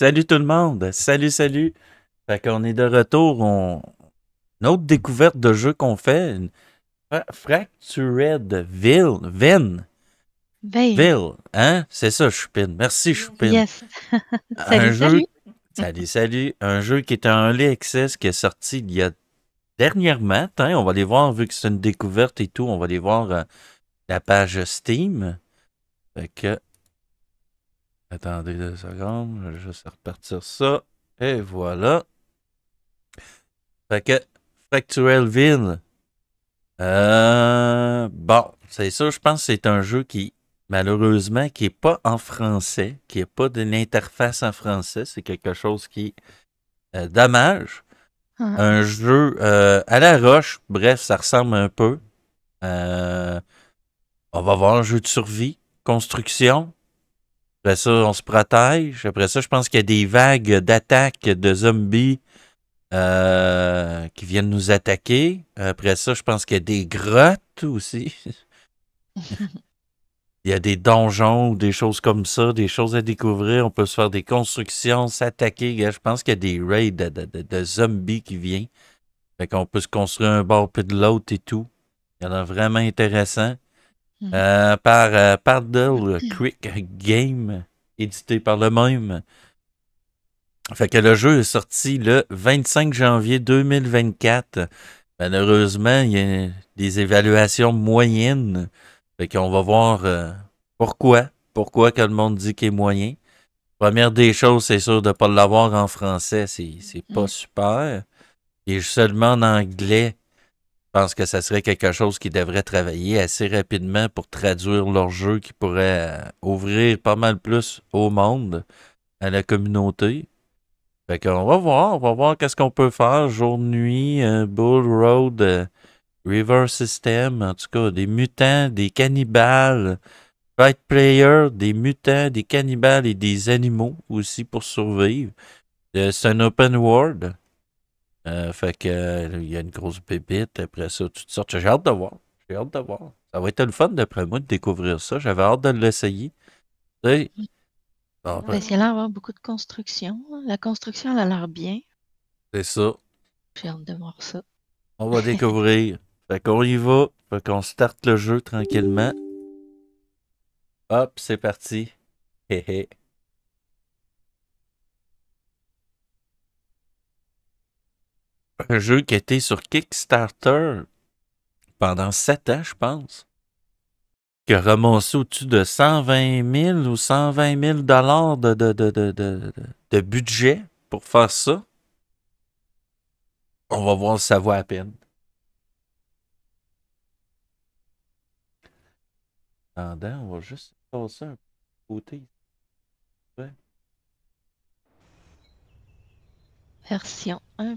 Salut tout le monde. Salut, salut. Fait qu'on est de retour. On... Une autre découverte de jeu qu'on fait. Fractured Ville. Vin. Ville. Hein? C'est ça, Chupin. Merci, Chupin. Yes. salut, salut. salut, Un jeu qui est un LXS qui est sorti il y a dernièrement. Hein, on va les voir, vu que c'est une découverte et tout, on va les voir euh, la page Steam. Fait que Attendez deux secondes, je vais juste repartir ça. Et voilà. Fait que Factuelville. Euh, bon, c'est ça, je pense que c'est un jeu qui, malheureusement, qui n'est pas en français, qui n'est pas d'une interface en français. C'est quelque chose qui euh, dommage. Ah. Un jeu euh, à la roche, bref, ça ressemble un peu. Euh, on va voir un jeu de survie, construction, après ça, on se protège. Après ça, je pense qu'il y a des vagues d'attaques de zombies euh, qui viennent nous attaquer. Après ça, je pense qu'il y a des grottes aussi. Il y a des donjons ou des choses comme ça, des choses à découvrir. On peut se faire des constructions, s'attaquer. Je pense qu'il y a des raids de, zombies qui viennent. On qu'on peut se construire un bord puis de l'autre et tout. Il y en a vraiment intéressant. Mhm. Euh, par euh, Paddle Quick Game, édité par le même. Fait que le jeu est sorti le 25 janvier 2024. Malheureusement, il y a des évaluations moyennes. Fait qu'on va voir euh, pourquoi. Pourquoi que le monde dit qu'il est moyen. Première des choses, c'est sûr de ne pas l'avoir en français. C'est pas mhm. super. Et seulement en anglais pense que ça serait quelque chose qui devrait travailler assez rapidement pour traduire leur jeu qui pourrait euh, ouvrir pas mal plus au monde, à la communauté. Fait qu'on va voir, on va voir qu'est-ce qu'on peut faire jour-nuit, euh, Bull Road, euh, River System, en tout cas des mutants, des cannibales, Fight Player, des mutants, des cannibales et des animaux aussi pour survivre. C'est un open world. Euh, fait que euh, il y a une grosse bébite. Après ça, toutes sortes. J'ai hâte de voir. J'ai hâte de voir. Ça va être le fun, d'après moi, de découvrir ça. J'avais hâte de l'essayer. C'est l'air avoir beaucoup de construction. Hein. La construction, elle a l'air bien. C'est ça. J'ai hâte de voir ça. On va découvrir. fait qu'on y va. Fait qu'on starte le jeu tranquillement. Hop, c'est parti. Hé hé. un jeu qui était sur Kickstarter pendant 7 ans, je pense, qui a remonté au-dessus de 120 000 ou 120 000 dollars de, budget pour faire ça. On va voir si ça vaut à peine. Attendant, on va juste passer un côté. Version 1.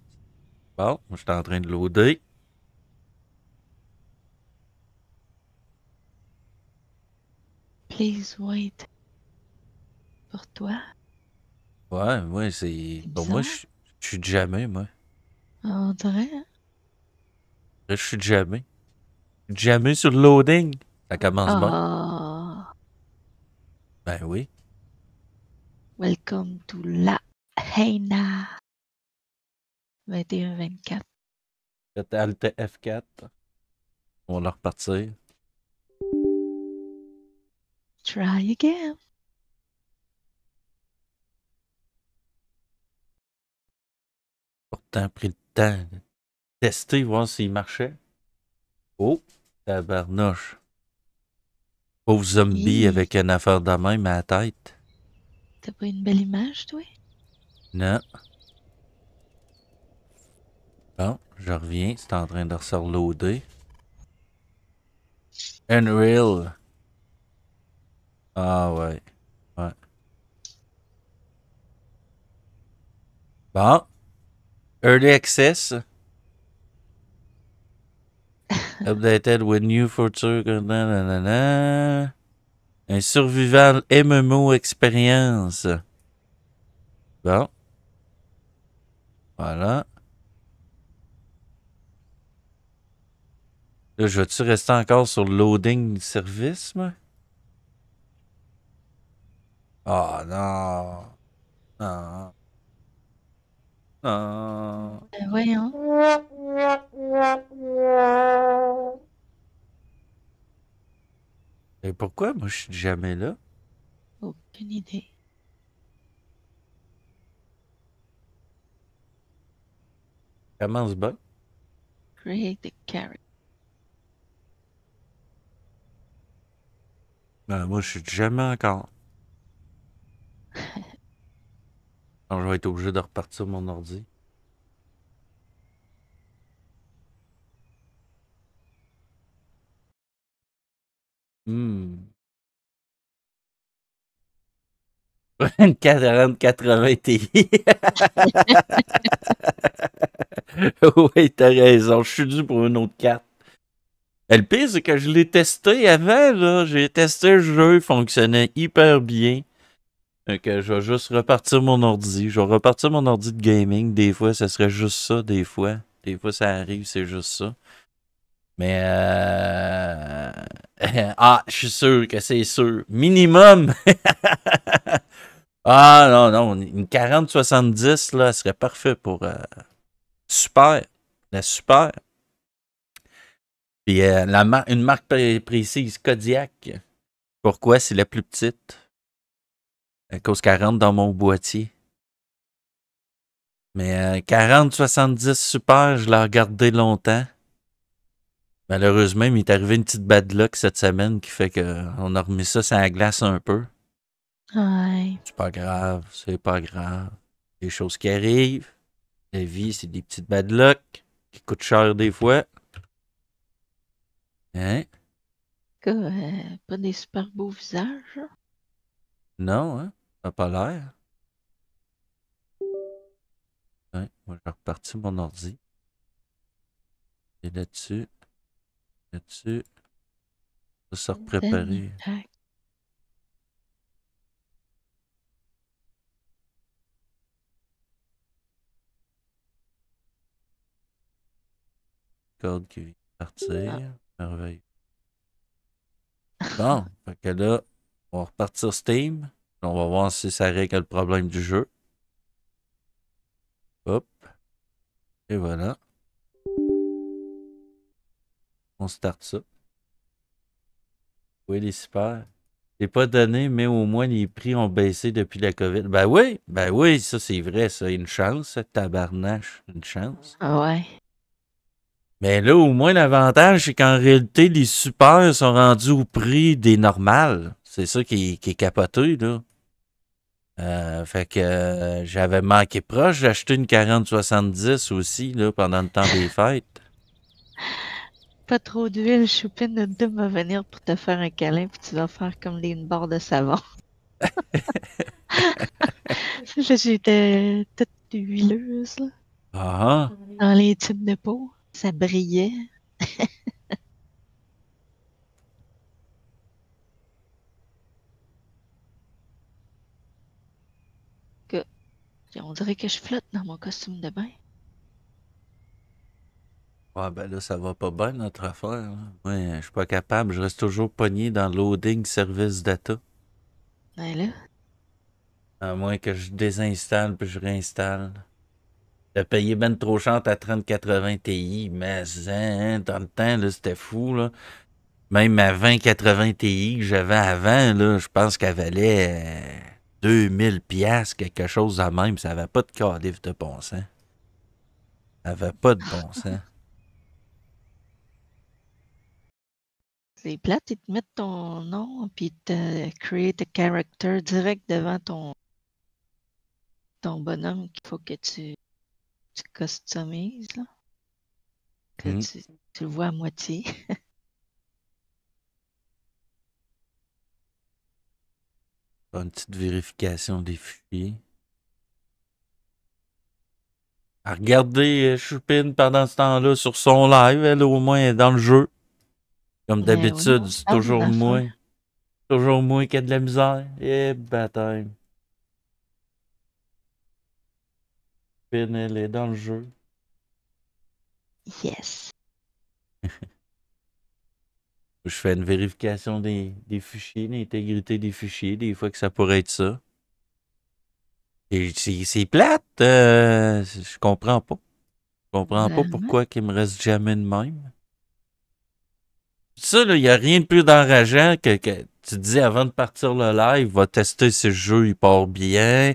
je suis en train de loader. Please wait. Pour toi? Ouais, moi, ouais, c'est. Pour moi, je suis jamais, moi. On je suis jamais. jamais sur le loading. Ça commence oh. bon. Ah. Ben oui. Welcome to La Heina. 21-24. Faites Alt F4. On va leur repartir. Try again. Pourtant, pris le temps de tester, voir s'il marchait. Oh, tabarnouche. Pauvre zombie avec une affaire de même à la tête. T'as pas une belle image, toi? Non je reviens. C'est en train de se reloader. Unreal. Ah ouais. Ouais. Bon. Early access. Updated with new na. Un survival MMO expérience. Bon. Voilà. je vais-tu rester encore sur le loading service, moi? Ah oh, non. Non. Ah. Non. Ah. Ben voyons. Et pourquoi moi je suis jamais là? Aucune idée. Commence bien. Create the character. Ben, moi, je suis jamais encore. Alors, je vais être obligé de repartir mon ordi. Hmm. Une 80 Ti. oui, t'as raison. Je suis dû pour une autre carte le pire, c'est que je l'ai testé avant, là. J'ai testé le jeu, il fonctionnait hyper bien. que je vais juste repartir mon ordi. Je vais repartir mon ordi de gaming. Des fois, ce serait juste ça, des fois. Des fois, ça arrive, c'est juste ça. Mais euh... ah, je suis sûr que c'est sûr. Minimum. ah non, non, une 40-70, là, serait parfait pour... Euh, super. La super. Puis euh, la une marque précise, Kodiak. Pourquoi c'est la plus petite? À cause qu'elle rentre dans mon boîtier. Mais 40-70 euh, super, je l'ai regardé longtemps. Malheureusement, il m'est arrivé une petite bad luck cette semaine qui fait qu'on a remis ça sur la glace un peu. Ouais. C'est pas grave, c'est pas grave. Des choses qui arrivent. La vie, c'est des petites bad luck qui coûtent cher des fois. Hein? Que, euh, pas des super beaux visages. Hein? Non, hein? Ça pas l'air. Ouais, moi, j'ai reparti mon ordi. Et là-dessus, là-dessus, Ça s'est se Code qui vient de partir merveille. Bon, fait que là, on va repartir Steam. On va voir si ça règle le problème du jeu. Hop. Et voilà. On start ça. Oui, les super. C'est pas donné, mais au moins les prix ont baissé depuis la COVID. Ben oui, ben oui, ça c'est vrai, ça. Une chance, tabarnache, une chance. Ah ouais. Mais là, au moins, l'avantage, c'est qu'en réalité, les super sont rendus au prix des normales. C'est ça qui, est capoté, là. Euh, fait que euh, j'avais manqué proche. J'ai acheté une 40-70 aussi, là, pendant le temps des fêtes. Pas trop d'huile, Choupine. de deux va venir pour te faire un câlin, puis tu vas faire comme une barre de savon. J'étais toute huileuse, là. Ah. ah. Dans les types de peau. Ça brillait. que... On dirait que je flotte dans mon costume de bain. Ah ben là, ça va pas bien notre affaire. Oui, je suis pas capable, je reste toujours pogné dans loading service data. Ben là. À moins que je désinstalle puis je réinstalle. T'as payé ben trop cher ta 3080 Ti, mais hein, dans le temps, c'était fou. Là. Même ma 2080 Ti que j'avais avant, là, je pense qu'elle valait 2000 euh, pièces quelque chose à même. Ça avait pas de cadif de bon sens. Ça n'avait pas de bon sens. C'est plate, ils te ton nom, puis ils te character direct devant ton, ton bonhomme qu'il faut que tu customise mmh. tu, le vois à moitié. Une petite vérification des fichiers. À regarder euh, Chupin pendant ce temps-là sur son live, elle au moins dans le jeu. Comme ben d'habitude, c'est toujours moins. Toujours moins qu'il y a de la misère. Et eh, baptême. elle est dans le jeu. Yes. Je fais une vérification des, fichiers, l'intégrité des fichiers, des fois que ça pourrait être ça. Et c'est plate, euh, je comprends pas. Je comprends pas pourquoi qu'il me reste jamais de même. Ça, il n'y a rien de plus d'enrageant que, que tu dis avant de partir le live, va tester si le jeu, il part bien.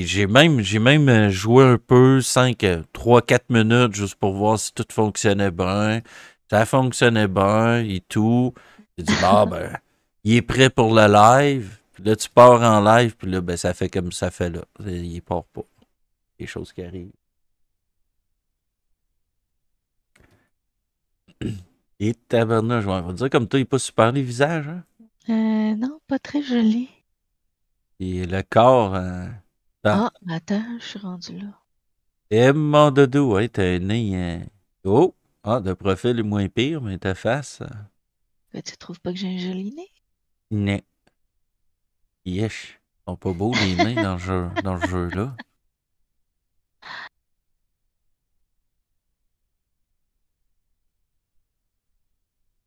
J'ai même, même euh, joué un peu 5, 3, 4 minutes juste pour voir si tout fonctionnait bien. Ça fonctionnait bien et tout. J'ai dit, bah ben, il est prêt pour le live. Puis là, tu pars en live, puis là, ben, ça fait comme ça fait là. Il part pas. Des choses qui arrivent. Et tabernacle, on va dire comme toi, il est pas super les visages, hein? Euh, non, pas très joli. Et le corps, euh, ah, ah attends, je suis rendu là. Et mon dodo, hein, t'as un euh, nez. Oh, ah, de profil est moins pire, mais ta face. Euh. tu trouves pas que j'ai un joli nez? Nez. Yesh. Ils sont pas beaux, les nez, dans le jeu- jeu-là.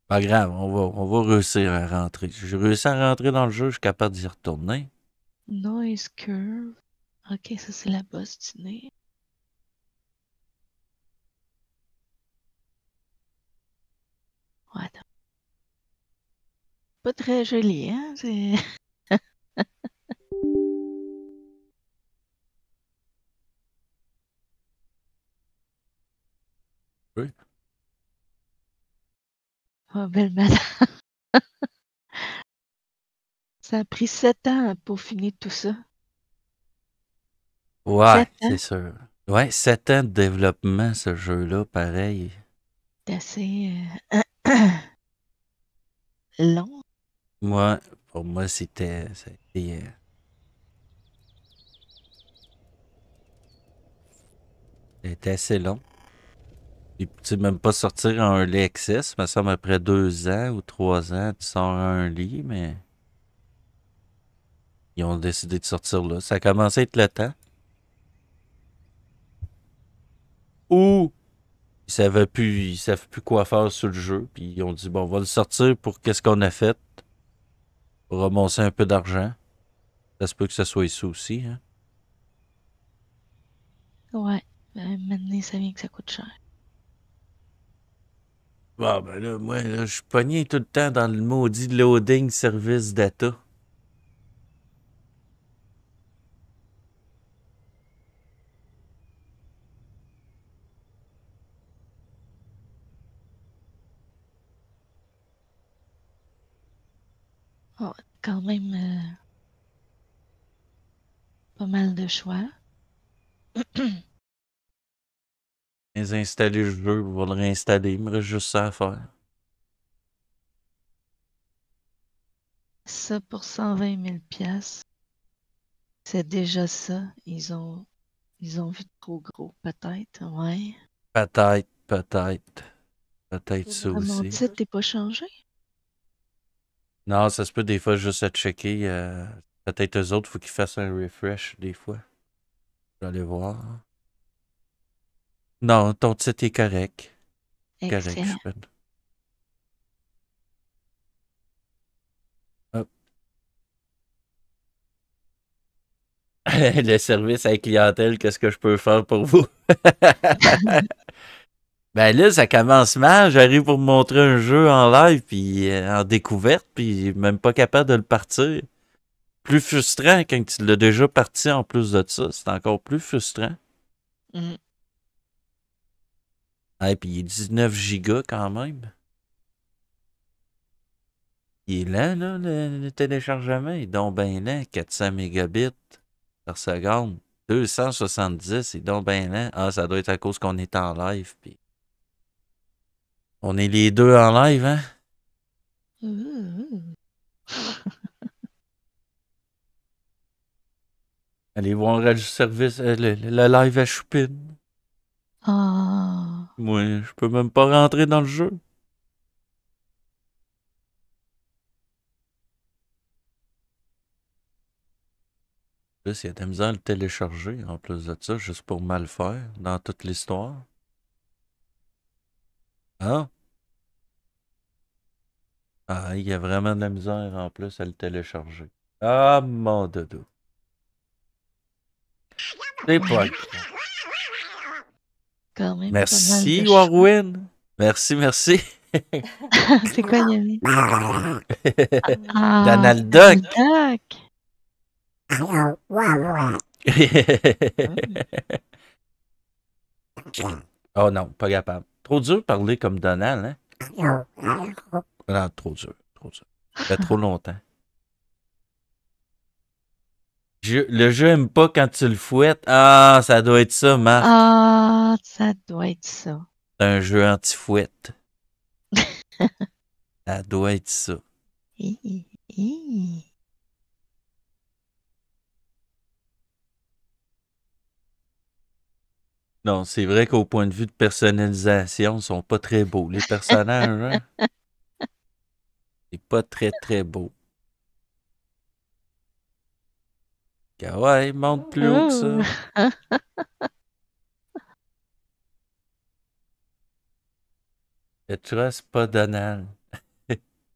Pas grave, on va, on va réussir à rentrer. J'ai je réussis à rentrer dans le jeu, je suis capable d'y retourner. Nice curve. Ok, ça c'est la bosse du nez. Voilà. Pas très joli, hein? C'est... oui. Oh, belle madame. ça a pris sept ans pour finir tout ça. Ouais, c'est sûr. Ouais, 7 ans de développement, ce jeu-là, pareil. C'est assez euh, long. Moi, pour moi, c'était. c'était euh, assez long. Et tu sais, même pas sortir en early access, me semble après deux ans ou trois ans, tu sors un lit, mais. Ils ont décidé de sortir là. Ça a commencé à être le temps. ou ils savaient plus, ils savent plus quoi faire sur le jeu. Puis ils ont dit bon, on va le sortir pour qu'est-ce qu'on a fait, pour remonter un peu d'argent. Ça se peut que ça soit ici aussi. Hein? Ouais, ben, maintenant ça vient que ça coûte cher. Ben je suis pogné tout le temps dans le maudit loading service data. Oh quand même euh, pas mal de choix. Les installer le jeu, vous le réinstaller, il me reste juste ça à faire. Ça pour 120 000 pièces. C'est déjà ça. Ils ont, ils ont vu trop gros, peut-être, ouais. Peut-être, peut-être, peut-être ça aussi. Mon titre n'est pas changé. Non, ça se peut des fois juste à checker. Euh, peut-être eux autres, il faut qu'ils fassent un refresh des fois. Je vais aller voir. Non, ton titre est correct. Correct, Le service à la clientèle, qu'est-ce que je peux faire pour vous? Ben là, ça commence mal. J'arrive pour montrer un jeu en live, puis euh, en découverte, puis même pas capable de le partir. Plus frustrant quand tu l'as déjà parti en plus de ça. C'est encore plus frustrant. Mm. Ah, puis il est 19 gigas quand même. Il est lent, là, le, téléchargement. Il est donc bien lent, 400 mégabits par seconde. 270, il est donc bien lent. Ah, ça doit être à cause qu'on est en live, puis... On est les deux en live, hein? Allez voir le service, euh, la live à Choupine. Ah. Moi, je peux même pas rentrer dans le jeu. Là, s'il y a de la à le télécharger, en plus de ça, juste pour mal faire dans toute l'histoire. Hein? Ah, il y a vraiment de la misère en plus à le télécharger. Ah, mon dodo. C'est pas Merci, Warwin. Merci, merci. C'est quoi, Yami? Donald ah, Duck. Donald Duck. oh non, pas capable. Trop dur de parler comme Donald, hein? Non, trop dur. Trop dur. Ça fait trop longtemps. le jeu aime pas quand tu le fouettes. Ah, ça doit être ça, Marc. Ah, ça doit être ça. C'est un jeu anti-fouette. ça doit être ça. Non, c'est vrai qu'au point de vue de personnalisation, ils sont pas très beaux, les personnages. Hein. C'est pas très, très beau. Kawaii, monte plus haut que ça. vois mmh. c'est pas Donald.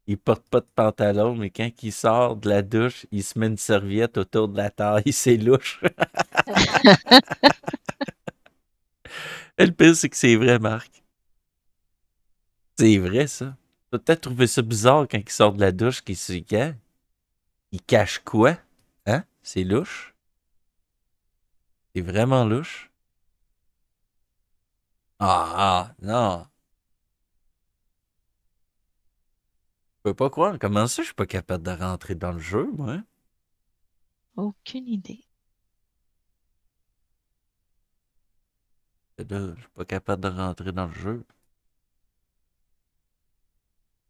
il porte pas de pantalon, mais quand il sort de la douche, il se met une serviette autour de la taille. C'est louche. Le pire, c'est que c'est vrai, Marc. C'est vrai, ça peut-être trouver ça bizarre quand il sort de la douche, qu'il se qu'il hein? Il cache quoi? Hein? C'est louche. C'est vraiment louche. Ah, ah, non. Je peux pas croire. Comment ça, je suis pas capable de rentrer dans le jeu, moi? Aucune idée. je suis pas capable de rentrer dans le jeu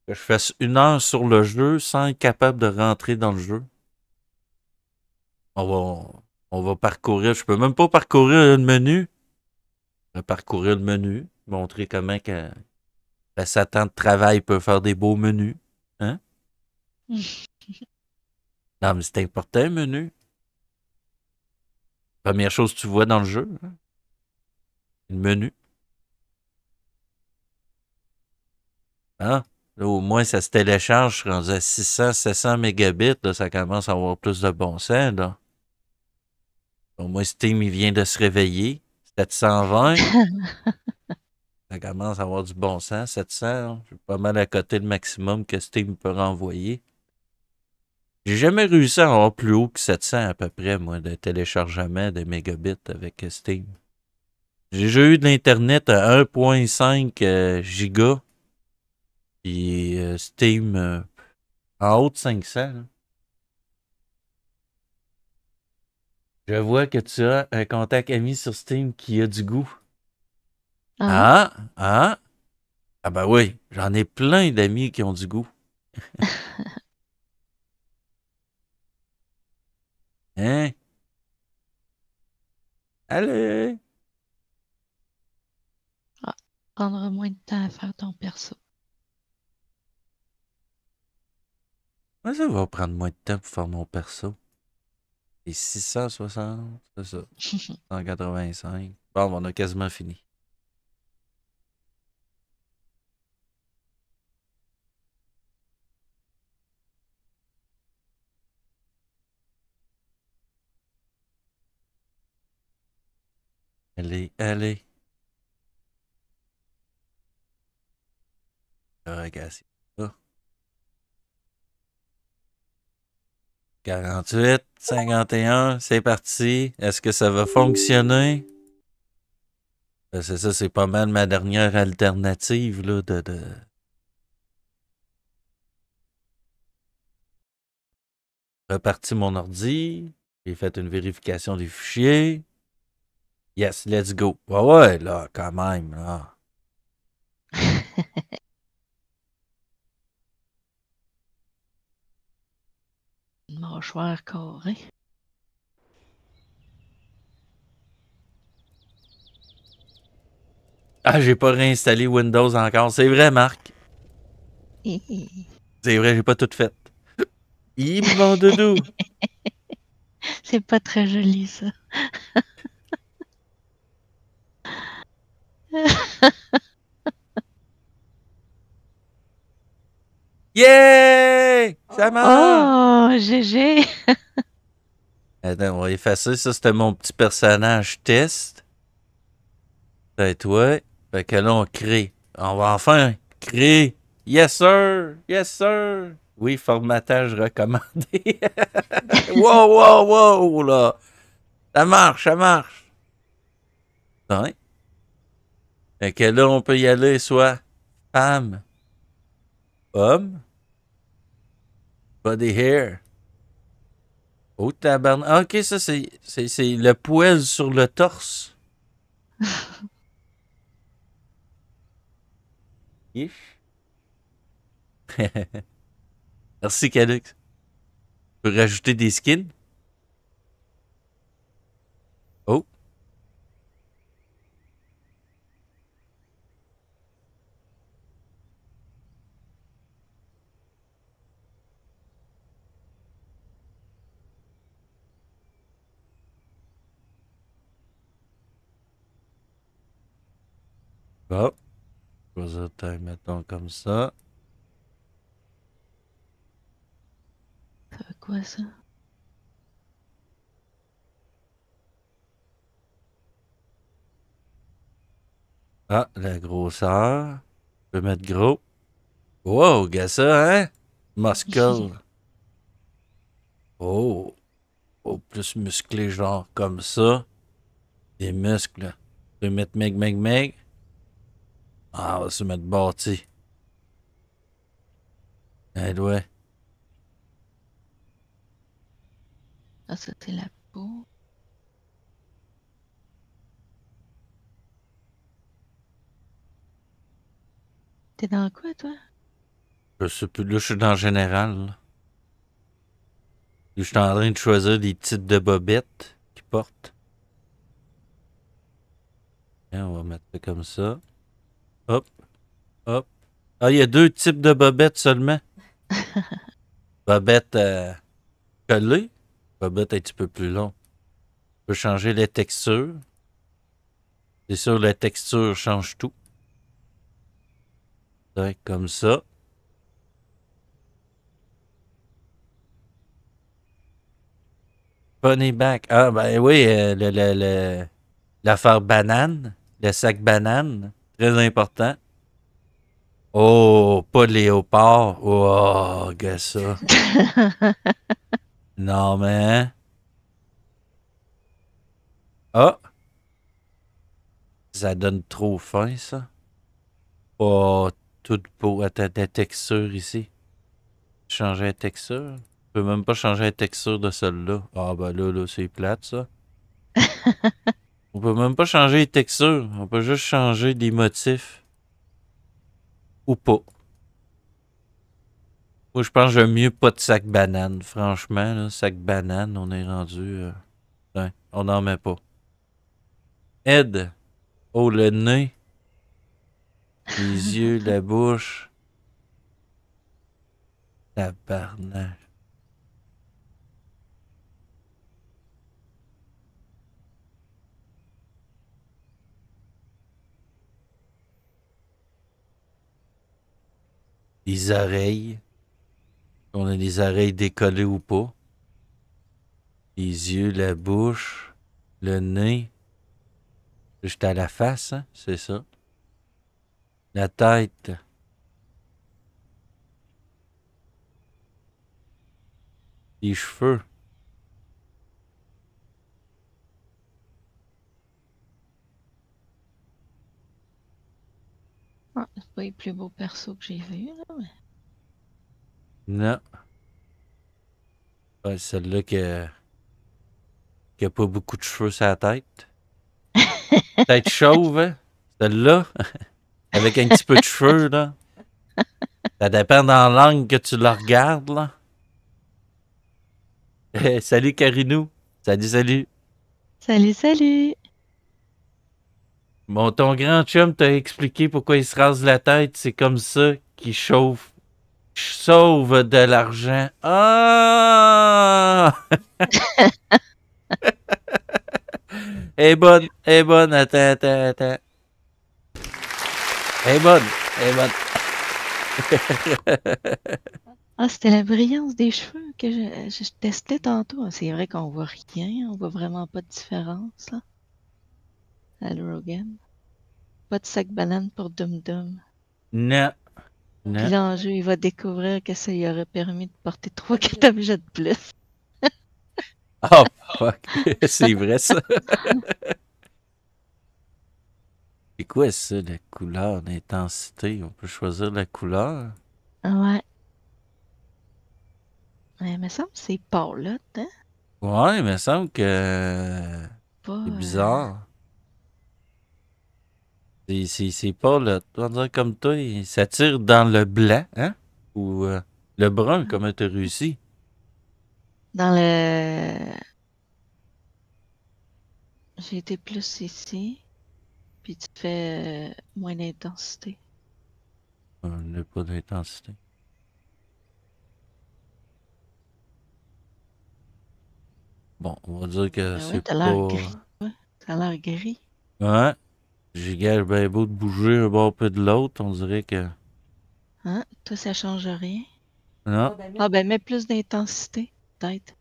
que je fasse une heure sur le jeu sans être capable de rentrer dans le jeu. On va, on va parcourir. Je peux même pas parcourir le menu. Je parcourir le menu, montrer comment que Satan de travail peut faire des beaux menus. Hein? non, mais c'est important, le menu. Première chose que tu vois dans le jeu, hein? le menu. Hein? au moins, ça se télécharge. Je suis à 600, 700 mégabits. Là, ça commence à avoir plus de bon sens. Là. Au moins, Steam, vient de se réveiller. 720. ça commence à avoir du bon sens. 700, je suis pas mal à côté le maximum que Steam peut renvoyer. J'ai jamais réussi à avoir plus haut que 700 à peu près, moi, de téléchargement de mégabits avec Steam. J'ai déjà eu de l'Internet à 1.5 euh, giga euh, Steam en haut de 500. Je vois que tu as un contact ami sur Steam qui a du goût. Ah, ah, ah. bah oui, j'en ai plein d'amis qui ont du goût. hein? Allez! Ah, prendre moins de temps à faire ton perso. ça va prendre moins de temps pour faire mon perso. Et 660, c'est ça. 185. Bon, on a quasiment fini. Allez, allez. Regarde, 48, 51, c'est parti. Est-ce que ça va fonctionner? Ben, c'est ça, c'est pas mal ma dernière alternative là, de, de... Reparti mon ordi. J'ai fait une vérification du fichier. Yes, let's go. Ouais, ouais, là, quand même, là. Une mâchoire carrée. Ah, j'ai pas réinstallé Windows encore. C'est vrai, Marc. C'est vrai, j'ai pas tout fait. Hi, mon doudou! C'est pas très joli, ça. yeah! Ça oh, marche! Oh, GG! Attends, on va effacer ça. C'était mon petit personnage test. C'est ben, toi. Fait que là, on crée. On va enfin créer. Yes, sir! Yes, sir! Oui, formatage recommandé. wow, wow, wow, là! Ça marche, ça marche! Ouais. Fait que là, on peut y aller soit femme, homme, des hairs. Oh, tabarn. Ah, ok, ça, c'est, c'est, le poil sur le torse. Merci, Calix. Tu peux rajouter des skins? Bon. vous attendre, maintenant comme ça. Ça quoi ça Ah, la grosseur. Je peux mettre gros. Wow, gars ça, hein? Muscle. Oh. Oh, plus musclé, genre comme ça. Des muscles. Je peux mettre meg, meg, meg. Ah, on va se mettre bâti. Eh ouais. Ah, ça, c'est la peau. T'es dans quoi, toi? Je sais plus. Là, je suis dans le général. Je suis en train de choisir des types de bobettes qu'ils portent. Et on va mettre ça comme ça. Hop. Hop. Ah, il y a deux types de bobettes seulement. bobette euh, collée. Bobette un petit peu plus long. On peut changer les textures. C'est sûr, la texture change tout. Comme ça. Pony back. Ah, ben oui, euh, le l'affaire banane, le sac banane. Très important. Oh, pas de léopard. Oh, regarde ça. non, mais. Hein. Ah! Ça donne trop fin, ça. Oh, tout peau. Attends, la texture ici. Changer la texture. Je peux même pas changer la texture de celle-là. Ah, ben là, là, c'est plate, ça. On peut même pas changer les textures. On peut juste changer des motifs. Ou pas. Moi, je pense que j'aime mieux pas de sac banane. Franchement, là, sac banane, on est rendu... Euh, on n'en met pas. Aide. Oh, le nez. Les yeux, la bouche. La les oreilles, on a les oreilles décollées ou pas, les yeux, la bouche, le nez, juste à la face, hein, c'est ça. La tête. Les cheveux. Ah, c'est pas les plus beaux persos que j'ai vu là, Non. celle-là qui a... qui a pas beaucoup de cheveux sur la tête. Tête chauve, hein, Celle-là, avec un petit peu de cheveux, là. Ça dépend dans l'angle que tu la regardes, là. Eh, salut, Karinou Salut, salut. Salut, salut. Bon, ton grand chum t'a expliqué pourquoi il se rase la tête. C'est comme ça qu'il chauffe. Sauve de l'argent. Ah! Eh bonne, eh bonne, attends, attends, attends. Eh bonne, eh bonne. ah, c'était la brillance des cheveux que je, testais tantôt. C'est vrai qu'on voit rien, on voit vraiment pas de différence. Là à Rogan. Pas de sac banane pour Dum Dum. Non. l'enjeu, il va découvrir que ça lui aurait permis de porter trois quatre objets de plus. oh, fuck. C'est vrai, ça. C'est quoi ça, la couleur l'intensité, On peut choisir la couleur? Ouais. Mais il hein? me semble que c'est pas hein? Ouais, il me semble que. c'est bizarre. Euh, c'est pas le. Comme toi, ça tire dans le blanc, hein? Ou euh, le brun, ah. comme tu as réussi? Dans le. J'ai été plus ici, puis tu fais euh, moins d'intensité. On ah, n'a pas d'intensité. Bon, on va dire que ben c'est oui, pas... l'air gris. Ouais, t'as l'air gris. Ouais, j'ai gage bien beau de bouger un bord peu de l'autre, on dirait que. Hein? Toi, ça change rien. Non. Ah, ben, mets ah, ben, plus d'intensité, peut-être.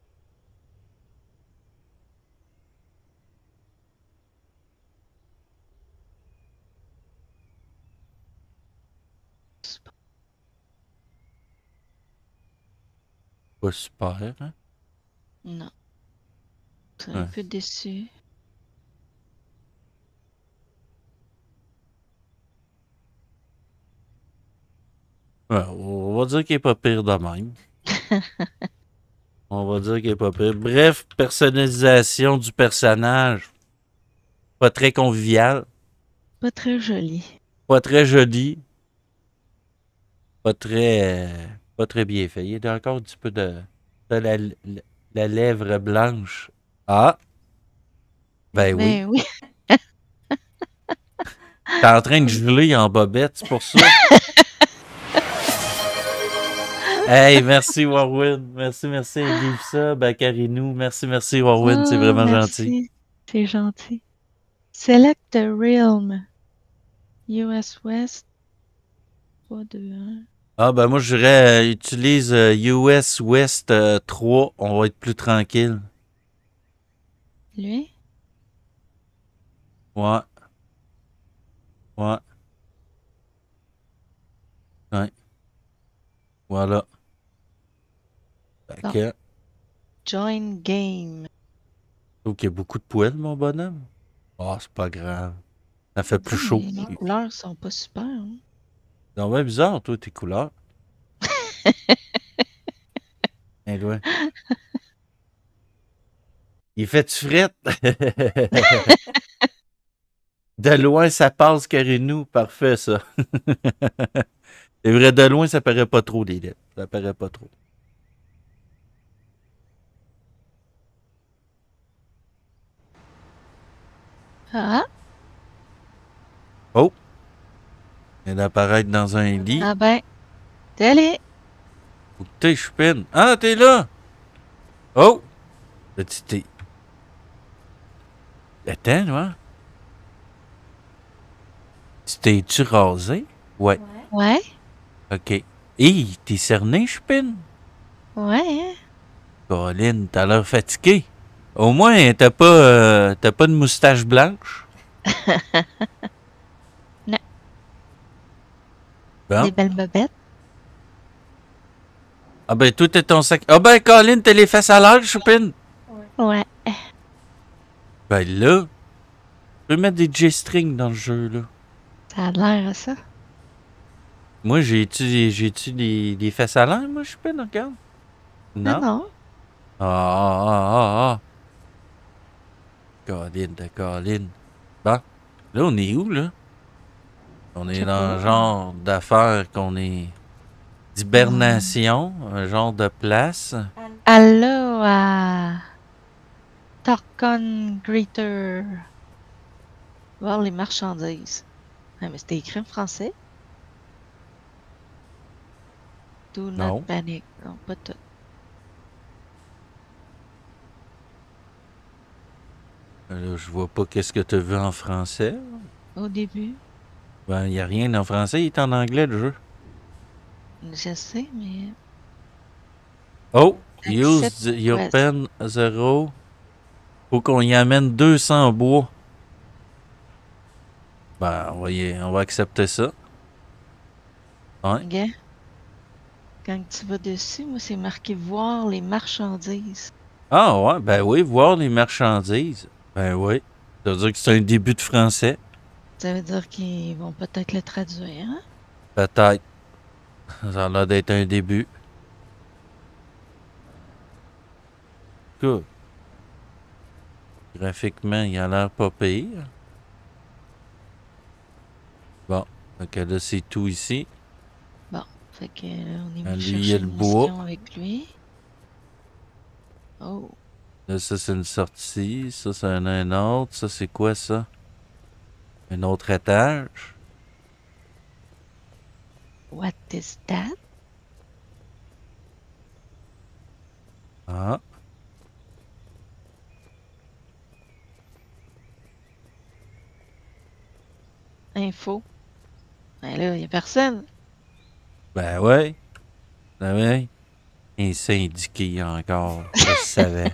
Pas super, hein? Non. un peu déçu. on va dire qu'il est pas pire de même. on va dire qu'il est pas pire. Bref, personnalisation du personnage. Pas très convivial. Pas très joli. Pas très joli. Pas très. pas très bien fait. Il y a encore un petit peu de, la, lèvre blanche. Ah! Ben oui. Ben T'es en train de geler en bobette, c'est pour ça. hey, merci Warwin. Merci, merci à ça, Bakarinou. Merci, merci Warwin. c'est oh, vraiment merci. gentil. C'est gentil. Select the realm. US West. 3, 2, 1. Ah, ben moi, je dirais, euh, utilise US euh, West 3. Euh, On va être plus tranquille. Lui? Ouais. Ouais. Ouais. Voilà. Ok. Ah. Join game. Ok, qu'il y a beaucoup de poêles, mon bonhomme. Oh, c'est pas grave. Ça fait plus chaud. Les couleurs sont pas super. Hein? Non, mais bizarre, toi, tes couleurs. Bien eh, loin. Il fait frette. de loin, ça passe nous Parfait, ça. C'est vrai, de loin, ça paraît pas trop, les lettres. Ça paraît pas trop. Ah. Oh. Elle apparaît dans un lit. Ah ben. T'es allé. Où t'es, je Ah, t'es là. Oh. tu t'es. Attends, moi. Tu t'es-tu rasé? Ouais. Ouais. OK. Hé, t'es cerné, Chupine? Ouais. Pauline, hein. t'as l'air fatiguée. Au moins, t'as pas, euh, t'as pas de moustache blanche. non. Des belles bobettes. Ah ben, tout est ton sac. Ah ben, Colin, t'as les fesses à l'air, Choupine. Ouais. Ben là, tu peux mettre des j strings dans le jeu, là. Ça a l'air à ça. Moi, j'ai-tu des, des, fesses à l'air, moi, Choupine, regarde? Non. Non, non. Ah, ah, ah, ah. ah. Caroline, de Caroline. Bon. Là, on est où, là? On est dans un genre d'affaires qu'on est d'hibernation, mm. un genre de place. à euh, Tarkon Greeter. Voir les marchandises. mais c'était écrit en français? Do not non. panic. Non, pas tout. Je euh, je vois pas qu'est-ce que tu veux en français. Au début. Ben, il n'y a rien en français, il est en anglais le jeu. Je sais, mais. Oh! Use your pen zero. Faut qu'on y amène 200 bois. Ben, on on va accepter ça. Quand tu vas dessus, moi, c'est marqué voir les marchandises. Ah, ouais, ben oui, voir les marchandises. Ben oui. Ça veut dire que c'est un début de français. Ça veut dire qu'ils vont peut-être le traduire, hein? Peut-être. Ça a l'air d'être un début. Cool. Graphiquement, il a l'air pas pire. Bon, ok, là, c'est tout ici. Bon, fait que là, euh, on est mis en une avec lui. Oh ça, c'est une sortie. Ça, c'est un, autre. Ça, c'est quoi, ça? Un autre étage? What is that? Ah. Info. Ben là, il a personne. Ben ouais. Ben ouais. Et indiqué encore. Je savais.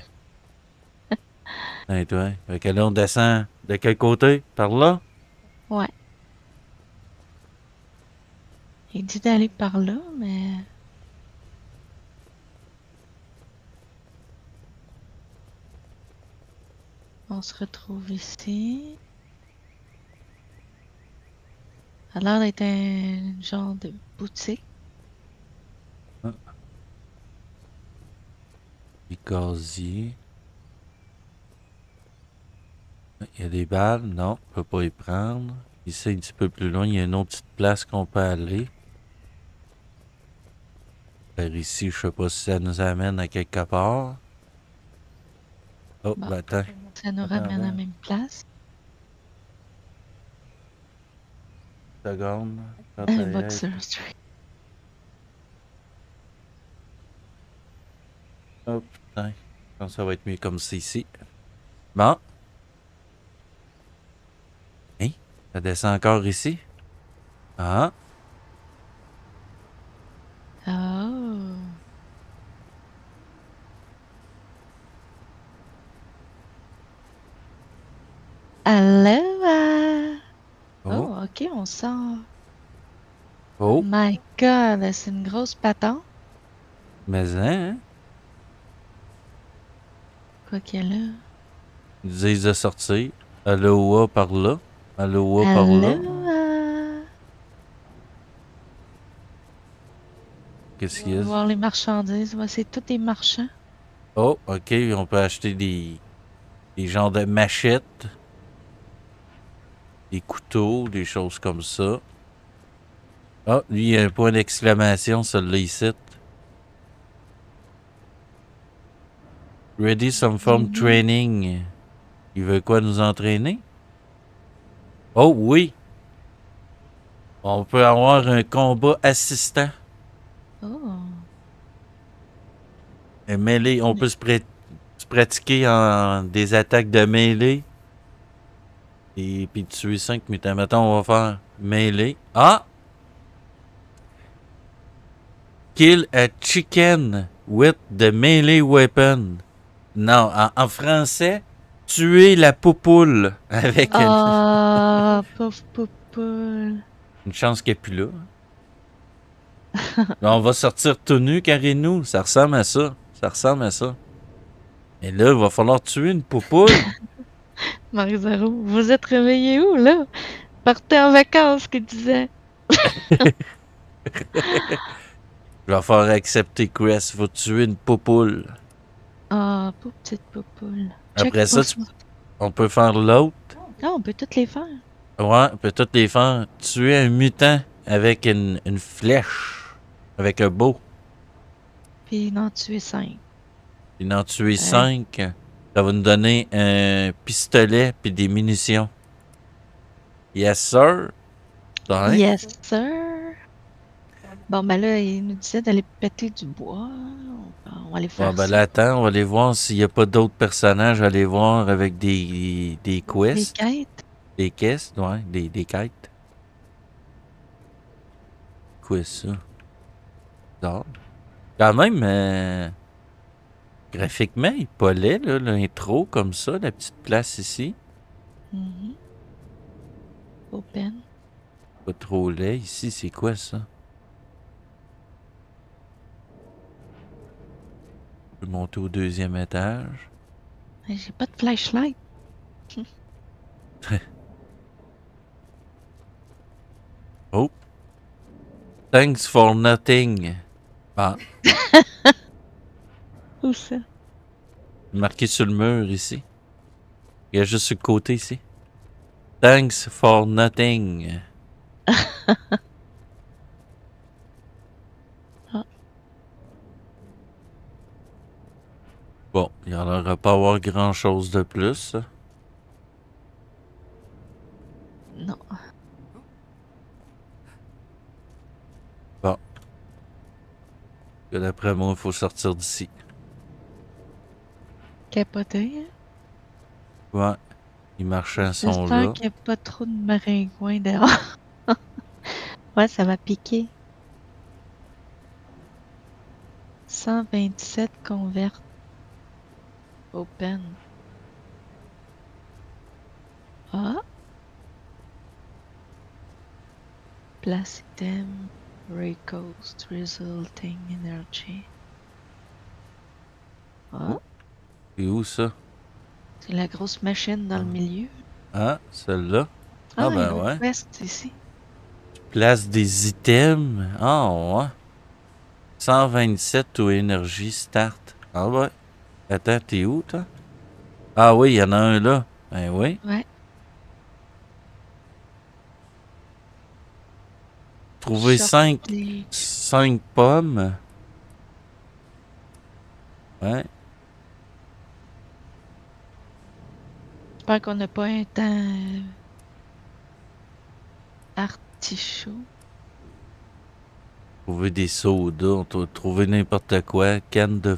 Et hein, toi, hein? on descend de quel côté? Par là? Ouais. Il dit d'aller par là, mais... On se retrouve ici. Alors, a l'air d'être un genre de boutique. Ah. Il y a des balles, non, on peut pas les prendre. Ici, un petit peu plus loin, il y a une autre petite place qu'on peut aller. Par ici, je sais pas si ça nous amène à quelque part. Oh, bah attends. Ça nous ramène à la même place. Seconde. Boxer Street. Oh putain, ça va être mieux comme ça ici. Bon, Ça descend encore ici? Ah. Oh. Aloha! Oh. oh ok, on sent. Oh. My god, c'est une grosse patente. Mais hein? hein. Quoi qu'il y a? Ils disent de sortir. Aloha par là. Allô, par euh, Qu'est-ce qu'il y a? voir les marchandises. c'est tous des marchands. Oh, ok. On peut acheter des, des genres de machettes, des couteaux, des choses comme ça. Ah, lui, il y a un point d'exclamation, celui-là, licite Ready some form mm-hmm. training. Il veut quoi nous entraîner? Oh oui! On peut avoir un combat assistant. Oh. on peut se, pratiquer en des attaques de mêlée. Et puis tuer 5 mais Maintenant, on va faire mêlée. Ah! Kill a chicken with the melee weapon. Non, en français, tuer la poupoule avec Ah, pauvre Une chance qu'elle n'est plus là. Hein. On va sortir tout nu, nous Ça ressemble à ça. Ça ressemble à ça. Et là, il va falloir tuer une poupoule. Marie vous êtes réveillé où, là? Partez en vacances, que tu disais. Je vais faire accepter Chris, faut tuer une poupoule. Ah, petite poupoule. Après ça, on peut faire l'autre. Non, on peut toutes les faire. Ouais, on peut toutes les faire. Tuer un mutant avec une, une flèche, avec un beau. Puis en tuer cinq. Puis en tuer cinq. Ça va nous donner un pistolet puis des munitions. Yes, sir. Yes, sir. Bon, ben là, il nous disait d'aller péter du bois. On va aller faire bon, ben là, attends, on va aller voir s'il n'y a pas d'autres personnages à aller voir avec des, des quests. Des quêtes. Des quests, ouais, des, des quêtes. Quoi, ça? Quand même, euh, graphiquement, il n'est pas laid, l'intro comme ça, la petite place ici. Mm-hmm. Pas trop laid. Ici, c'est quoi, ça? monter au deuxième étage. J'ai pas de flashlight. oh. Thanks for nothing. Ah. Où ça? Marqué sur le mur ici. Il y a juste ce côté ici. Thanks for nothing. Bon, il n'y aura pas avoir grand chose de plus. Non. Bon. D'après moi, il faut sortir d'ici. Capoté, hein? Ouais. à son son là. J'espère qu'il n'y a pas trop de maringouins dehors. ouais, ça va piquer. 127 convertes. Open. Ah. Place item. Ray resulting energy. Ah. où ça? C'est la grosse machine dans le ah. milieu. Ah, celle-là? Ah, ah ben ouais. place ici. Tu places des items. Ah ouais. 127 ou énergie start. Ah ouais. Attends, t'es où, Ah oui, il y en a un là. Ben oui. Ouais. Trouver cinq, cinq pommes. Ouais. J'espère qu'on n'a pas un temps. Artichaut. Trouver des sodas, on trouver n'importe quoi, canne de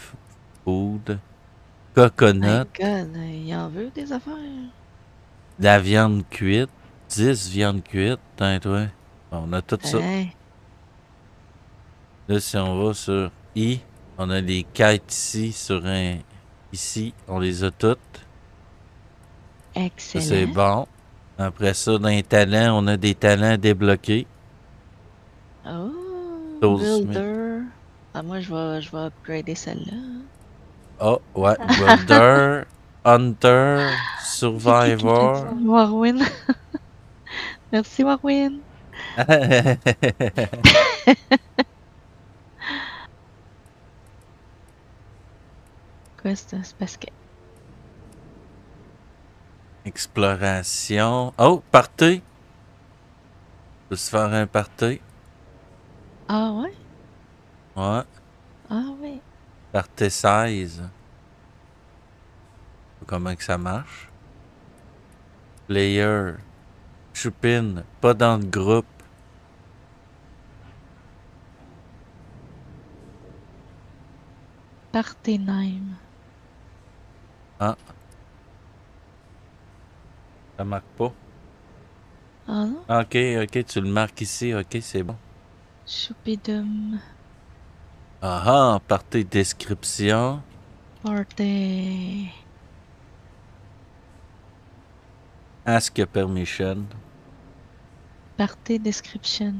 food coconut. en veut des affaires. la viande cuite. 10 viandes cuites. Hein, on a tout ça. Là, si on va sur I, on a les quêtes ici sur un. Ici, on les a toutes. Excellent. C'est bon. Après ça, dans les talents, on a des talents débloqués. Oh, builder. Ah, moi, je je vais upgrader celle-là. Oh, ouais. Brother, ah. Hunter, Survivor. Warwin. Merci, Warwin. Quoi, c'est parce que. Exploration. Oh, party! On peut se faire un party. Ah ouais? Ouais. Ah ouais par T16. Comment que ça marche? Player. choupin, Pas dans le groupe. Par Ah. Ça marque pas. Ah non? Ah, ok, ok, tu le marques ici. Ok, c'est bon. Chupidum. Ah ah, party description. descriptions. Ask permission. Partie description.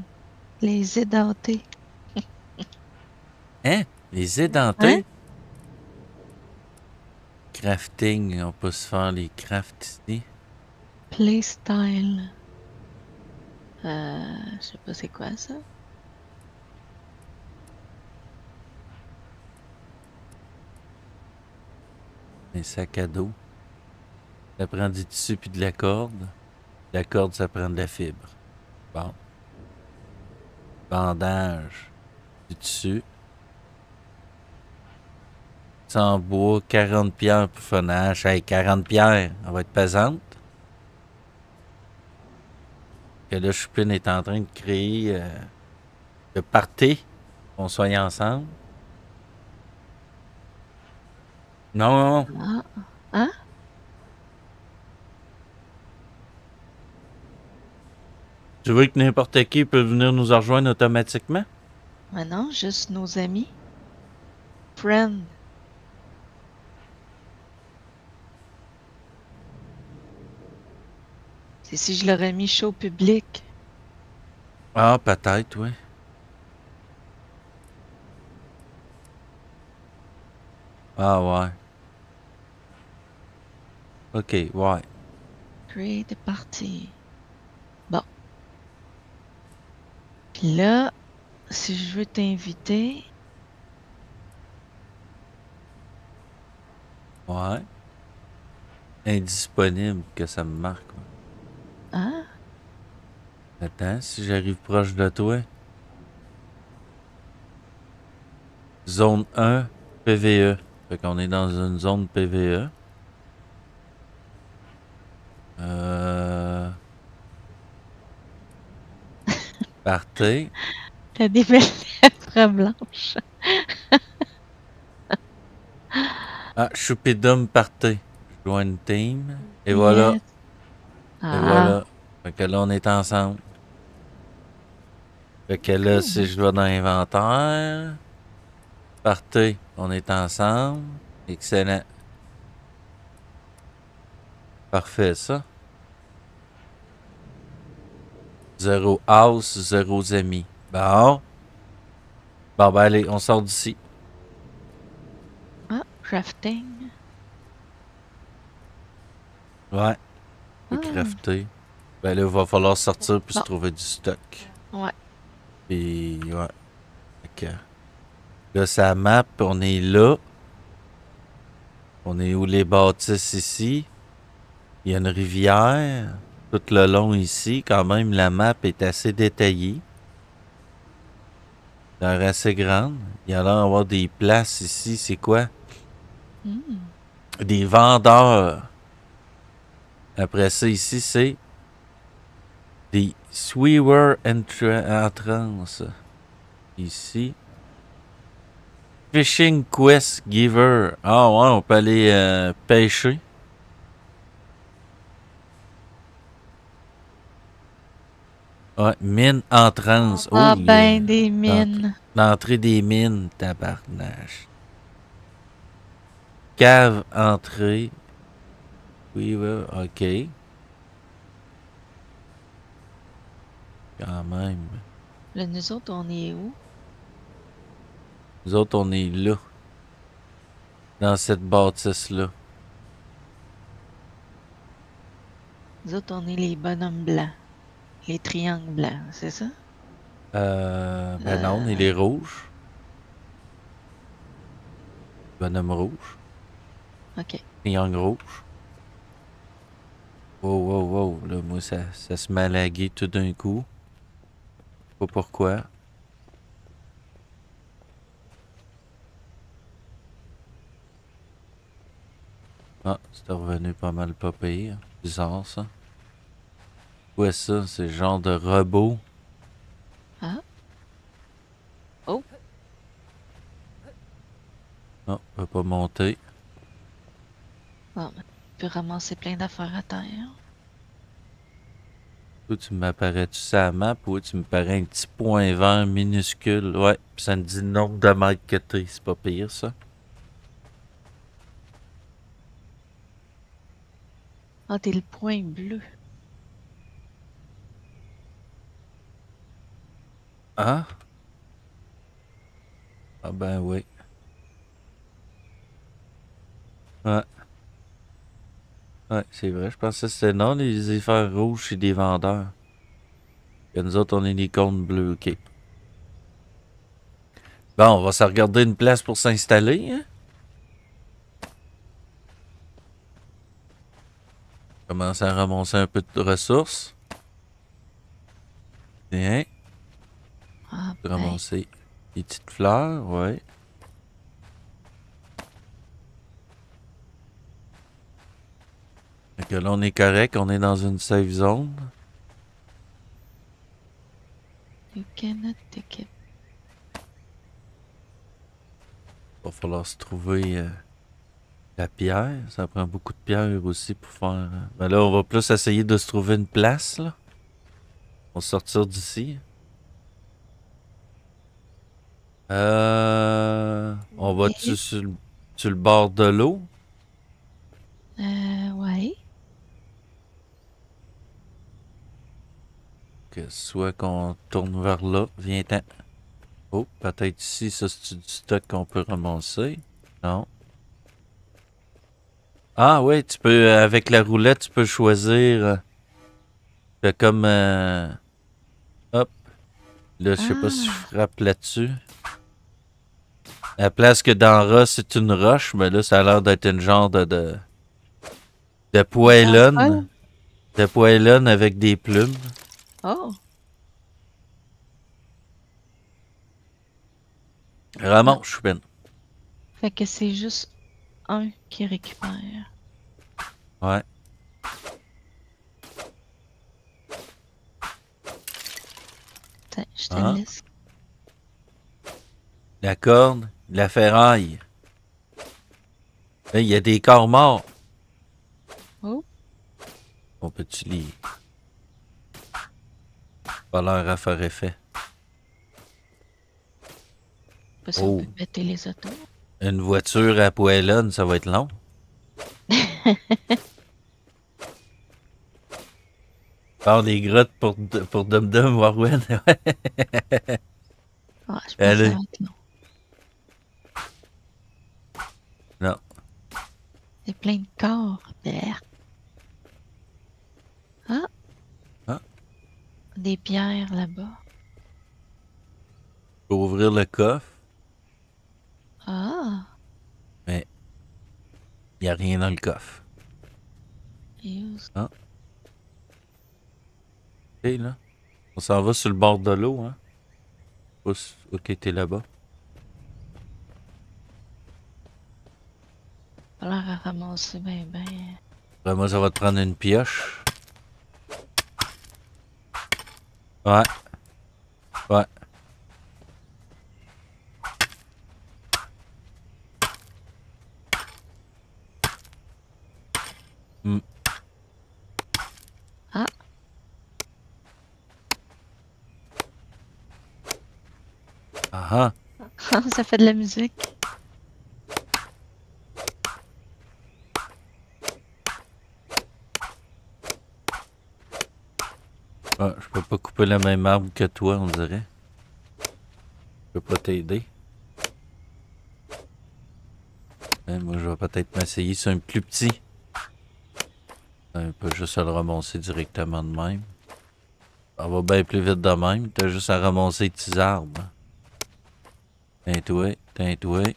Les édentés. hein? Les édentés? Hein? Crafting, on peut se faire les crafts ici. Playstyle. Euh, je sais pas c'est quoi ça. un sac à dos. Ça prend du tissu puis de la corde. la corde, ça prend de la fibre. Bon. Bandage, du tissu. 100 bois, 40 pierres pour fonage. Hey, 40 pierres, on va être pesante. Que le Chupin est en train de créer euh, De le party. On soit ensemble. Non, non, non. Ah. Hein Tu veux que n'importe qui peut venir nous rejoindre automatiquement? Mais non, juste nos amis. Friend. C'est si je l'aurais mis chaud public. Ah, peut-être, oui. Ah ouais. Ok, ouais. Create a party. Bon. Puis là, si je veux t'inviter. Ouais. Indisponible que ça me marque. Hein? Attends, si j'arrive proche de toi. Zone 1, PVE. Fait qu'on est dans une zone PVE. Euh, partez. T'as des belles lèvres blanches. ah, Choupidum, partez. Join team. Et voilà. Et ah. voilà. Fait que là, on est ensemble. Fait que là, si je dois dans l'inventaire, partez, on est ensemble. Excellent. Parfait, ça. Zéro house, zéro amis. Bon. Bon, ben allez, on sort d'ici. Ah, crafting. Ouais. Ah. crafter. Ben là, il va falloir sortir puis se trouver du stock. Ouais. Puis, ouais. Ok. Là, la map, on est là. On est où les bâtisses ici? Il y a une rivière tout le long ici. Quand même, la map est assez détaillée. assez grande. Il y a l'air avoir des places ici. C'est quoi? Hmm. Des vendeurs. Après ça, ici, c'est des Sweaver Entrance. Ici. Fishing Quest Giver. Ah ouais, on peut aller euh, pêcher. Ouais, mine en transe. Ah oh, ben, des mines. L'entrée des mines, tabarnage Cave, entrée. Oui, oui, ok. Quand même. Là, nous autres, on est où? Nous autres, on est là. Dans cette bâtisse-là. Nous autres, on est les bonhommes blancs. Les triangles blancs, c'est ça? Euh, ben non, il est rouge. Bonhomme rouge. Ok. Triangle rouge. Wow, wow, wow. Là, moi, ça, se m'a tout d'un coup. Pas pourquoi. Ah, c'est revenu pas mal pas pire. Bizarre, ça quoi ça? C'est le genre de robot? Hein? Oh! Non, on peut pas monter. Bon, tu peux ramasser plein d'affaires à terre. Où tu m'apparais-tu ça à la map ou tu me parais un petit point vert minuscule? Ouais, pis ça me dit le nombre de mètres que t'es, c'est pas pire ça. Ah, t'es le point bleu. Ah, Ah ben oui. Ouais. Ouais, c'est vrai. Je pensais que c'était non, les effets rouges, chez des vendeurs. Et nous autres, on est des cônes bleues, ok. Bon, on va se regarder une place pour s'installer, hein? commence à ramasser un peu de ressources. Tiens. Ah, de ben. ramasser les petites fleurs, ouais. là, on est correct, on est dans une safe zone. Il Va falloir se trouver euh, la pierre. Ça prend beaucoup de pierres aussi pour faire. mais euh, ben là, on va plus essayer de se trouver une place, là. On sortir d'ici. Euh, on va-tu sur, le bord de l'eau? Euh, ouais. Que soit qu'on tourne vers là, viens-t'en. Oh, peut-être ici, ça c'est du stock qu'on peut ramasser. Non. Ah oui, tu peux, avec la roulette, tu peux choisir. Euh, comme. Euh, hop. Là, je sais pas si je ah. frappe là-dessus la place que dans c'est une roche, mais là, ça a l'air d'être une genre de. de, de ah, De poêlonne avec des plumes. Oh! Vraiment, je Fait que c'est juste un qui récupère. Ouais. je te ah. La corde. La ferraille. Là, il y a des corps morts. Oh. On peut-tu lire? l'heure à faire effet. Pas si oh. on peut péter les autos. Une voiture à Poelon, ça va être long. Par des grottes pour, pour Dum Dum Warwen. ouais, ah, je pense Elle, que ça va être long. C'est plein de corps. père. Ah! Ah! Des pierres là-bas. Pour ouvrir le coffre. Ah! Mais. Il a rien dans le coffre. Ah! Ok, là. On s'en va sur le bord de l'eau, hein. Ok, t'es là-bas. pas à ramasser ben ben. moi, ça va te prendre une pioche. Ouais. Ouais. Hmm. Ah. Ah ah. ça fait de la musique. pas le même arbre que toi, on dirait. Je peux pas t'aider. Hein, moi, je vais peut-être m'essayer sur un plus petit. On peut juste le ramasser directement de même. Ça va bien plus vite de même. T'as juste à ramasser tes arbres. Tintoué, tintoué.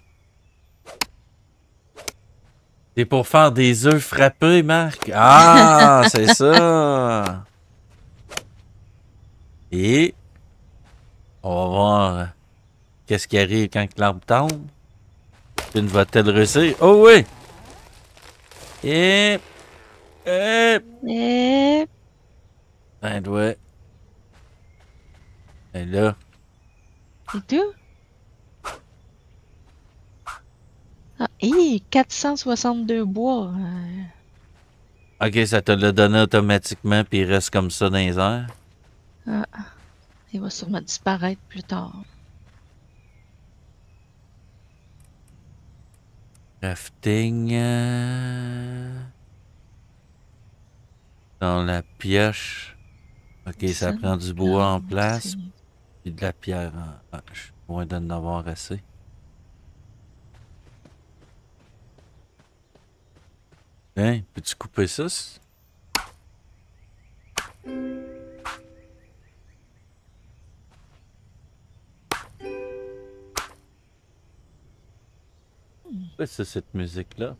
C'est pour faire des œufs frappés, Marc. Ah, c'est ça. Et on va voir euh, qu'est-ce qui arrive quand l'arbre tombe. Une va-t-elle réussir? Oh oui! Et... Et... Et... Ben ouais. Et là... C'est tout? Ah, et 462 bois. Euh. Ok, ça te le donné automatiquement, puis il reste comme ça dans les airs. Ah, il va sûrement disparaître plus tard. Crafting. Euh, dans la pioche. Ok, ça, prend du bois en ah, place. Puis de la pierre en. Ah, je suis loin d'en avoir assez. Hein, peux-tu couper ça? c'est cette musique-là.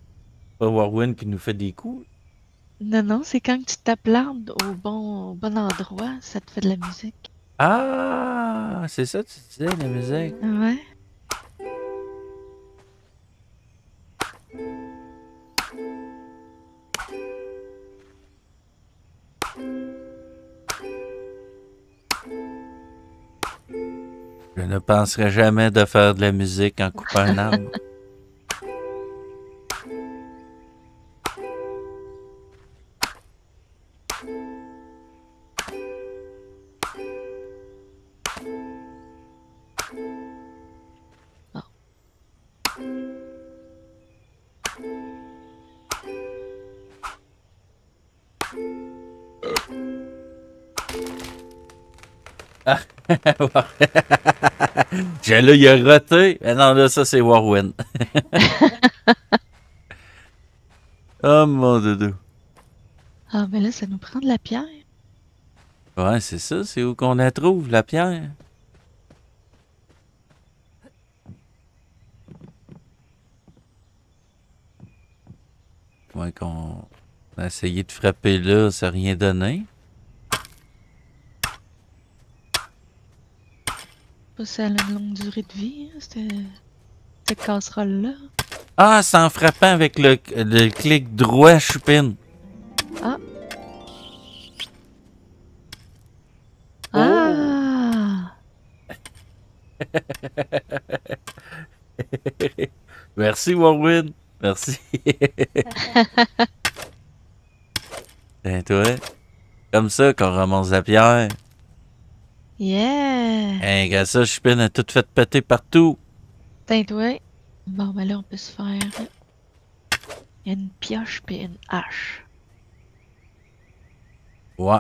Pas Warwin qui nous fait des coups. Non, non, c'est quand tu tapes l'arbre au bon, bon endroit, ça te fait de la musique. Ah, c'est ça que tu disais, la musique. Ouais. Je ne penserai jamais de faire de la musique en coupant un arbre. là, il a roté. Mais non, là, ça, c'est Warwin. oh mon doudou. Ah, mais là, ça nous prend de la pierre. Ouais, c'est ça. C'est où qu'on la trouve, la pierre. Ouais, qu'on a essayé de frapper là, ça n'a rien donné. C'est si elle longue durée de vie, hein, cette, casserole-là. Ah, c'est en frappant avec le, clic droit, Chupin. Ah. Oh. Ah. Merci, Warwin. Merci. Et toi, comme ça qu'on remonte la pierre. Yeah! Hey, regarde ça, je suis bien tout fait péter partout. Tiens-toi. Bon, ben là, on peut se faire une pioche puis une hache. Ouais.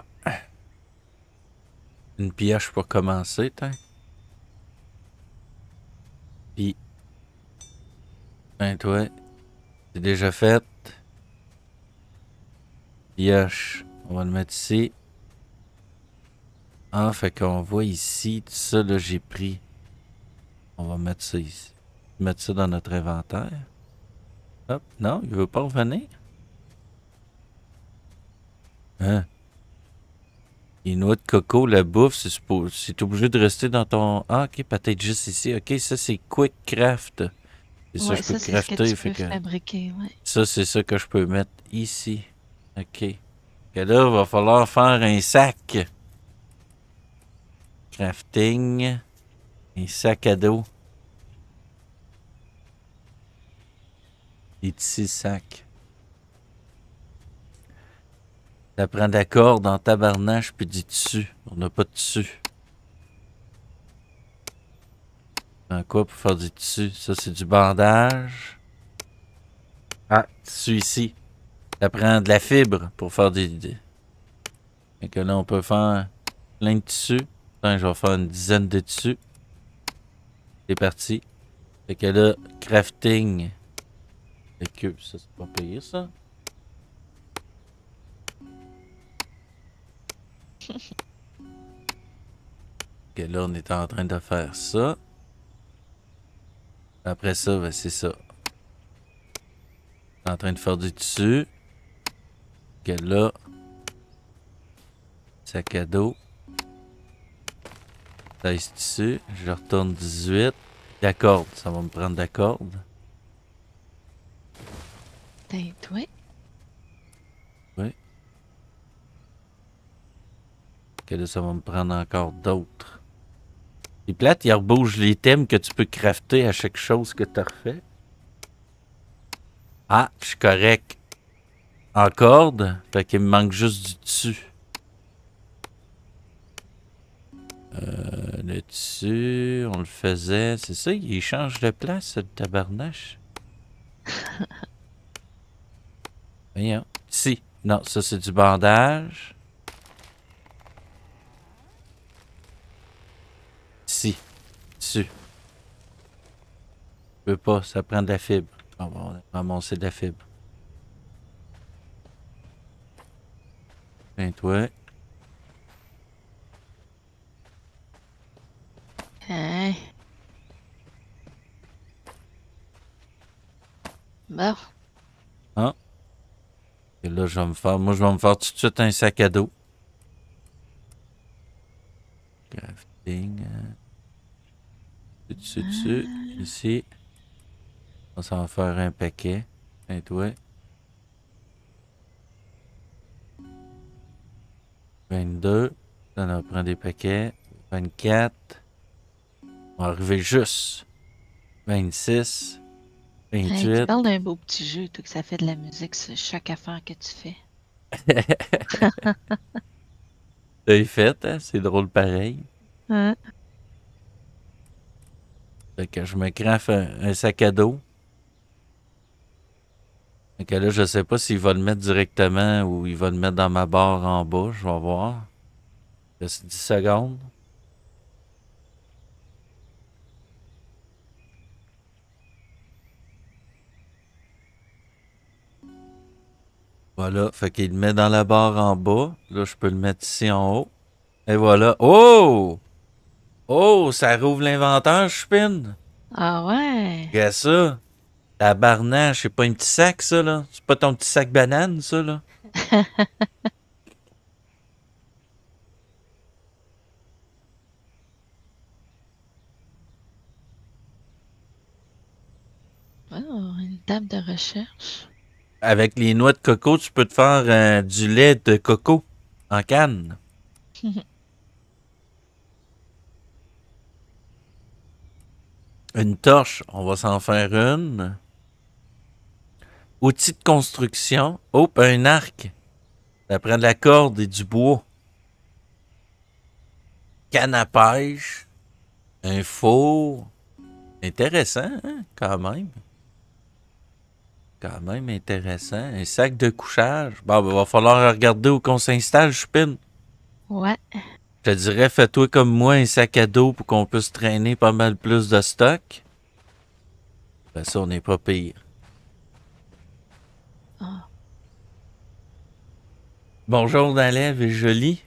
Une pioche pour commencer, t'in. Puis. tiens toi, c'est déjà fait. Pioche, on va le mettre ici. Ah, fait qu'on voit ici, tout ça, là, j'ai pris. On va mettre ça ici. Mettre ça dans notre inventaire. Hop, non, il veut pas revenir. Hein? Les noix de coco, la bouffe, c'est c'est obligé de rester dans ton... Ah, ok, peut-être juste ici. Ok, ça, c'est quick craft. C'est ça, je peux crafter. Ce que Ça, c'est ça que je peux mettre ici. Ok. Et là, il va falloir faire un sac. Crafting. Un sac à dos. et six sacs. Ça prend de la corde en tabarnache puis du tissu. On n'a pas de tissu. En quoi pour faire du tissu? Ça, c'est du bandage. Ah, tissu ici. Ça prend de la fibre pour faire des... Et que là, on peut faire plein de tissus je vais faire une dizaine de dessus. C'est parti. Fait que là, crafting. Et que ça, c'est pas payé, ça. que là, on est en train de faire ça. Après ça, ben, c'est ça. en train de faire du dessus. Que là, sac à dos. 16 dessus. Je retourne 18. D'accord, ça va me prendre d'accord corde. Ben, T'es ouais. Oui. Ok, là, ça va me prendre encore d'autres. Les plates, ils rebouge les thèmes que tu peux crafter à chaque chose que tu refait. Ah, je suis correct. En corde, fait qu'il me manque juste du dessus. Euh, Là-dessus, on le faisait. C'est ça, il change de place, ce tabarnache. Voyons. Si. Non, ça, c'est du bandage. Si. Dessus. Je peux pas, ça prend de la fibre. Ah va c'est de la fibre. Et toi Ah. Et là, je vais me faire. Moi, je vais me faire tout de suite un sac à dos. Crafting. Dessus, hein. dessus, ah. Ici. On s'en va faire un paquet. 22. on on prend des paquets. 24. On va arriver juste. 26 tu parles d'un beau petit jeu, tout que ça fait de la musique chaque affaire que tu fais. T'as fait, hein? c'est drôle pareil. je me craffe un, sac à dos. je sais pas s'il va le mettre directement ou il va le mettre dans ma barre en bas, je vais voir. C'est 10 secondes. Voilà, fait qu'il le met dans la barre en bas. Là, je peux le mettre ici en haut. Et voilà. Oh! Oh, ça rouvre l'inventaire, je spin. Ah ouais? Regarde ça. La barnache, c'est pas un petit sac, ça, là. C'est pas ton petit sac banane, ça, là. oh, une table de recherche. Avec les noix de coco, tu peux te faire euh, du lait de coco en canne. une torche, on va s'en faire une. Outils de construction. Oh, un arc. Ça prend de la corde et du bois. Canne à pêche. Un four. Intéressant, hein, quand même. Quand même intéressant. Un sac de couchage. Bon, ben, va falloir regarder où qu'on s'installe, Chupine. Ouais. Je te dirais, fais-toi comme moi un sac à dos pour qu'on puisse traîner pas mal plus de stock. Ben, ça, on n'est pas pire. Ah. Bonjour Dalève et jolie.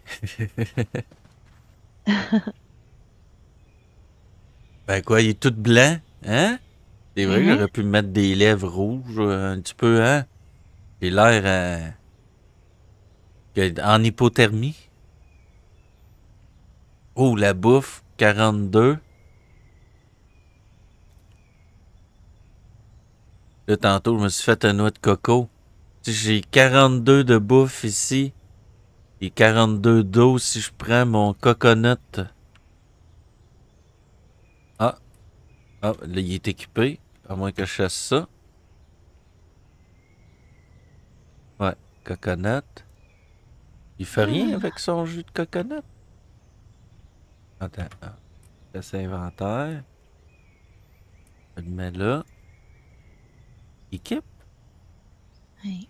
ben quoi, il est tout blanc, hein? C'est vrai, mm-hmm. j'aurais pu mettre des lèvres rouges euh, un petit peu, hein? J'ai l'air euh, en hypothermie. Oh, la bouffe, 42. Là, tantôt, je me suis fait un noix de coco. J'ai 42 de bouffe ici. Et 42 d'eau si je prends mon coconut. Ah. Ah, là, il est équipé. À moins que je chasse ça. Ouais, coconut. Il fait rien ah. avec son jus de coconut. Attends, laisse inventaire. Je le là. Équipe. Oui.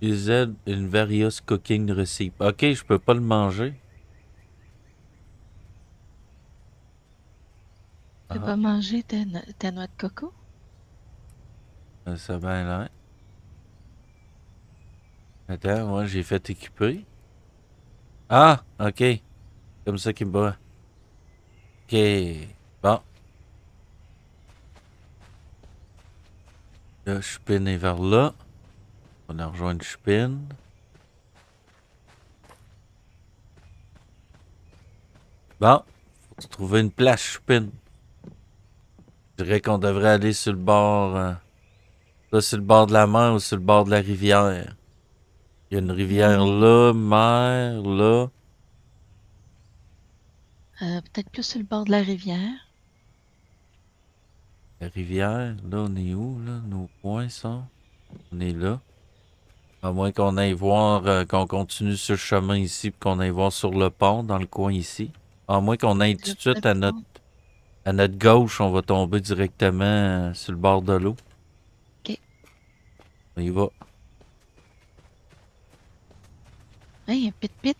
Ils aident une various cooking recipe. Ok, je peux pas le manger. Tu peux ah. pas manger ta, noix de coco? Euh, ça va là. Hein? Attends, moi j'ai fait équiper. Ah, ok. Comme ça qu'il me bat. Ok, bon. Là, je suis aller vers là. On a rejoint une spin. Bon, faut trouver une place spin. Je dirais qu'on devrait aller sur le bord. là, euh, sur le bord de la mer ou sur le bord de la rivière. Il y a une rivière là, mer là. Euh, peut-être plus sur le bord de la rivière. La rivière, là, on est où, là? Nos points sont. On est là. À moins qu'on aille voir, euh, qu'on continue ce chemin ici, qu'on aille voir sur le pont, dans le coin ici. À moins qu'on aille tout de suite à notre, à notre gauche, on va tomber directement euh, sur le bord de l'eau. Ok. On y va. Hey, un pit-pit.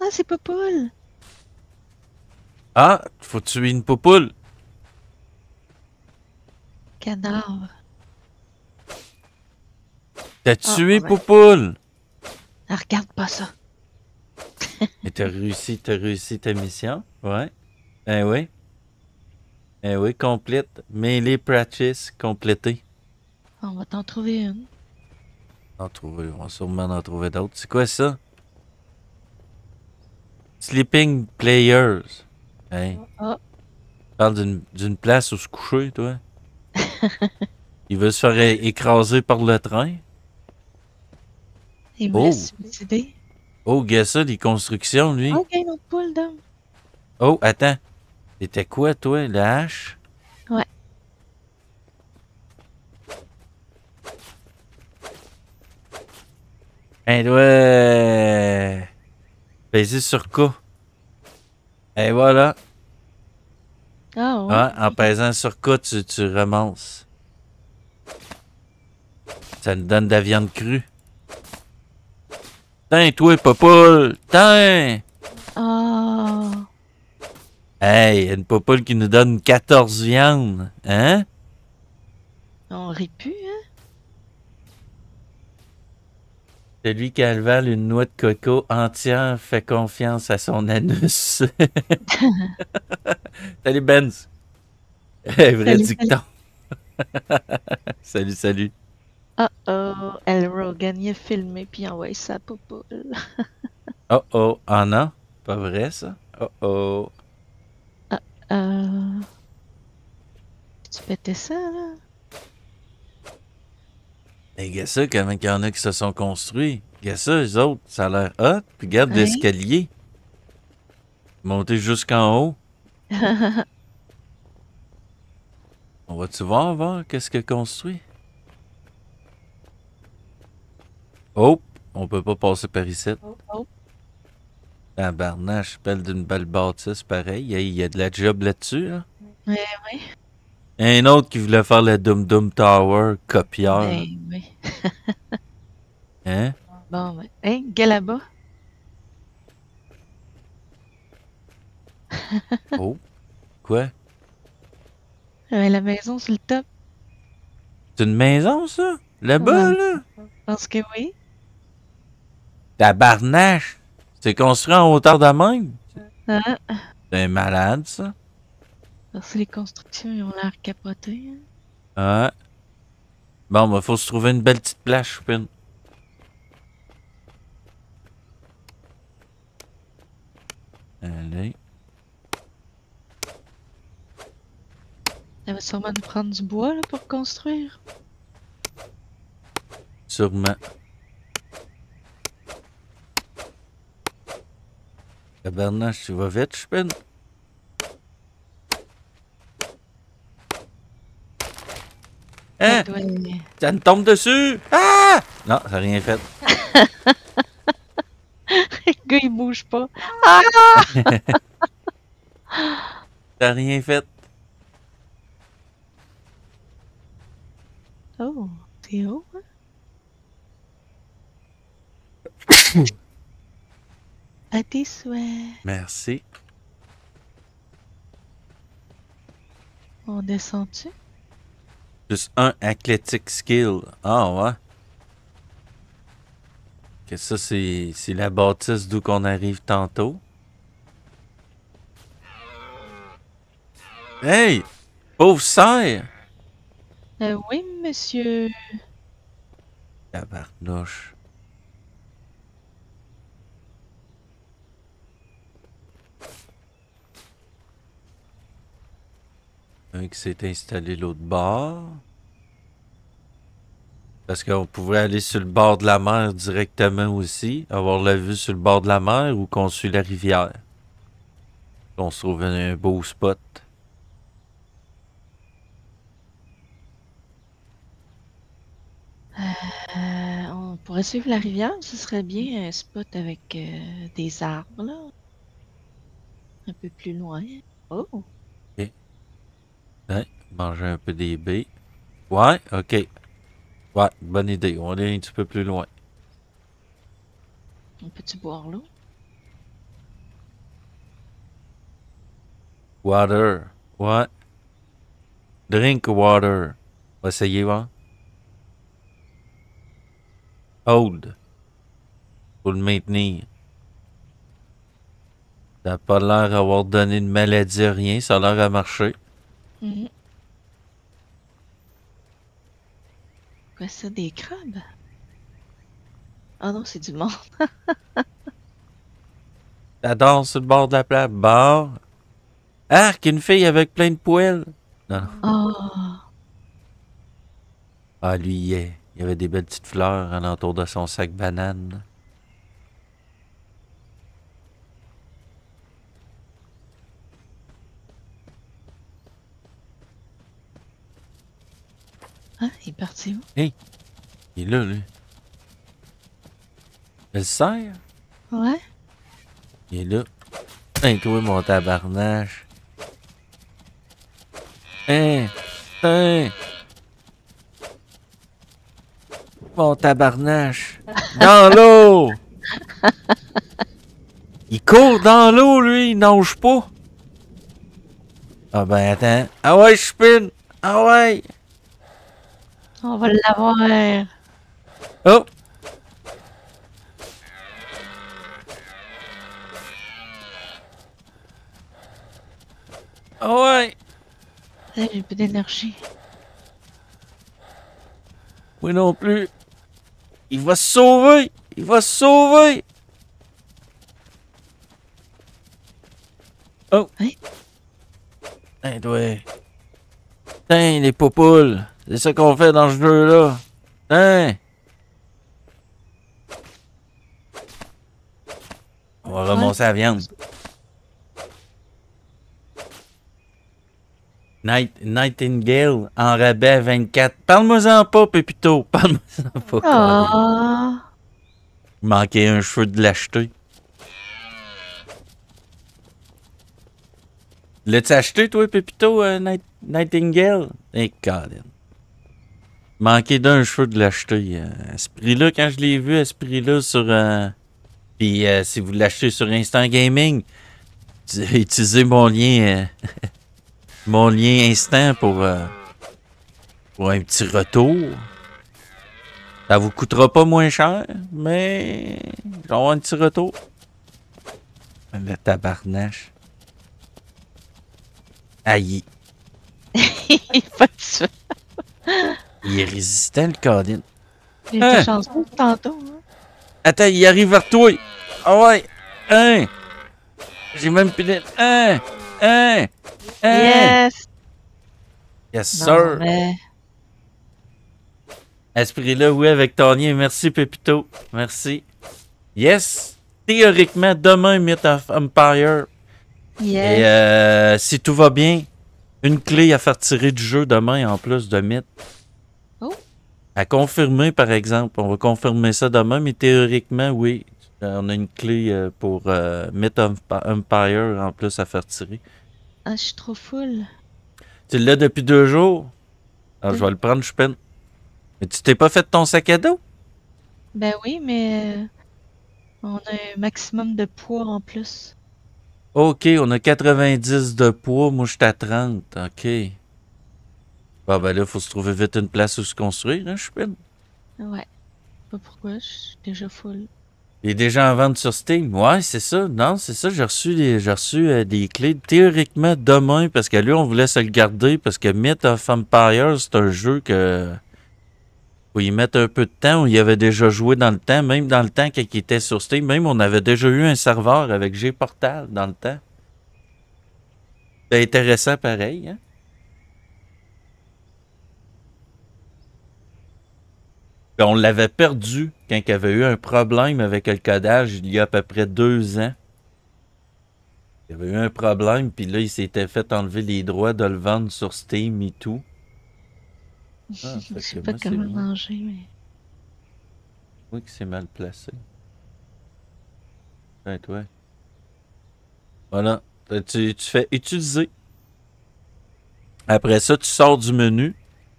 Ah, c'est Popoule! Ah, faut tuer une Popoule! Canard. T'as ah, tué Poupoule! Ah, regarde pas ça. Mais t'as réussi, t'as réussi ta mission. Ouais. Eh oui. Eh oui, complète. Melee practice complété. On va t'en trouver une. En trouver, on va sûrement en trouver d'autres. C'est quoi ça? Sleeping Players. Hein? Tu ah, parles d'une place où se coucher, toi? Il veut se faire écraser par le train? oh. laisse ce Oh, ça, des constructions, lui. Ok, une autre poule, d'homme. Oh, attends. C'était quoi, toi, la hache? Ouais. Eh, ouais. Paiser sur quoi? Et eh, voilà. Ah ouais. en pesant sur quoi, tu, tu Ça nous donne de la viande crue. Tiens, toi, Popole! Tiens! Oh! Hey, une Popole qui nous donne 14 viandes, hein? On rit plus, hein? Celui qui avale une noix de coco entière fait confiance à son anus. salut Benz! Eh, vrai dicton. salut. salut. Ah, oh oh, Elrogan, il a filmé puis il envoyé sa poupoule. oh oh, ah non, pas vrai ça? Oh oh. Oh uh! Tu pétais ça là? Mais gars ça, même il y en a qui se sont construits? Regarde ça, les autres, ça a l'air hot, puis garde hein? l'escalier. Monter jusqu'en haut. On va-tu voir, voir qu'est-ce que construit? Oh, on peut pas passer par ici. Oh, oh. Ah, je pelle d'une belle bâtisse, pareil. Il y, a, de la job là-dessus. là. Hein? Oui, oui. Un autre qui voulait faire la Dum Dum Tower, copieur. Ben, oui, oui. hein? Bon, ben, hein, là-bas. oh, quoi? la maison sur le top. C'est une maison, ça? Là-bas, là? Je pense que oui. Tabarnache! C'est construit en hauteur de même? Ah. C'est malade, ça. Parce que les constructions, ils ont l'air capotées. Hein? Ah. Bon, bah, faut se trouver une belle petite plage, pense. Allez. Elle va sûrement nous prendre du bois, là, pour construire. Sûrement. Bernard, tu vas vite, je pense. Hein? Ça me tombe dessus! Ah! Non, ça n'a rien fait. Le gars, il bouge pas. Ah! Ça n'a rien fait. Oh, c'est haut, À Merci. On descend-tu? Plus un athletic skill. Ah ouais. Que ça, c'est la bâtisse d'où qu'on arrive tantôt. Hey! Pauvre sœur! Euh, oui, monsieur. La Tabarnouche. qui s'est installé l'autre bord. Parce qu'on pourrait aller sur le bord de la mer directement aussi, avoir la vue sur le bord de la mer ou qu'on suit la rivière. On se trouve un beau spot. Euh, on pourrait suivre la rivière, ce serait bien un spot avec euh, des arbres, là. Un peu plus loin. Oh! Hein? manger un peu des baies. Ouais, ok. Ouais, bonne idée. On est un petit peu plus loin. On peut-tu boire l'eau? Water. Ouais. Drink water. On va essayer, va. Hold. Pour le maintenir. Ça n'a pas l'air d'avoir donné de maladie, rien. Ça a l'air à marcher. Mhm. Quoi ça, des crabes? Ah non, c'est du monde. La danse sur le bord de la plage. Bon. ah, une fille avec plein de poils. Ah. ah, lui, il y avait des belles petites fleurs alentour de son sac banane. Hein? Il est parti où? Hein? Il est là, lui. Elle sert? Ouais. Il est là. Hein, toi, mon tabarnage. Hein! Hein! Mon tabarnache! Dans l'eau! Il court dans l'eau, lui, il nage pas! Ah ben attends. Ah ouais, je spin! Ah ouais! On va l'avoir. Oh Ah ouais J'ai peu d'énergie. Oui non plus. Il va se sauver Il va se sauver Oh! Hein? Hein toi! Tain, les popoules! C'est ça qu'on fait dans ce jeu-là. Hein? On va remonter la viande. Night, Nightingale en rabais 24. Parle-moi-en pas, Pépito. Parle-moi-en pas. Il ah. manquait un cheveu de l'acheter. L'as-tu acheté, toi, Pépito, euh, Nightingale? Eh, Colin. Manquer d'un cheveu de l'acheter. esprit euh, ce là quand je l'ai vu esprit ce là sur. Euh, puis euh, si vous l'achetez sur Instant Gaming, utilisez mon lien. mon lien Instant pour. pour un petit retour. Ça vous coûtera pas moins cher, mais. J'aurai un petit retour. La tabarnache. Aïe. Pas de il est résistant, le Cardin. Il était hein? tantôt. Hein. Attends, il arrive vers toi. Ah ouais. Hein? J'ai même pénètre. Hein? Hein? Hein? Yes. Yes, sir. Non, ben. là oui, avec lien. Merci, Pepito. Merci. Yes. Théoriquement, demain, Myth of Empire. Yes. Et euh, si tout va bien, une clé à faire tirer du jeu demain en plus de Myth. À confirmer, par exemple, on va confirmer ça demain, mais théoriquement, oui, on a une clé euh, pour euh, mettre Empire en plus à faire tirer. Ah, je suis trop full. Tu l'as depuis deux jours? Alors, ah, je vais le prendre, je peine. Mais tu t'es pas fait ton sac à dos? Ben oui, mais euh, on a un maximum de poids en plus. Ok, on a 90 de poids, moi je suis à 30, ok. Bah, ben là, faut se trouver vite une place où se construire, hein, je suis Ouais. Pas pourquoi, je suis déjà full. Il est déjà en vente sur Steam. Ouais, c'est ça. Non, c'est ça. J'ai reçu, des, reçu euh, des clés théoriquement demain parce que lui, on voulait se le garder parce que Myth of Empires, c'est un jeu que. Où ils mettre un peu de temps, où il avait déjà joué dans le temps, même dans le temps qu'il était sur Steam. Même, on avait déjà eu un serveur avec G-Portal dans le temps. C'est intéressant pareil, hein? Ben, on l'avait perdu quand il avait eu un problème avec le codage il y a à peu près deux ans. Il avait eu un problème, puis là, il s'était fait enlever les droits de le vendre sur Steam et tout. Ah, Je ne sais pas comment manger, mais. Oui, que c'est mal placé. Ouais, ben, toi. Voilà. Euh, tu, fais utiliser. Après ça, tu sors du menu,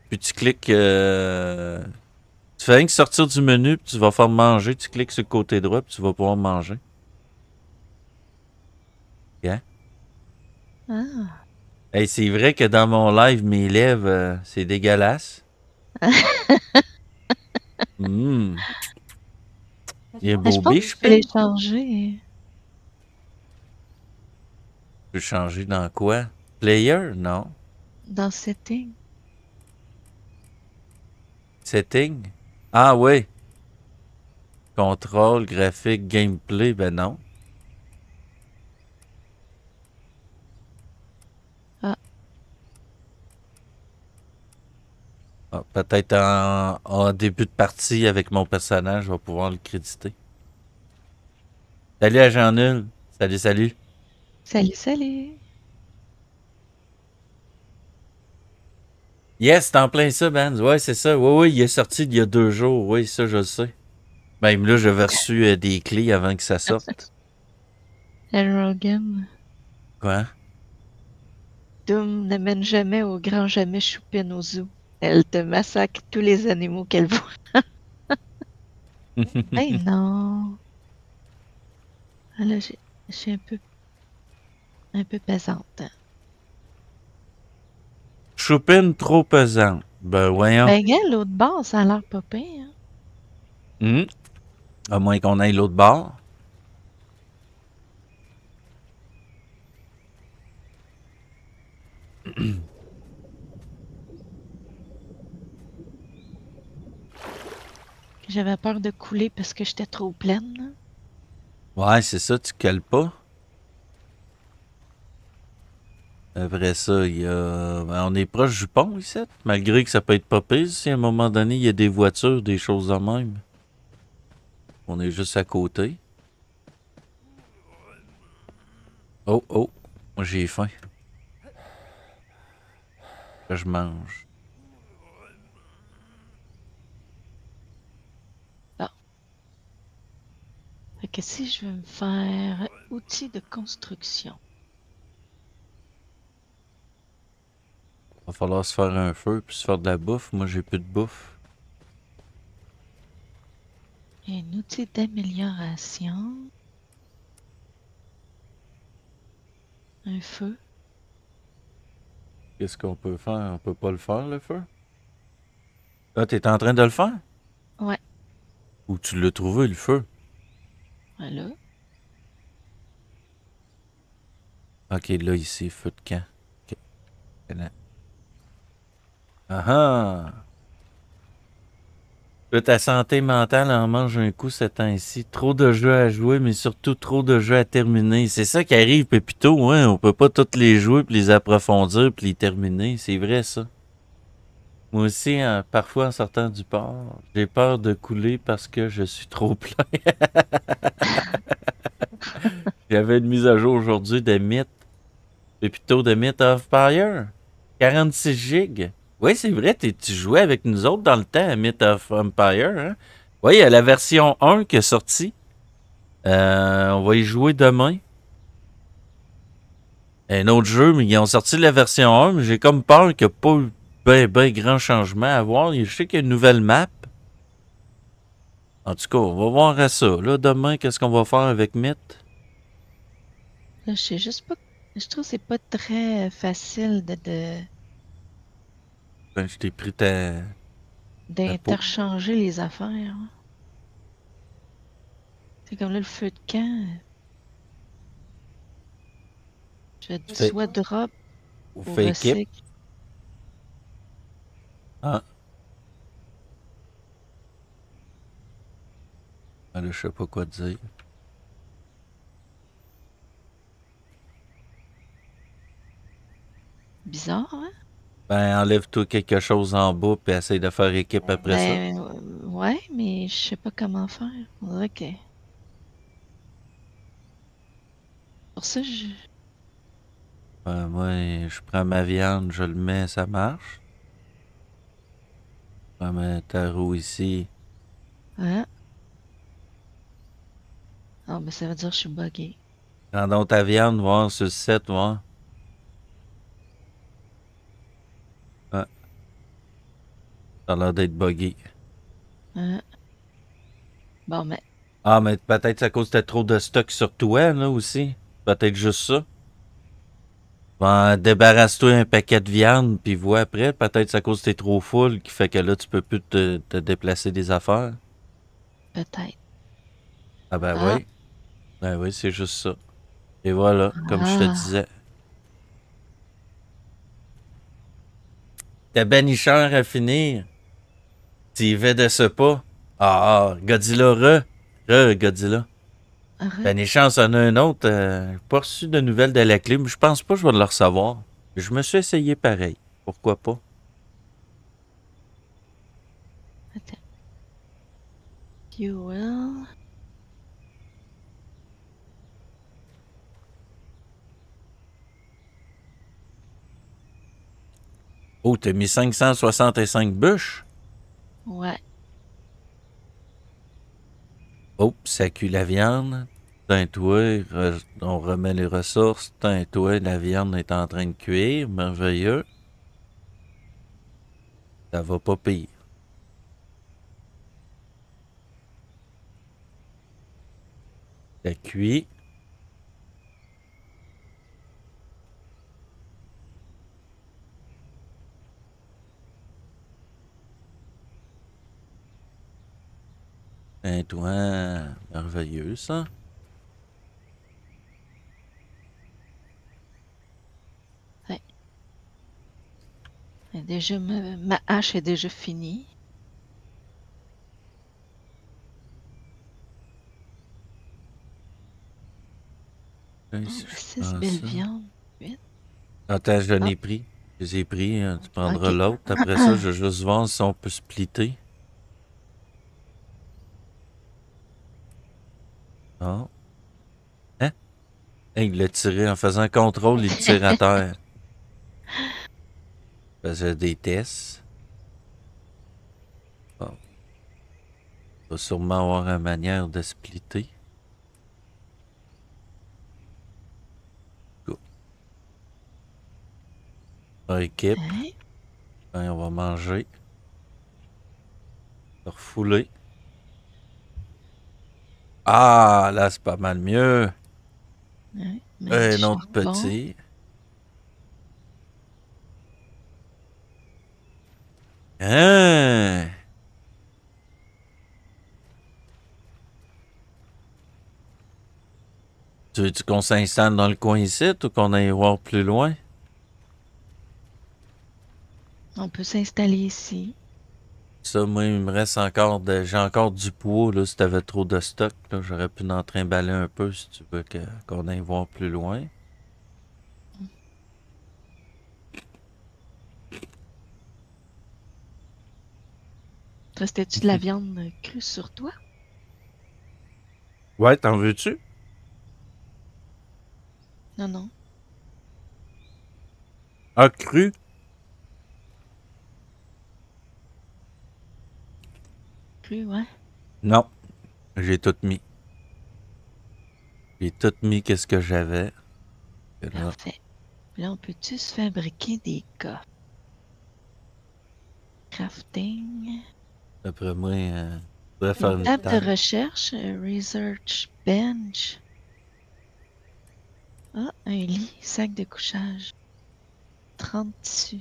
puis tu cliques. Euh, tu fais rien que sortir du menu, puis tu vas faire manger. Tu cliques sur le côté droit, puis tu vas pouvoir manger. bien hein? Ah. c'est vrai que dans mon live, mes lèvres, euh, c'est dégueulasse. Hum. Il est beau je peux changer. Je peux changer dans quoi? Player? Non. Dans Setting. Setting? Ah oui. Contrôle, graphique, gameplay, ben non. Ah. ah peut-être en, début de partie avec mon personnage, je vais pouvoir le créditer. Salut Agent Nul. Salut, salut. Salut, salut. Yes, c'est en plein ça, Ben. Ouais, c'est ça. Oui, oui, il est sorti il y a deux jours. Oui, ça, je le sais. Même là, j'avais reçu euh, des clés avant que ça sorte. Rogan. Quoi? Doom n'amène jamais au grand jamais Choupin au zoo. Elle te massacre tous les animaux qu'elle voit. hey non! Ah, là, j'ai un peu. un peu pesante. Choupine trop pesante. Ben voyons. Ben, l'eau l'autre bord, ça a l'air pas pire. Hum, À moins qu'on aille l'autre bord. J'avais peur de couler parce que j'étais trop pleine. Ouais, c'est ça, tu cales pas. Après ça, ben, on est proche du pont ici, malgré que ça peut être pas pire si à un moment donné il y a des voitures, des choses en même. On est juste à côté. Oh oh, j'ai faim. je mange. Qu'est-ce ah. que si je veux me faire outil de construction. Va falloir se faire un feu puis se faire de la bouffe. Moi, j'ai plus de bouffe. Un outil d'amélioration. Un feu. Qu'est-ce qu'on peut faire? On peut pas le faire, le feu? Ah, t'es en train de le faire? Ouais. Ou tu l'as trouvé, le feu? Voilà. Ok, là, ici, feu de camp. Ok. Ah ah! ta santé mentale en mange un coup ce temps-ci. Trop de jeux à jouer, mais surtout trop de jeux à terminer. C'est ça qui arrive, Pépito, hein? On peut pas tous les jouer, puis les approfondir, puis les terminer. C'est vrai, ça. Moi aussi, parfois en sortant du port, j'ai peur de couler parce que je suis trop plein. J'avais une mise à jour aujourd'hui de Myth. Pépito de Myth of Fire. 46 gigs. Oui, c'est vrai, tu jouais avec nous autres dans le temps à Myth of Empire. Hein? Oui, il y a la version 1 qui est sortie. Euh, on va y jouer demain. Un autre jeu, mais ils ont sorti la version 1, mais j'ai comme peur qu'il n'y a pas eu ben, ben, grand changement à voir. Je sais qu'il y a une nouvelle map. En tout cas, on va voir à ça. Là, demain, qu'est-ce qu'on va faire avec Myth? je sais juste pas. Je trouve que c'est pas très facile de ben, je t'ai pris ta. D'interchanger les affaires. C'est comme là le feu de camp. Je te soit drop. Ou fake. équipe. Ah. ah. Là, je sais pas quoi dire. Bizarre, hein? Ben, enlève tout quelque chose en bas puis essaye de faire équipe après ben, ça. Ouais, mais je sais pas comment faire. Ok. Pour ça, je. Ben, moi, je prends ma viande, je le mets, ça marche. Je prends ma tarot ici. Ouais. Ah, oh, ben ça veut dire que je suis buggé. Prends donc ta viande, voir ce set 7, voir. Ça a l'air d'être buggé. Euh. Bon, mais. Ah, mais peut-être ça cause que t'as trop de stock sur toi, là aussi. Peut-être juste ça. Ben, débarrasse-toi un paquet de viande, puis vois après. Peut-être ça à cause que t'es trop full qui fait que là, tu peux plus te, déplacer des affaires. Peut-être. Ah ben ah. oui. Ben oui, c'est juste ça. Et voilà, comme je te ah. disais. T'es bannisseur à finir. T'y il de ce pas. Ah, ah, Godzilla re. Re, Godzilla. Ben, chances, en a un autre. Euh, pas reçu de nouvelles de la clé, mais je pense pas que je vais le recevoir. Je me suis essayé pareil. Pourquoi pas? Attends. You will. Oh, t'as mis 565 bûches? Ouais. Oh, ça cuit la viande. teint on remet les ressources. teint la viande est en train de cuire. Merveilleux. Ça va pas pire. Ça cuit. Et toi, merveilleux ça. déjà, ma hache est déjà finie. Oh, 000 viandes. Attends, je l'ai ah. pris. Je les ai pris. Hein. Tu prendras l'autre. Après ça, je vais juste voir si on peut splitter. Oh. Hein? il l'a tiré en faisant contrôle, il tire à terre. faisait des tests. Il va sûrement avoir une manière de splitter. Go. équipe. Hein? Hein, on va manger. refouler. Ah, là, c'est pas mal mieux. Ouais, Un autre petit. Hein? Tu veux qu'on s'installe dans le coin ici ou qu'on aille voir plus loin? On peut s'installer ici ça, moi, il me reste encore de. J'ai encore du poids, là, si t'avais trop de stock, j'aurais pu en trimballer un peu si tu veux que, qu'on aille voir plus loin. Restais-tu de la viande crue sur toi? Ouais, t'en veux-tu? Non, non. Ah, cru? Non. J'ai tout mis. J'ai tout mis qu'est-ce que j'avais. Parfait. Là, on peut tous fabriquer des coffres? Crafting. Après moi, euh, faire une table, de recherche, research bench. Ah, un lit, sac de couchage. 30 tissus.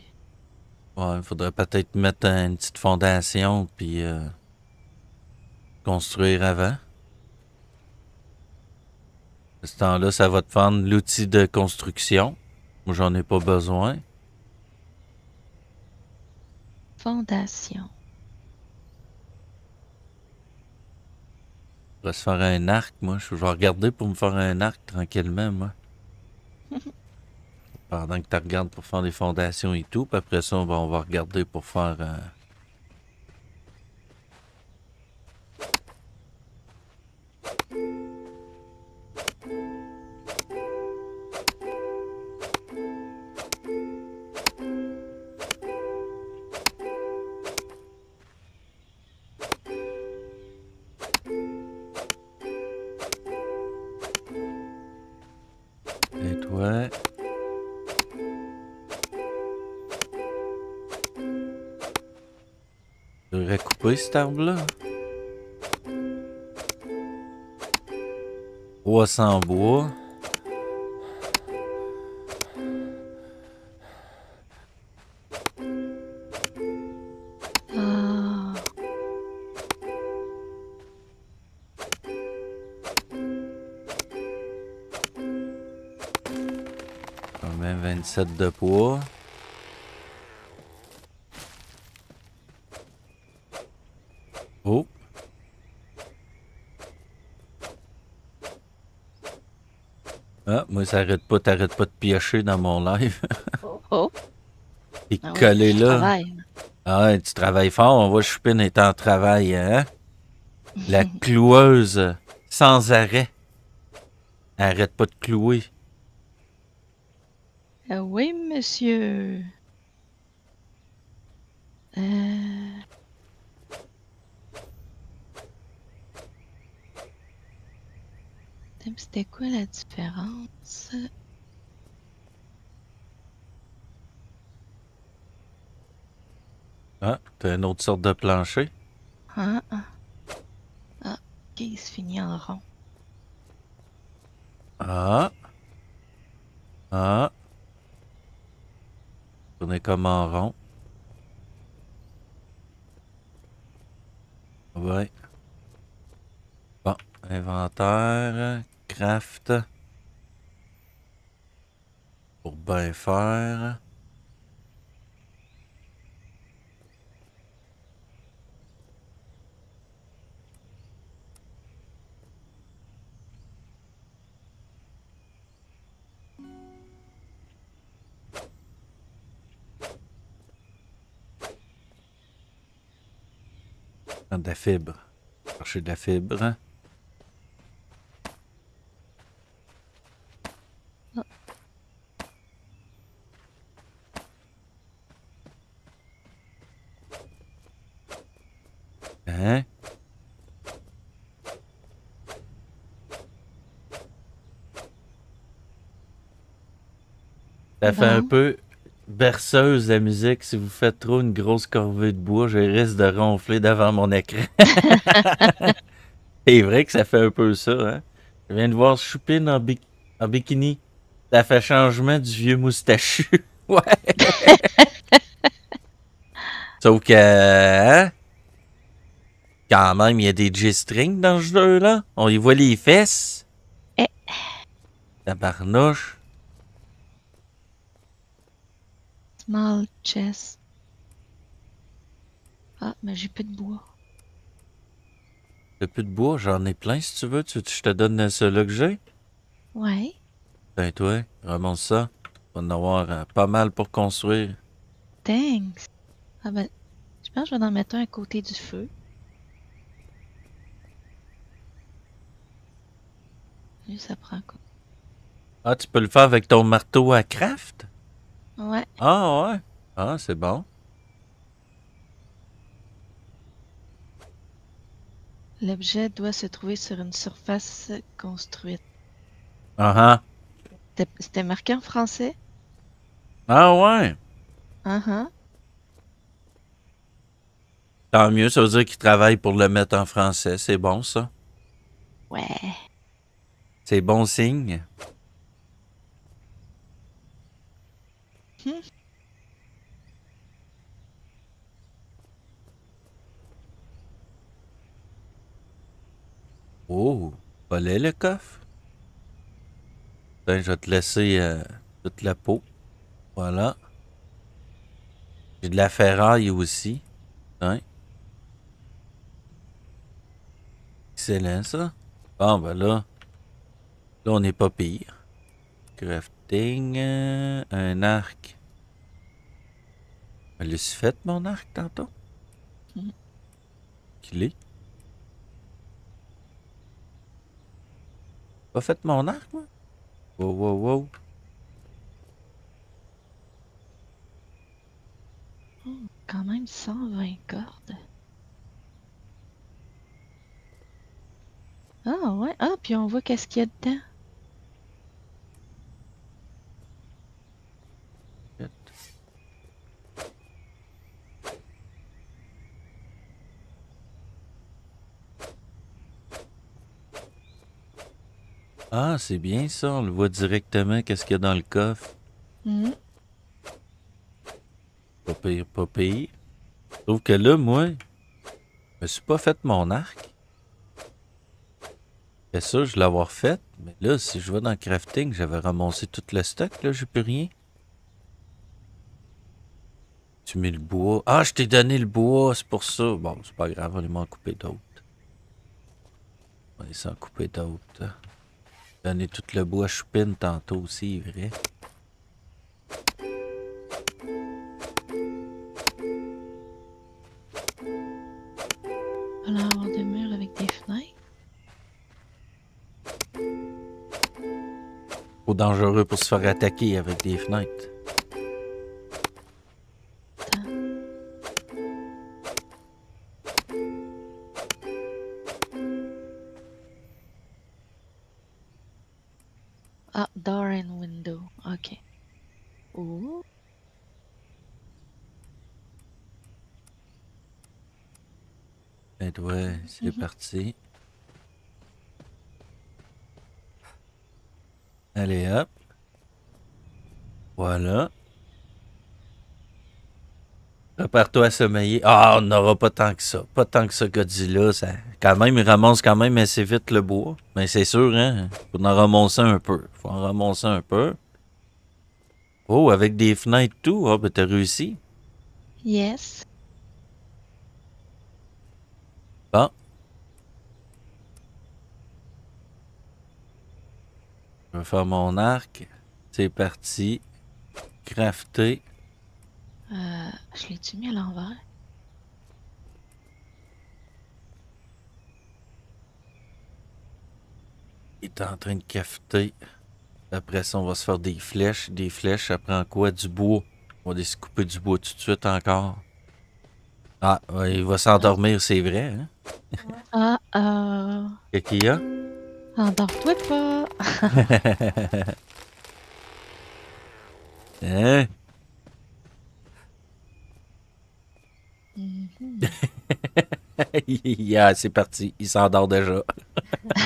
il faudrait peut-être mettre une petite fondation, puis. Euh, construire avant. À ce temps-là, ça va te prendre l'outil de construction. Moi, j'en ai pas besoin. Fondation. Je vais se faire un arc, moi. Je vais regarder pour me faire un arc tranquillement, moi. Pendant que tu regardes pour faire des fondations et tout, puis après ça, ben, on va, regarder pour faire... Euh, cet arbre-là? 300 bois. Ah. même 27 de poids. arrête pas, t'arrêtes pas de piocher dans mon live. oh, oh. Et ah collé là. Ah tu travailles fort, on voit Chupin est en travail, hein? La cloueuse, sans arrêt. Arrête pas de clouer. Euh, oui, monsieur. Euh... c'était quoi la différence? Ah, t'as une autre sorte de plancher? Ah, ah. ah ok, il se finit en rond. Ah. Ah. On est comme en rond. Ouais. Bon, inventaire. Craft pour bien faire. de la fibre. Chercher de la fibre. Hein Ça fait un peu berceuse la musique. Si vous faites trop une grosse corvée de bois, je risque de ronfler devant mon écran. C'est vrai que ça fait un peu ça. Hein? Je viens de voir Choupine en, bikini. Ça fait changement du vieux moustachu. ouais. Sauf que. Hein? Quand même, il y a des G-strings dans ce jeu-là. On y voit les fesses. Eh. La barnouche. Small chest. Ah, mais j'ai plus de bois. T'as plus de bois? J'en ai plein si tu veux. Tu, je te donne celui-là que j'ai? Ouais. Ben toi, remonte ça. On va en avoir euh, pas mal pour construire. Thanks. Ah ben, je pense que je vais en mettre un à côté du feu. ça prend quoi? Ah, tu peux le faire avec ton marteau à craft? Ouais. Ah, ouais. Ah, c'est bon. L'objet doit se trouver sur une surface construite. Ah uh C'était marqué en français? Ah ouais! Ah uh Tant mieux, ça veut dire qu'il travaille pour le mettre en français. C'est bon, ça? Ouais. C'est bon signe. Hmm. Oh, voler le coffre. Ben, je vais te laisser euh, toute la peau. Voilà. J'ai de la ferraille aussi. Hein? Excellent ça. Bon, ben Là, on n'est pas pire. Crafting. Euh, un arc. Allez fait, mon arc, tantôt? Qu'il mm. est? Pas fait mon arc, moi? Wow, wow, wow. Oh, quand même 120 cordes. Ah ouais, ah puis on voit qu'est-ce qu'il y a dedans. Ah, c'est bien ça. On le voit directement qu'est-ce qu'il y a dans le coffre. Mm -hmm. Pas pire, pas Sauf que là, moi, je me suis pas fait mon arc. Et ça, je l'avoir fait. Mais là, si je vais dans le crafting, j'avais ramassé tout le stock. Là, n'ai plus rien. Tu mets le bois. Ah, je t'ai donné le bois, c'est pour ça. Bon, c'est pas grave, on va m'en couper d'autres. On va s'en couper d'autres. Donner tout le bois choupine tantôt aussi, vrai. avoir des murs avec des fenêtres. Trop dangereux pour se faire attaquer avec des fenêtres. parti. Allez hop. Voilà. prépare toi à sommeiller. Ah, on n'aura pas tant que ça. Pas tant que ça, là. Ça, quand même, il ramasse quand même assez vite le bois. Mais c'est sûr, hein. Faut en ramasser un peu. Faut en ramasser un peu. Oh, avec des fenêtres tout. Ah, oh, ben t'as réussi. Yes. Bon, Je vais faire mon arc. C'est parti. Crafter. Euh, je l'ai-tu mis à l'envers? Il est en train de cafeter. Après ça, on va se faire des flèches. Des flèches, ça prend quoi? Du bois. On va découper du bois tout de suite encore. Ah, il va s'endormir, c'est vrai. Hein? ah, ah. Qu'est-ce qu'il y a? Ah, toi pas Hein mm-hmm. c'est parti, il s'endort déjà.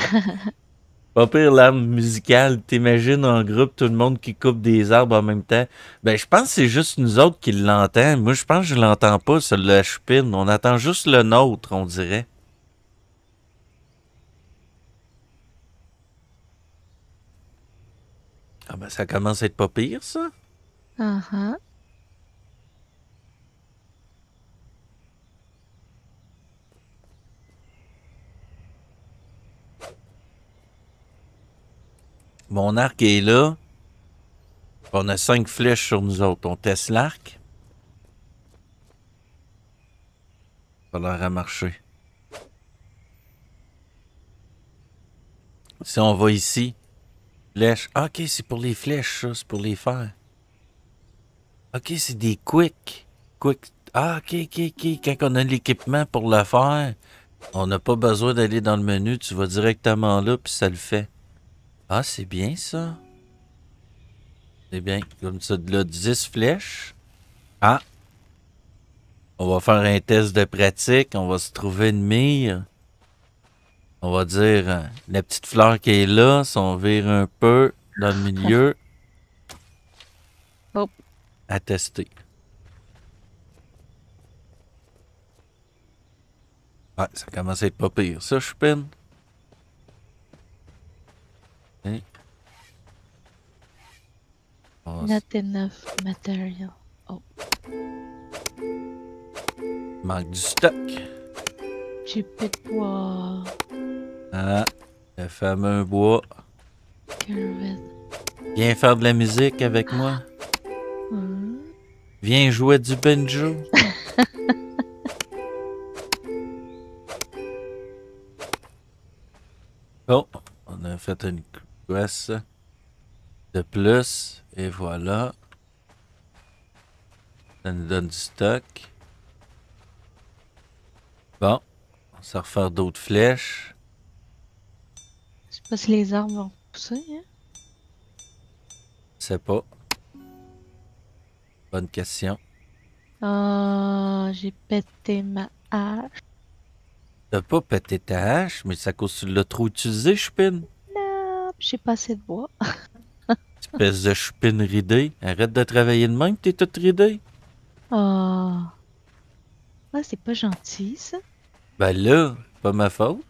Pas pire l'arme musicale, t'imagines en groupe tout le monde qui coupe des arbres en même temps. Ben je pense que c'est juste nous autres qui l'entend. Moi je pense que je l'entends pas, ça la chupine. On attend juste le nôtre, on dirait. Ah ben, ça commence à être pas pire, ça. Uh -huh. Mon arc est là. On a cinq flèches sur nous autres. On teste l'arc. Ça a l'air à marcher. Si on va ici, Flèche. Ah, ok, c'est pour les flèches, ça. C'est pour les faire. Ok, c'est des quick. Quick. Ah, ok, ok, ok. Quand on a l'équipement pour le faire, on n'a pas besoin d'aller dans le menu. Tu vas directement là, puis ça le fait. Ah, c'est bien, ça. C'est bien. Comme ça, là, 10 flèches. Ah. On va faire un test de pratique. On va se trouver une mire on va dire, euh, la petite fleur qui est là, si on vire un peu dans le milieu, Hop. à tester. Ouais, ça commence à être pas pire, ça, je peine. Hein? Not enough material. Oh. Manque du stock. J'ai plus de ah, le fameux bois. Viens faire de la musique avec moi. Viens jouer du banjo. bon, oh, on a fait une quest de plus. Et voilà. Ça nous donne du stock. Bon, on va refaire d'autres flèches. Parce que les arbres vont pousser, hein? sais pas. Bonne question. Ah, oh, j'ai pété ma hache. T'as pas pété ta hache, mais ça à cause que tu l'as trop utilisée, Chupine. Non, j'ai pas assez de bois. Espèce de Chupine ridée. Arrête de travailler de même, t'es toute ridée. Oh. Ouais, c'est pas gentil, ça. Ben là, pas ma faute.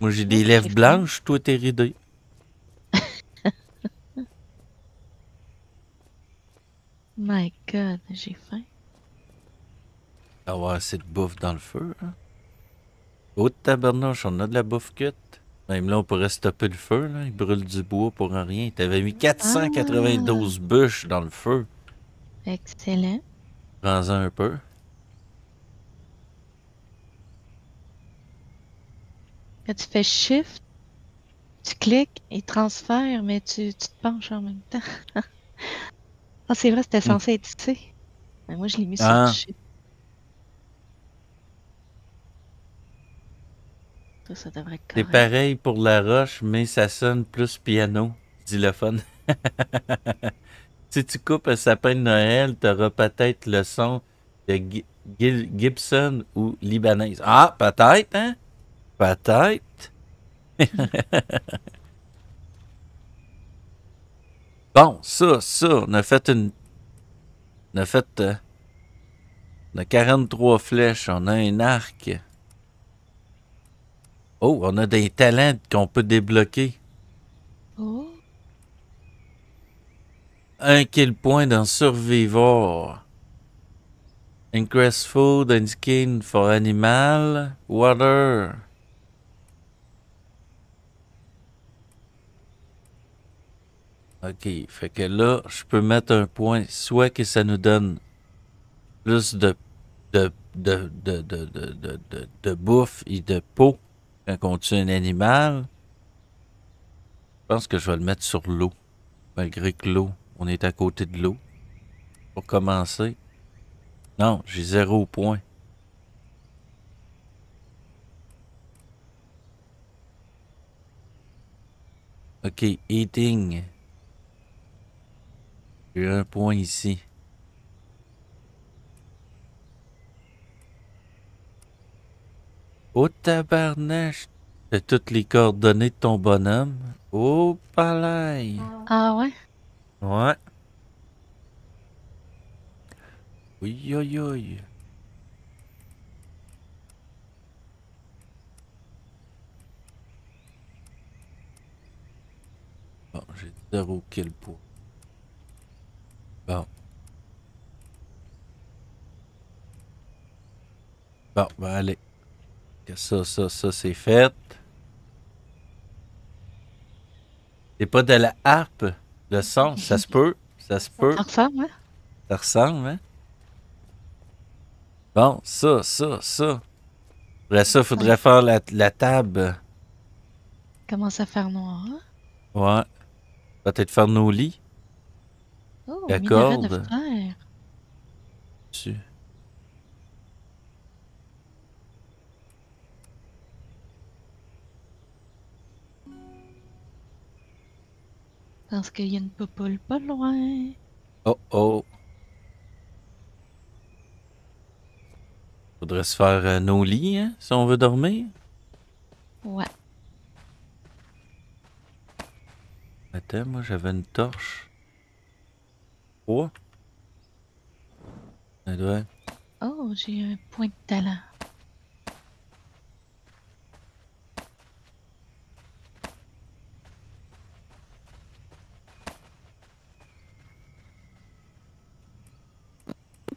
Moi, j'ai des lèvres blanches, toi, t'es ridé. My god, j'ai faim. Avoir assez de bouffe dans le feu, hein? Oh, on a de la bouffe cut. Même là, on pourrait stopper le feu, là. Il brûle du bois pour rien. rien. T'avais mis 492 ah! bûches dans le feu. Excellent. Prends-en un peu. Quand tu fais Shift, tu cliques et transfère, mais tu, tu te penches en même temps. ah, c'est vrai, c'était censé être ici. Mais moi, je l'ai mis sur ah. Shift. Ça, ça devrait être C'est pareil pour la roche, mais ça sonne plus piano, xylophone. si tu coupes un sapin de Noël, t'auras peut-être le son de Gibson ou libanaise. Ah, peut-être, hein? bon, ça, ça, on a fait une... On a fait... Euh, on a 43 flèches, on a un arc. Oh, on a des talents qu'on peut débloquer. Oh. Un kill point dans Survivor. Increase food and skin for animal. Water. OK. Fait que là, je peux mettre un point, soit que ça nous donne plus de, de, de, de, de bouffe et de peau quand on tue un animal. Je pense que je vais le mettre sur l'eau, malgré que l'eau, on est à côté de l'eau. Pour commencer. Non, j'ai zéro point. OK, eating. J'ai un point ici. Au oh, tabarnache de toutes les coordonnées de ton bonhomme. Au oh, palais. Ah ouais? Ouais. Oui, oui, oui. Bon, j'ai zéro le bah. Bon. Bon, bah, ben allez. Ça, ça, ça, c'est fait. C'est pas de la harpe, le sang, Ça se peut. Ça se peut. Ça ressemble, hein? Ça ressemble, hein? Bon, ça, ça, ça. Après ça, faudrait faire la, la table. Commence à faire noir. Hein? Ouais. Peut-être faire nos lits. Oh, Parce qu'il y a une popole pas loin. Oh oh. Faudrait se faire euh, nos lits, hein, si on veut dormir. Ouais. Attends, moi j'avais une torche. 3. Oh, j'ai un point de talent.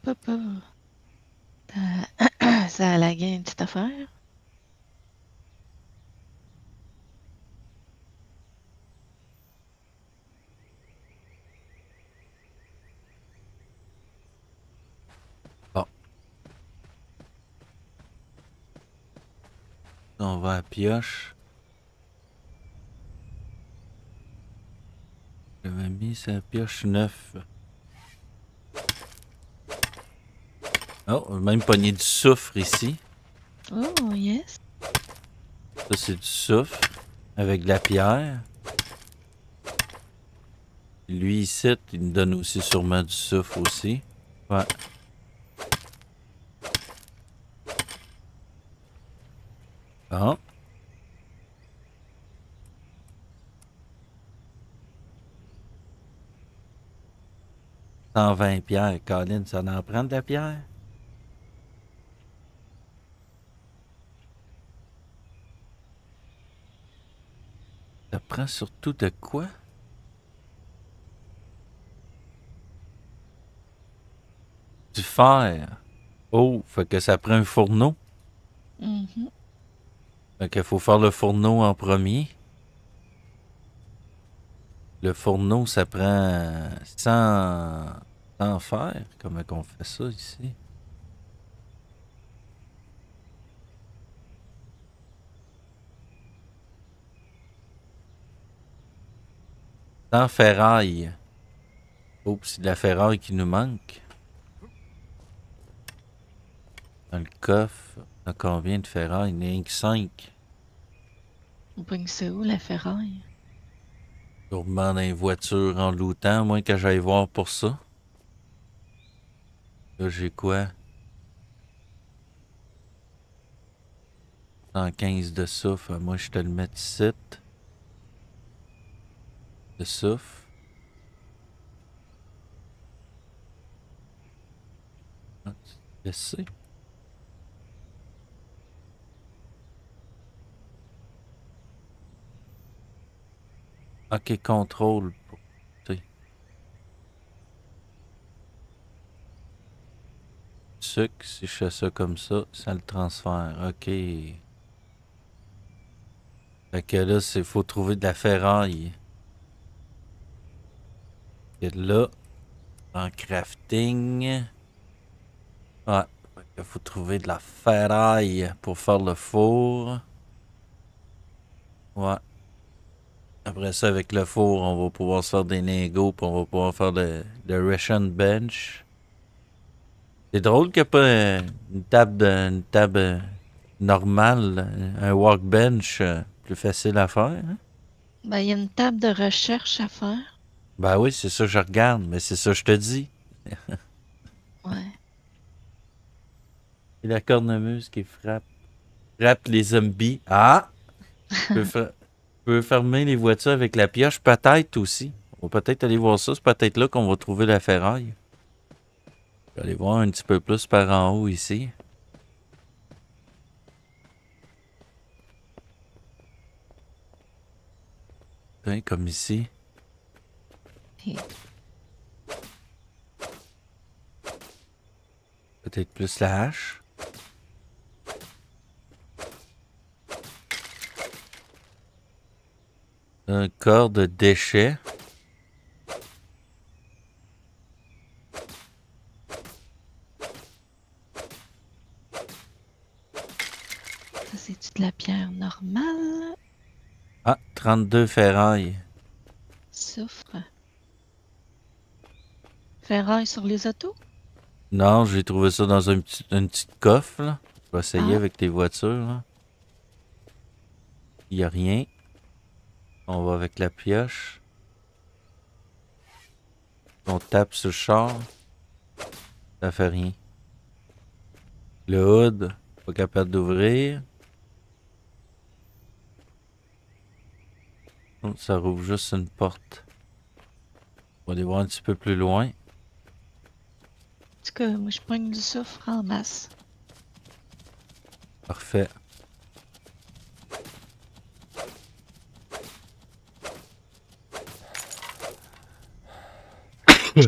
Ça a lagué une petite affaire. pioche. J'avais mis sa pioche 9. Oh, même pogné du soufre ici. Oh, yes. Ça, c'est du soufre avec de la pierre. Lui, ici, il me donne aussi sûrement du soufre aussi. Ouais. 120 pierres, Colin, ça en prend de la pierre? Ça prend surtout de quoi? Du fer. Oh, faut que ça prend un fourneau. Mm Fait faut faire le fourneau en premier. Le fourneau, ça prend 100... Sans faire? Comment qu'on fait ça ici? Sans ferraille. Oups, c'est de la ferraille qui nous manque. Dans le coffre, on a combien de ferraille? Il n'y a que 5. On bringe ça où, la ferraille? Tourment dans une voitures en lootant, moins que j'aille voir pour ça j'ai quoi? 115 de souffle. Moi, je te le mets site De souffle. Laissez. Ah, ok, contrôle si je fais ça comme ça, ça le transfère. OK. Fait que là, il faut trouver de la ferraille. Et là, en crafting... Ouais, il faut trouver de la ferraille pour faire le four. Ouais. Après ça, avec le four, on va pouvoir faire des lingots, puis on va pouvoir faire des Russian bench. C'est drôle qu'il n'y a pas une table, table euh, normale, un workbench euh, plus facile à faire. Hein? Ben, il y a une table de recherche à faire. Ben oui, c'est ça que je regarde, mais c'est ça que je te dis. ouais. Et la cornemuse qui frappe, frappe les zombies. Ah! peut, fermer les voitures avec la pioche, peut-être aussi. On va peut-être aller voir ça. C'est peut-être là qu'on va trouver la ferraille aller voir un petit peu plus par en haut ici. Ben, comme ici. Peut-être plus la hache. Un corps de déchets. cest de la pierre normale? Ah, 32 ferrailles. Souffre. Ferraille sur les autos? Non, j'ai trouvé ça dans un petit, une petite coffre. Là. essayer ah. avec tes voitures. Il n'y a rien. On va avec la pioche. On tape sur le char. Ça fait rien. Le hood, pas capable d'ouvrir. Ça rouvre juste une porte. On va aller voir un petit peu plus loin. En tout cas, moi je prends du soufre en masse. Parfait.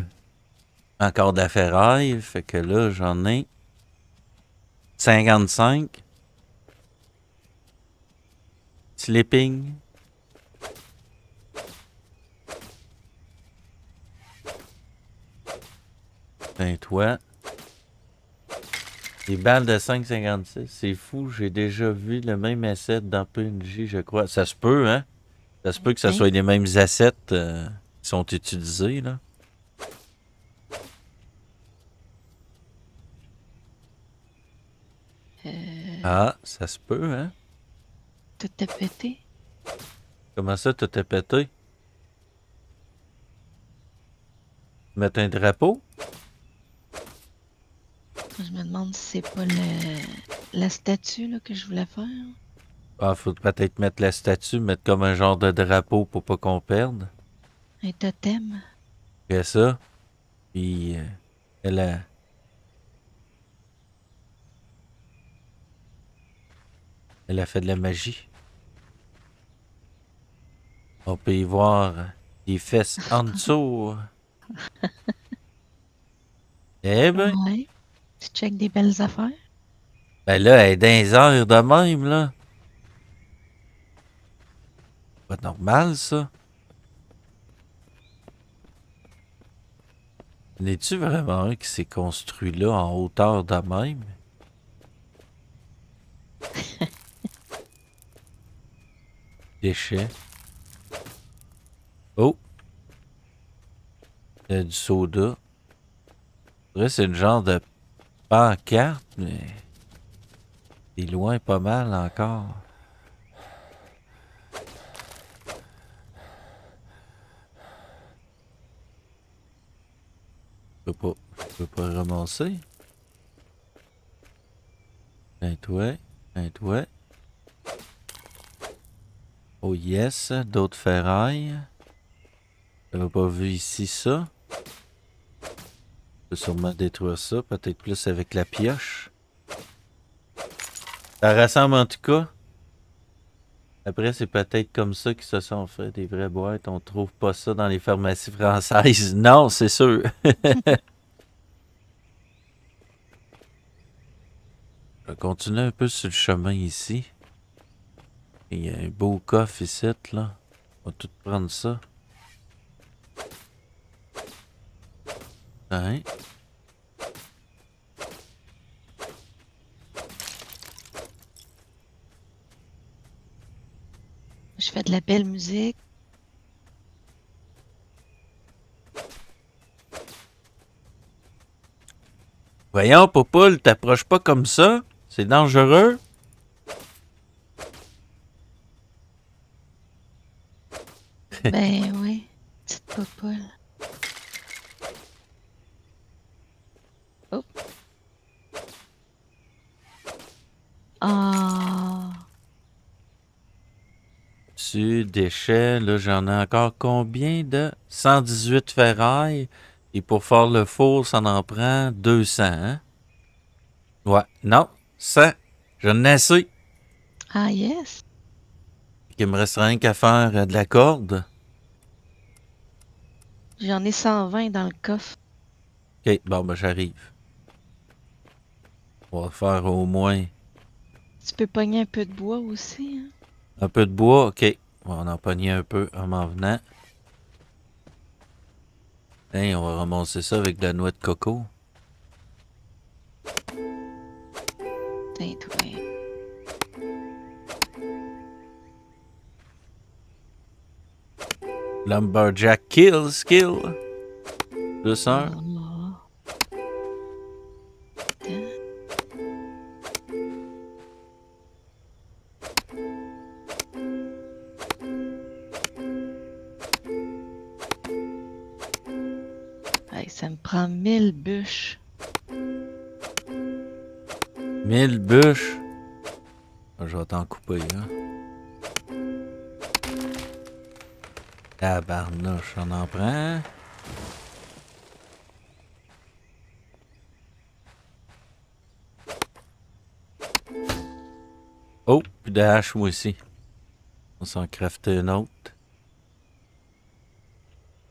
Encore de la ferraille, fait que là j'en ai 55. Slipping. toi. Les balles de 5,56, c'est fou. J'ai déjà vu le même asset dans PNJ, je crois. Ça se peut, hein? Ça se peut que ce soit les mêmes assets euh, qui sont utilisés, là. Euh. Ah, ça se peut, hein? Tout a pété. Comment ça, tout a pété? Mettre un drapeau? Je me demande si c'est pas la statue que je voulais faire. Ah, faut peut-être mettre la statue, mettre comme un genre de drapeau pour pas qu'on perde. Un totem. C'est ça. Puis elle euh, a. Elle a fait de la magie. On peut y voir des fesses en dessous. eh ben. Tu check des belles affaires? Ben là, elle est dans heures de même, là. Pas normal, ça. nes tu vraiment un qui s'est construit là en hauteur de même? Déchets. Oh! Il y a du soda. C'est une genre de pas en carte, mais... est loin pas mal encore. Je peux pas... Je peux pas ramasser. Un ouais un Oh yes, d'autres ferrailles. J'avais pas vu ici ça peut sûrement détruire ça, peut-être plus avec la pioche. Ça ressemble en tout cas. Après, c'est peut-être comme ça qu'ils se sont fait des vraies boîtes. On trouve pas ça dans les pharmacies françaises. Non, c'est sûr. Je continue un peu sur le chemin ici. Il y a un beau coffre ici, là. On va tout prendre ça. Je fais de la belle musique. Voyons, Popoule, t'approches pas comme ça. C'est dangereux. ben oui, petite Popoule. Ah. déchets, là, j'en ai encore combien de 118 ferrailles. Et pour faire le four, ça en prend 200. Hein? Ouais, non, ça J'en ai assez. Ah, yes. Il me reste rien qu'à faire euh, de la corde. J'en ai 120 dans le coffre. Ok, bon, ben j'arrive. On va faire au moins tu peux pogner un peu de bois aussi. Hein? Un peu de bois, ok. On en pogner un peu en m'en venant. on va remonter ça avec de la noix de coco. Lumberjack kill skill. 200. prend 1000 bûches. 1000 bûches? Ah, je vais t'en couper, hein. Tabarnouche, on en prend. Oh, puis de hache, moi aussi. On s'en crafter une autre.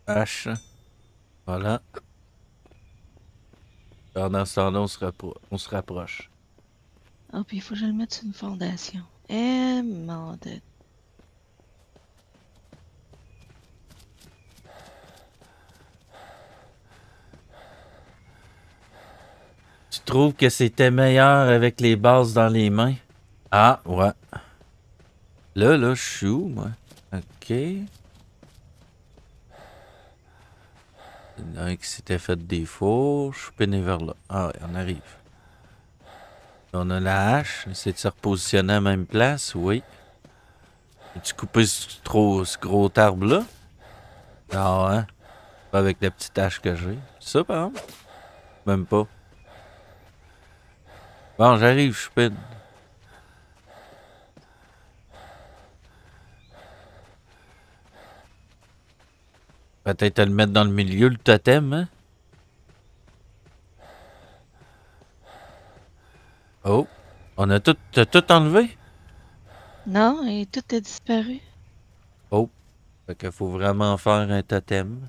Hache. Voilà. Pendant ce temps-là, on, se rapproche. oh, puis il faut que je le mette sur une fondation. Eh, mon dieu. Tu trouves que c'était meilleur avec les bases dans les mains? Ah, ouais. Là, là, je suis où, moi? OK. Donc, c'était fait des défaut Je suis vers là. Ah on arrive. On a la hache. C'est de se repositionner à la même place. Oui. tu coupes ce, trop, ce gros arbre-là? Non, ah hein? Pas avec la petite hache que j'ai. Ça, par exemple? Même pas. Bon, j'arrive, je péné. Peut-être le mettre dans le milieu, le totem, hein? Oh, on a tout, tout enlevé? Non, et tout est disparu. Oh, fait qu'il faut vraiment faire un totem.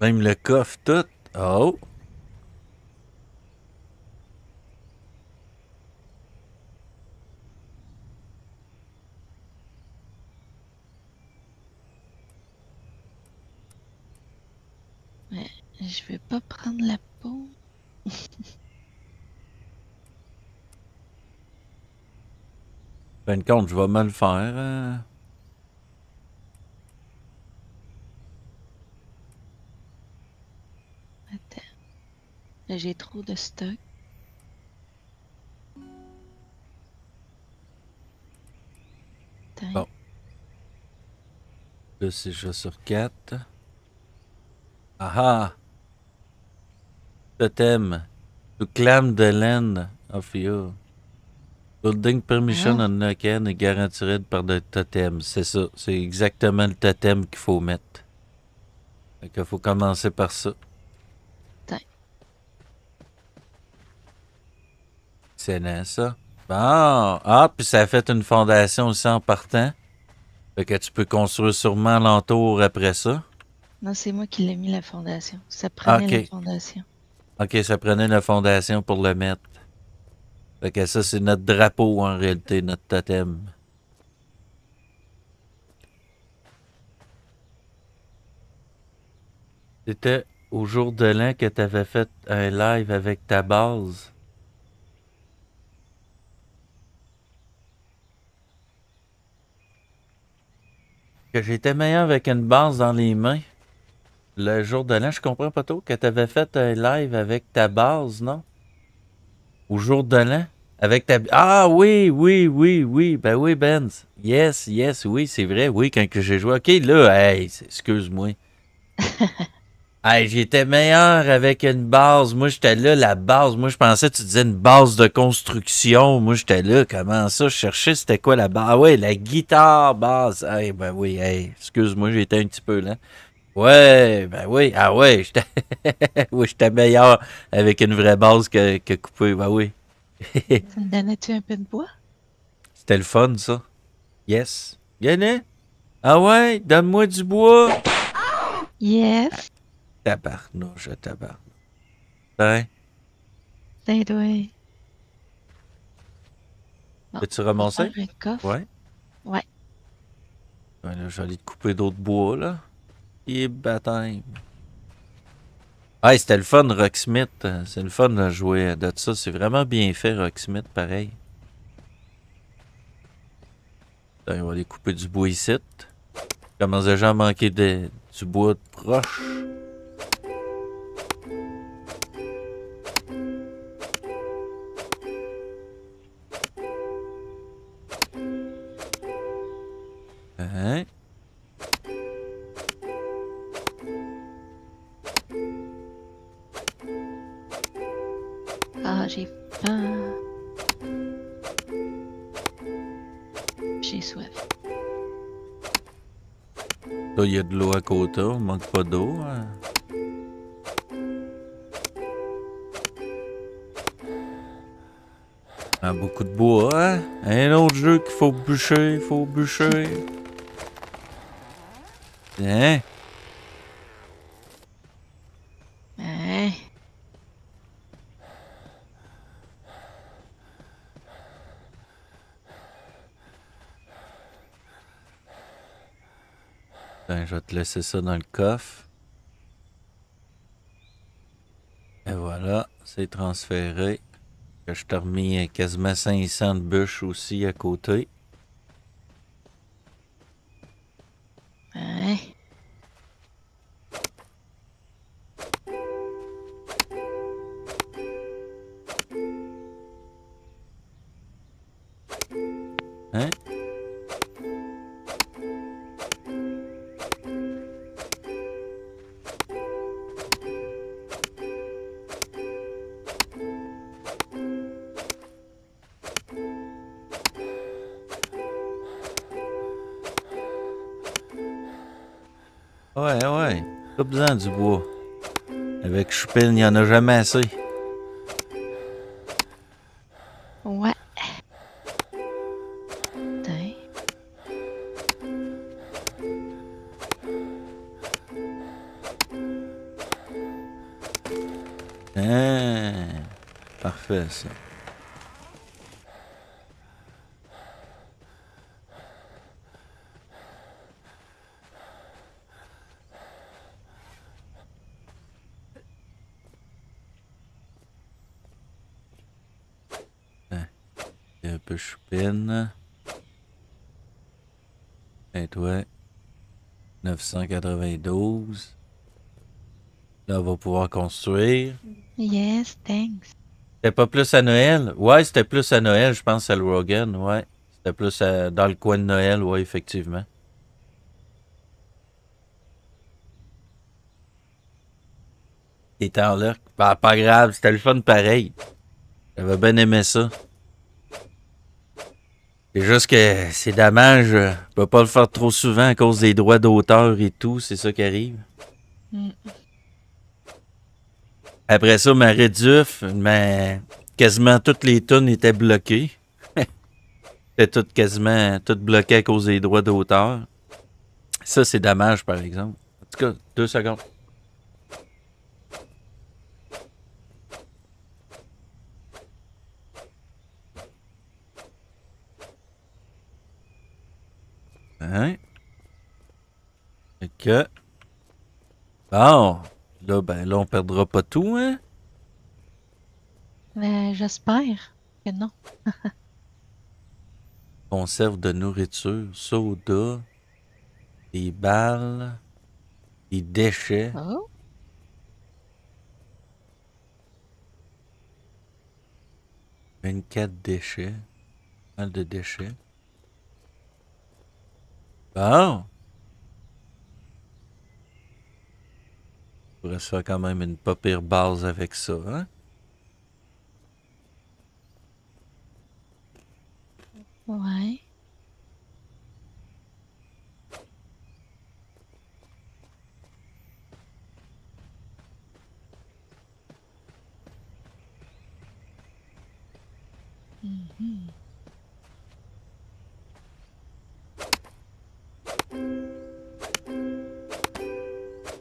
Même le coffre, tout. Oh! Je vais pas prendre la peau. fin ben, de compte, je vais mal faire. Hein. Attends. J'ai trop de stock. Attends. Bon. c'est sur 4. Ah ah! totem to claim the land of you. Holding permission ah. on et est par le totem. C'est ça. C'est exactement le totem qu'il faut mettre. Fait qu'il faut commencer par ça. Excellent, ça. Bon. Ah, puis ça a fait une fondation aussi en partant. Fait que tu peux construire sûrement l'entour après ça. Non, c'est moi qui l'ai mis, la fondation. Ça ah, prenait la fondation. OK, ça prenait la fondation pour le mettre. Fait que ça, c'est notre drapeau en réalité, notre totem. C'était au jour de l'an que tu avais fait un live avec ta base. Que j'étais meilleur avec une base dans les mains le jour de l'an. Je comprends pas trop que tu avais fait un live avec ta base, non? Au jour de l'an? Avec ta... Ah oui, oui, oui, oui. Ben oui, Benz. Yes, yes, oui, c'est vrai. Oui, quand j'ai joué. OK, là, hey, excuse-moi. hey, j'étais meilleur avec une base. Moi, j'étais là, la base. Moi, je pensais, tu disais une base de construction. Moi, j'étais là. Comment ça? Je cherchais c'était quoi la base. Ah oui, la guitare base. Hey, ben oui, hey, excuse-moi, j'étais un petit peu là. Ouais, ben oui, ah ouais, j'étais meilleur avec une vraie base que, que coupée, ben oui. ça me donnait-tu un peu de bois? C'était le fun, ça. Yes. Gagné? Ah ouais, donne-moi du bois. Yes. Ah, tabarnouche, tabarnouche. Ben. Ben, oui. Peux-tu remonter? Ouais. Ouais. Ouais, ben là, j'allais te couper d'autres bois, là. Et baptême. Ah, c'était le fun, Rocksmith. C'est le fun de jouer de ça. C'est vraiment bien fait, Rocksmith, pareil. on va aller couper du bois ici. Commence déjà à manquer de, du bois de proche. Hein? Ah. J'ai soif. il y a de l'eau à côté, on manque pas d'eau. Hein? Ah, beaucoup de bois, hein? Un autre jeu qu'il faut bûcher, Il faut bûcher. Hein? je vais te laisser ça dans le coffre. Et voilà, c'est transféré. Je t'ai remis quasiment 500 de bûches aussi à côté. il n'y en a jamais assez. 1992. Là, on va pouvoir construire. Yes, thanks. C'était pas plus à Noël? Ouais, c'était plus à Noël, je pense, à le Rogan, ouais. C'était plus dans le coin de Noël, ouais, effectivement. et en l'air. pas grave, c'était le fun pareil. J'avais bien aimé ça. C'est juste que c'est dommage, peut peut pas le faire trop souvent à cause des droits d'auteur et tout, c'est ça qui arrive. Mm. Après ça, ma réduf, mais quasiment toutes les tonnes étaient bloquées. C'était tout quasiment tout bloqué à cause des droits d'auteur. Ça, c'est dommage, par exemple. En tout cas, deux secondes. Hein? Ok. Bon. Là, ben là, on perdra pas tout, hein? Ben, j'espère que non. Conserve de nourriture, soda, des balles, des déchets. Oh. 24 déchets. un de déchets. Bon. On pourrait se faire quand même une pas pire base avec ça, hein? Ouais.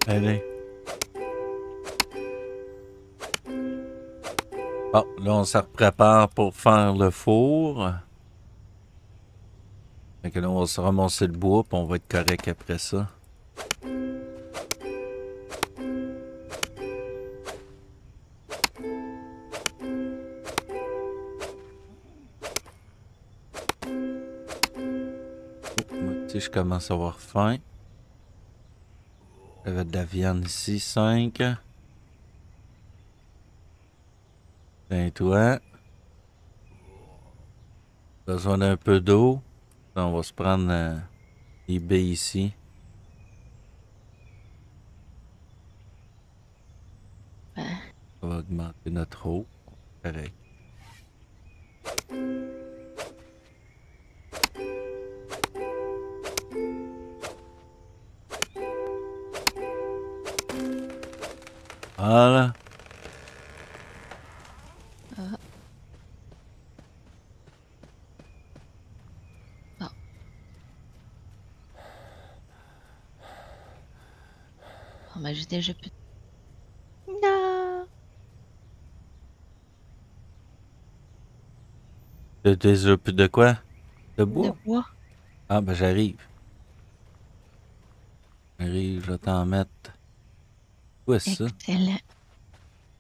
Allez. Bon, là, on se prépare pour faire le four. Fait que là, on va se ramasser le bois, puis on va être correct après ça. je commence à avoir faim. J'avais de la viande ici, 5. Tiens, toi. Besoin d'un peu d'eau. On va se prendre euh, les baies ici. On va augmenter notre eau. Correct. Voilà. Ah. Ah. Oh, bah, je déjà peut... Non. De, de, de quoi? De bois? De bois. Ah, ben j'arrive. J'arrive, je vais t'en mettre.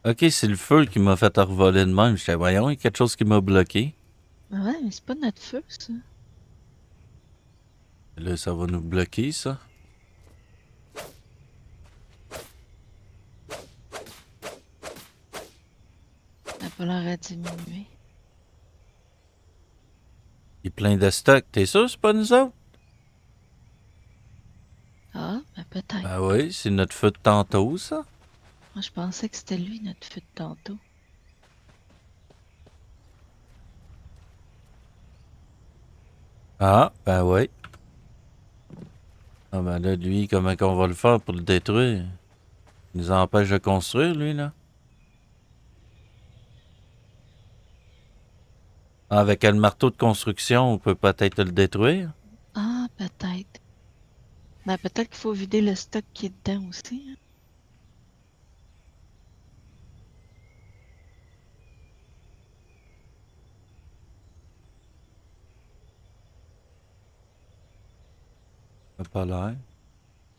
Ok, c'est le feu qui m'a fait revoler de même. J'étais, voyons, il y a quelque chose qui m'a bloqué. Ouais, mais c'est pas notre feu, ça. Là, ça va nous bloquer, ça. La valeur a diminué. Il est plein de stock. T'es sûr, c'est pas nous autres? peut-être. ben oui, c'est notre feu de tantôt, ça. Moi, je pensais que c'était lui, notre feu de tantôt. Ah, ben oui. Ah ben là, lui, comment qu'on va le faire pour le détruire? Il nous empêche de construire, lui, là. Ah, avec un marteau de construction, on peut peut-être le détruire. Ah, peut-être. Ben, peut-être qu'il faut vider le stock qui est dedans aussi. Hein? pas l'air.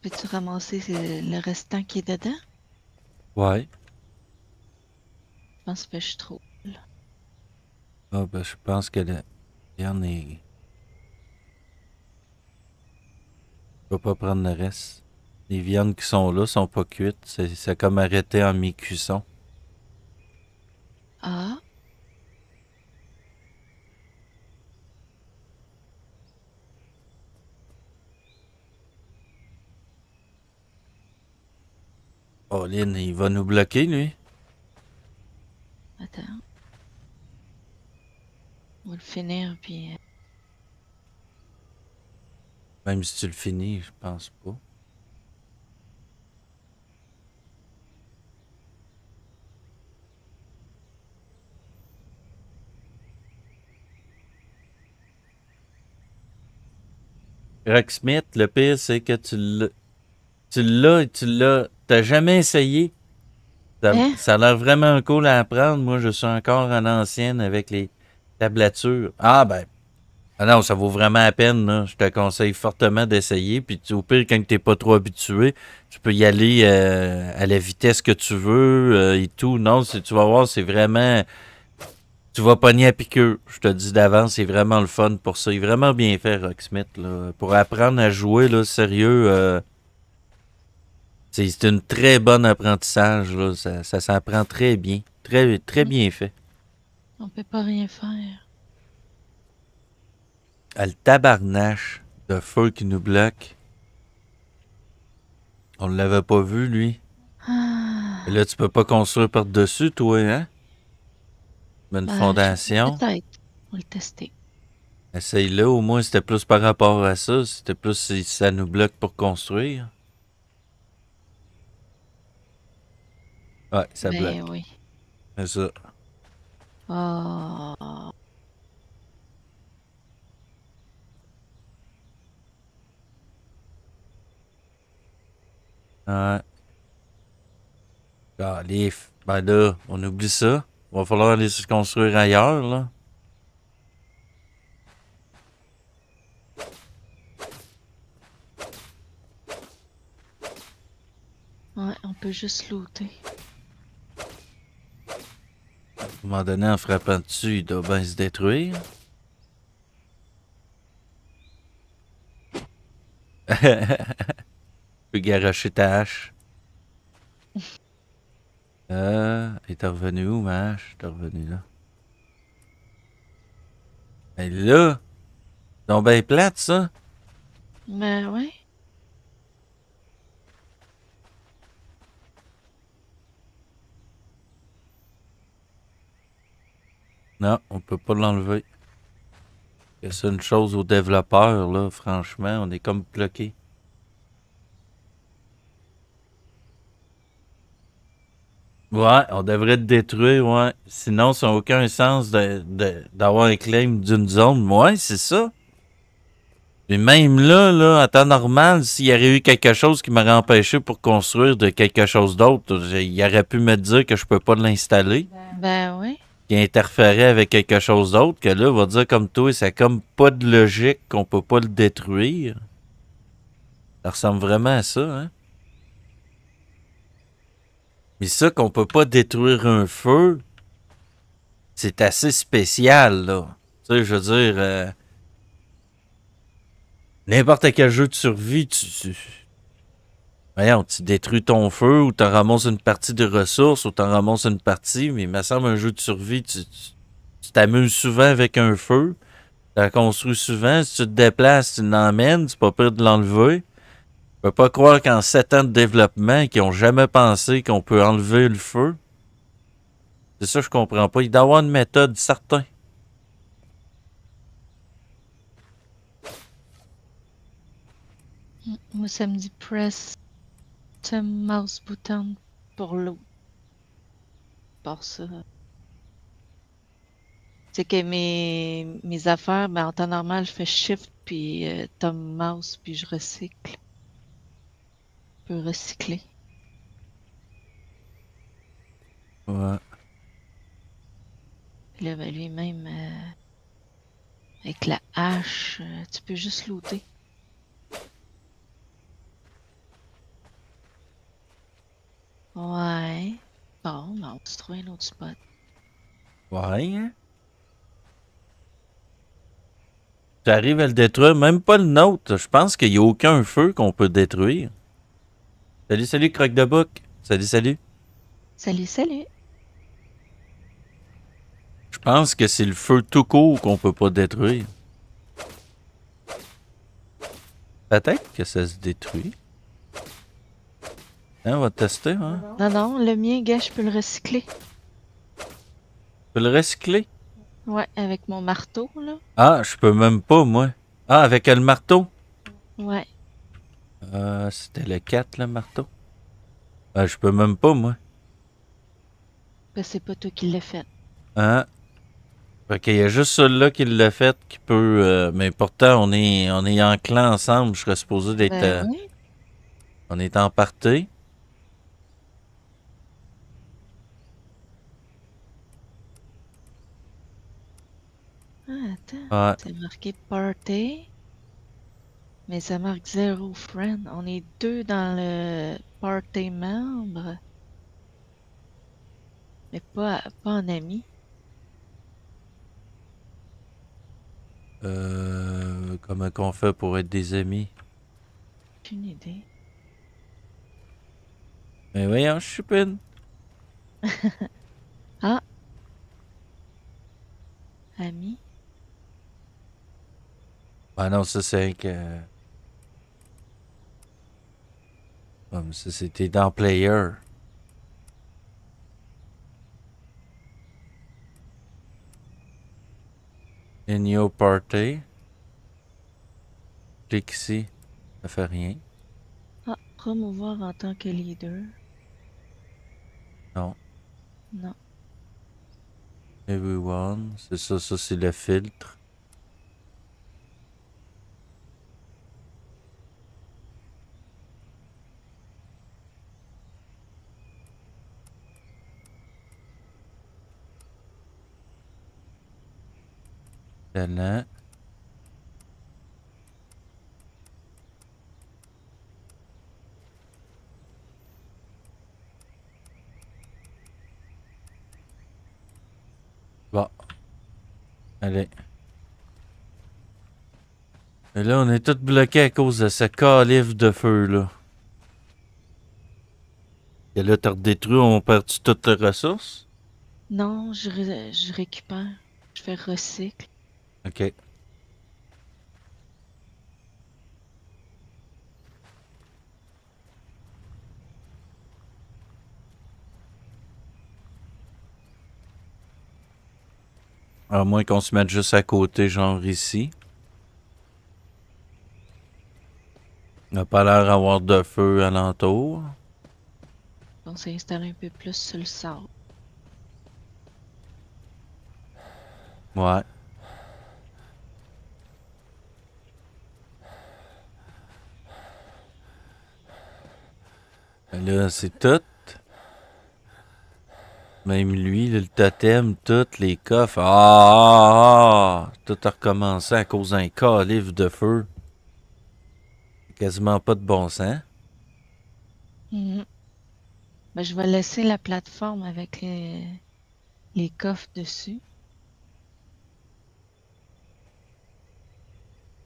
Peux-tu ramasser le restant qui est dedans? Ouais. Je pense que je suis trop. Ah, ben, je pense que le dernier. pas prendre le reste. Les viandes qui sont là sont pas cuites. C'est comme arrêté en mi-cuisson. Ah. Oh, Lynn, il va nous bloquer, lui. Attends. On va le finir, puis... Euh, même si tu le finis, je pense pas. Smith, le pire, c'est que tu l'as. Tu l'as tu l'as. jamais essayé. Ça, hein? ça a l'air vraiment cool à apprendre. Moi, je suis encore en ancienne avec les tablatures. Ah, ben, ah non, ça vaut vraiment la peine. Je te conseille fortement d'essayer. Puis au pire, quand tu n'es pas trop habitué, tu peux y aller euh, à la vitesse que tu veux euh, et tout. Non, tu vas voir, c'est vraiment. Tu vas pogner à piqueux. Je te dis d'avance, c'est vraiment le fun pour ça. Il est vraiment bien fait, Rocksmith. Là. Pour apprendre à jouer, là, sérieux, euh, c'est une très bonne apprentissage. Ça, ça s'apprend très bien. Très, très mm. bien fait. On peut pas rien faire. Elle tabarnache de feu qui nous bloque. On ne l'avait pas vu, lui. Ah. là, tu peux pas construire par-dessus, toi, hein? Une ben, fondation. Peut-être. On va le tester. Essaye-le, au moins, c'était plus par rapport à ça. C'était plus si ça nous bloque pour construire. Ouais, ça bloque. bloque. Oui. C'est ça. Oh. Ouais. Ah, Ben là, on oublie ça. va falloir aller se construire ailleurs, là. Ouais, on peut juste looter. À un moment donné, en frappant dessus, il doit bien se détruire. peux garocher ta hache. Euh, est t'es revenu où, ma hache? T'es revenu là. est là, donc ben plate, ça. Ben ouais. Non, on peut pas l'enlever. C'est une chose aux développeurs, là, franchement, on est comme bloqué. Ouais, on devrait le détruire, ouais. Sinon, ça n'a aucun sens d'avoir de, un claim d'une zone. Ouais, c'est ça. Mais même là, là, à temps normal, s'il y aurait eu quelque chose qui m'aurait empêché pour construire de quelque chose d'autre, il aurait pu me dire que je peux pas l'installer. Ben, ben oui. Qui interférait avec quelque chose d'autre, que là, va dire comme toi, c'est comme pas de logique qu'on peut pas le détruire. Ça ressemble vraiment à ça, hein? Mais ça, qu'on peut pas détruire un feu, c'est assez spécial, là. Tu sais, je veux dire, euh, n'importe quel jeu de survie, tu, voyons, tu détruis ton feu ou t'en ramasses une partie de ressources ou t'en ramasses une partie, mais il me semble un jeu de survie, tu t'amuses souvent avec un feu, tu construis souvent, si tu te déplaces, tu l'emmènes, c'est pas peur de l'enlever. Je peux pas croire qu'en sept ans de développement, qu'ils ont jamais pensé qu'on peut enlever le feu. C'est ça, je comprends pas. Il doit y avoir une méthode, certain. Mm, moi, ça me dit press the mouse button pour l'eau. parce' ça. C'est que mes, affaires, ben, en temps normal, je fais shift, puis euh, tom mouse, puis je recycle recycler. Ouais. Là, lui-même, euh, avec la hache, euh, tu peux juste looter. Ouais. Bon, on un autre spot. Ouais, hein. J'arrive à le détruire, même pas le nôtre. Je pense qu'il n'y a aucun feu qu'on peut détruire. Salut, salut, Croc de Book. Salut, salut. Salut, salut. Je pense que c'est le feu tout court qu'on peut pas détruire. Peut-être que ça se détruit. Hein, on va tester, hein? Non, non, le mien, gars, je peux le recycler. je peux le recycler? Ouais, avec mon marteau, là. Ah, je peux même pas, moi. Ah, avec le marteau? Ouais. Euh, c'était le 4, le marteau. Euh, je peux même pas, moi. Ben, c'est pas toi qui l'as fait. Hein? OK, qu'il y a juste celui-là qui l'a fait qui peut. Euh, mais pourtant, on est, on est en clan ensemble. Je serais supposé d'être. Ben on est en partie. Ah, attends. C'est marqué party. Mais ça marque zéro friend. On est deux dans le party membre. Mais pas, pas en ami. Euh, comment qu'on fait pour être des amis? Aucune idée. Mais voyons, je suis peine. ah! Ami? Ah non, ça c'est que. Comme ça, c'était dans Player. In your party. Clique ici. Ça fait rien. Ah, promouvoir en tant que leader. Non. Non. Everyone. C'est ça, ça c'est le filtre. Bon. Allez. Et là, on est tous bloqués à cause de ce calife de feu, là. Et là, t'as détruit, on perd toutes les ressources? Non, je, je récupère. Je fais recycle. Ok. À moins qu'on se mette juste à côté, genre ici. On n'a pas l'air d'avoir de feu alentour. On installé un peu plus sur le sol. Ouais. Là, c'est tout. Même lui, le totem, toutes les coffres. Ah, ah, ah, Tout a recommencé à cause d'un calife de feu. Quasiment pas de bon sens. Mhm. Ben, je vais laisser la plateforme avec les, les coffres dessus.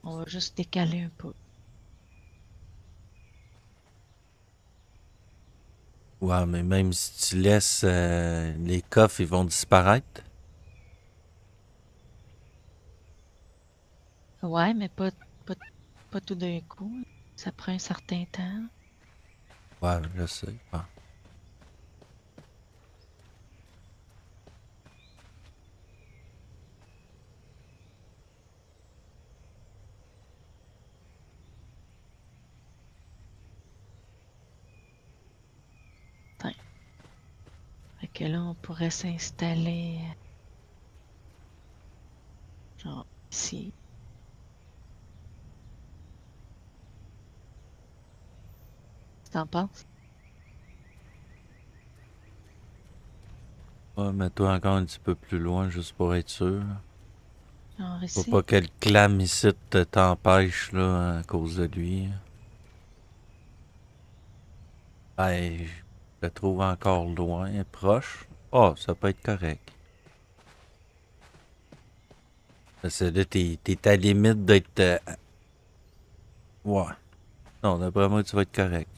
On va juste décaler un peu. Ouais, mais même si tu laisses euh, les coffres, ils vont disparaître. Ouais, mais pas, pas, tout d'un coup. Ça prend un certain temps. Ouais, je sais. que là, on pourrait s'installer. Genre ici. T'en penses? Ouais, mets-toi encore un petit peu plus loin, juste pour être sûr. Genre ici. Faut pas qu'elle clame ici t'empêche, là, à cause de lui. Ben, trouve encore loin, proche. Oh, ça peut être correct. C'est que là, t'es à la limite d'être... Euh, ouais. Non, d'après moi, tu vas être correct.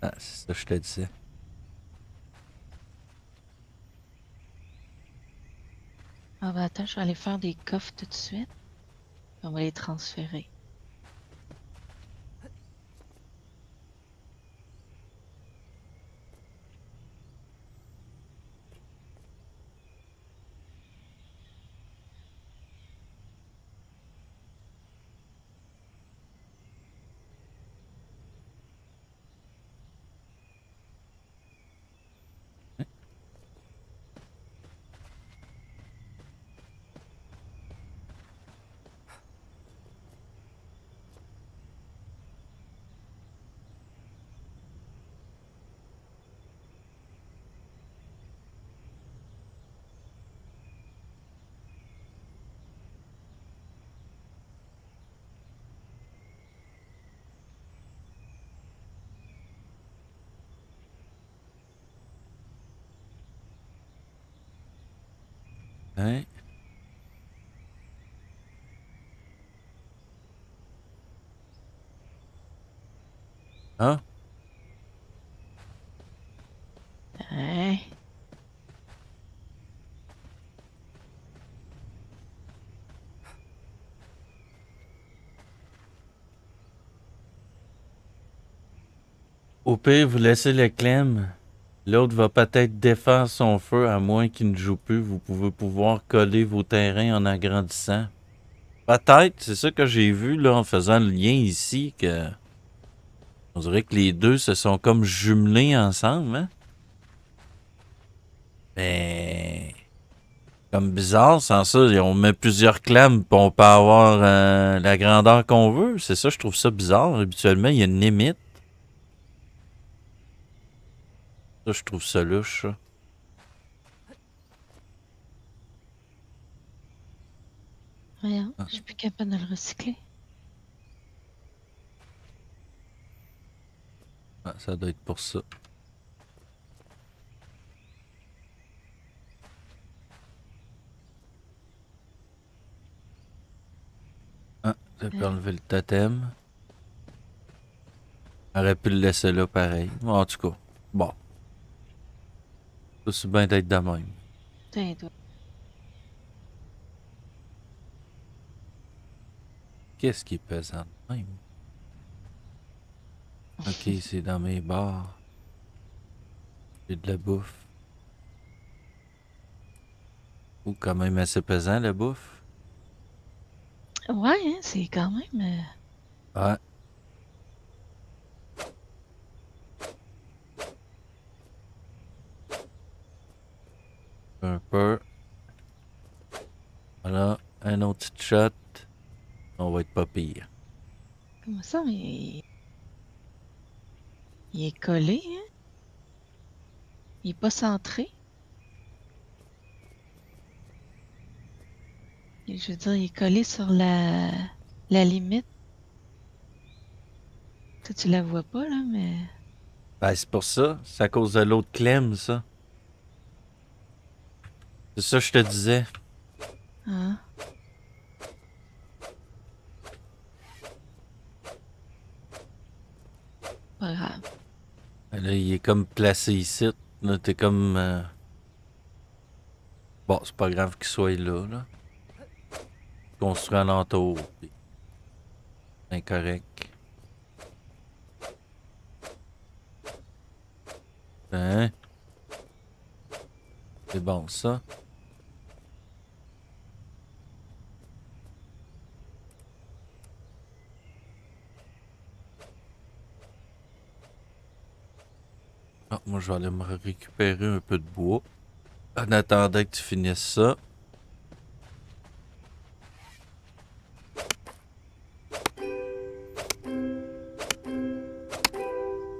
Ah, c'est ça que je te disais. Ah bah attends, je vais aller faire des coffres tout de suite. On va les transférer. vous laissez les clem. L'autre va peut-être défaire son feu, à moins qu'il ne joue plus. Vous pouvez pouvoir coller vos terrains en agrandissant. Peut-être, c'est ça que j'ai vu là, en faisant le lien ici, que on dirait que les deux se sont comme jumelés ensemble. Hein? Mais comme bizarre, sans ça, on met plusieurs clames pour on peut avoir euh, la grandeur qu'on veut. C'est ça, je trouve ça bizarre. Habituellement, il y a une limite. Ça, je trouve ça louche. Rien, j'ai ah. je suis plus capable de le recycler. Ah, ça doit être pour ça. Ah, ça peut enlever le totem. J'aurais pu le laisser là pareil. En tout cas, bon tout ce bien d'être de même. Tiens, Qu'est-ce qui est pesant de même? Ok, c'est dans mes bars. J'ai de la bouffe. Ou quand même assez pesant, la bouffe. Ouais, hein, c'est quand même. Euh, ouais. un peu. Voilà, un autre shot. On va être pas pire. Comment ça, il... il est collé, hein? Il est pas centré? Je veux dire, il est collé sur la, la limite. Toi, tu la vois pas, là, mais... Ben, c'est pour ça. C'est à cause de l'autre clem, ça. C'est ça que je te disais. Hein? Pas grave. Ben là, il est comme placé ici. Là, t'es comme... Euh, bon, c'est pas grave qu'il soit là, là. Construit alentour. Incorrect. Ben, hein? C'est bon ça. Ah, moi je vais aller me récupérer un peu de bois. En attendant que tu finisses ça.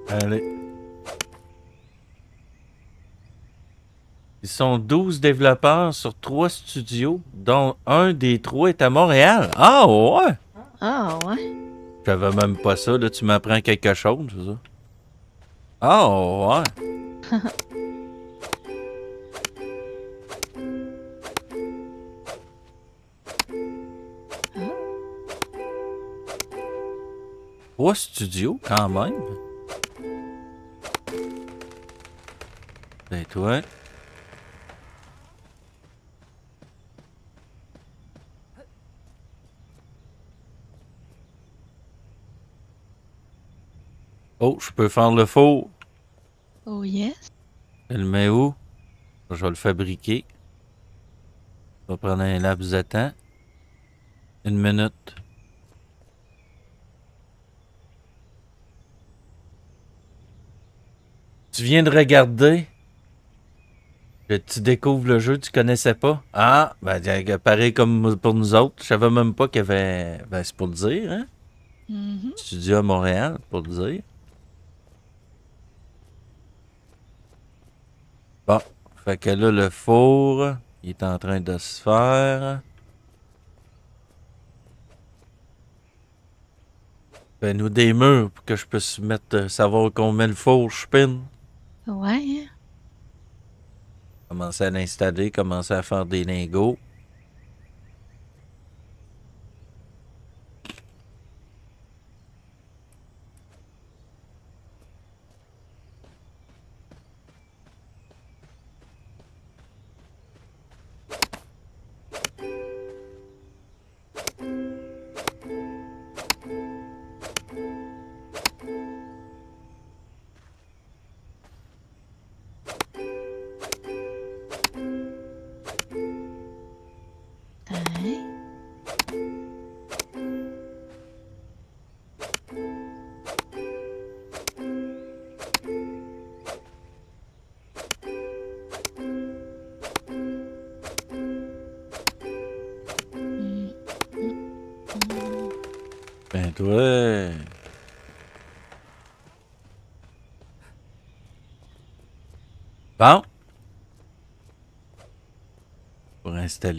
Allez. Ils sont 12 développeurs sur 3 studios, dont un des trois est à Montréal. Ah ouais! Ah ouais? J'avais même pas ça, là, tu m'apprends quelque chose, ça. Ah ouais! Trois studios, quand même. Ben toi... Oh, je peux faire le faux. Oh yes. Je le où? Je vais le fabriquer. Je vais prendre un laps de temps. Une minute. Tu viens de regarder. Tu découvres le jeu, tu connaissais pas. Ah, ben, pareil comme pour nous autres. Je savais même pas qu'il y avait. Ben, c'est pour le dire, hein? mm-hmm. Studio à Montréal, pour le dire. Bon, fait que là, le four, il est en train de se faire. Ben nous des murs pour que je puisse mettre, euh, savoir qu'on met le four, je pine. Ouais. Hein. Commencer à l'installer, commencer à faire des lingots.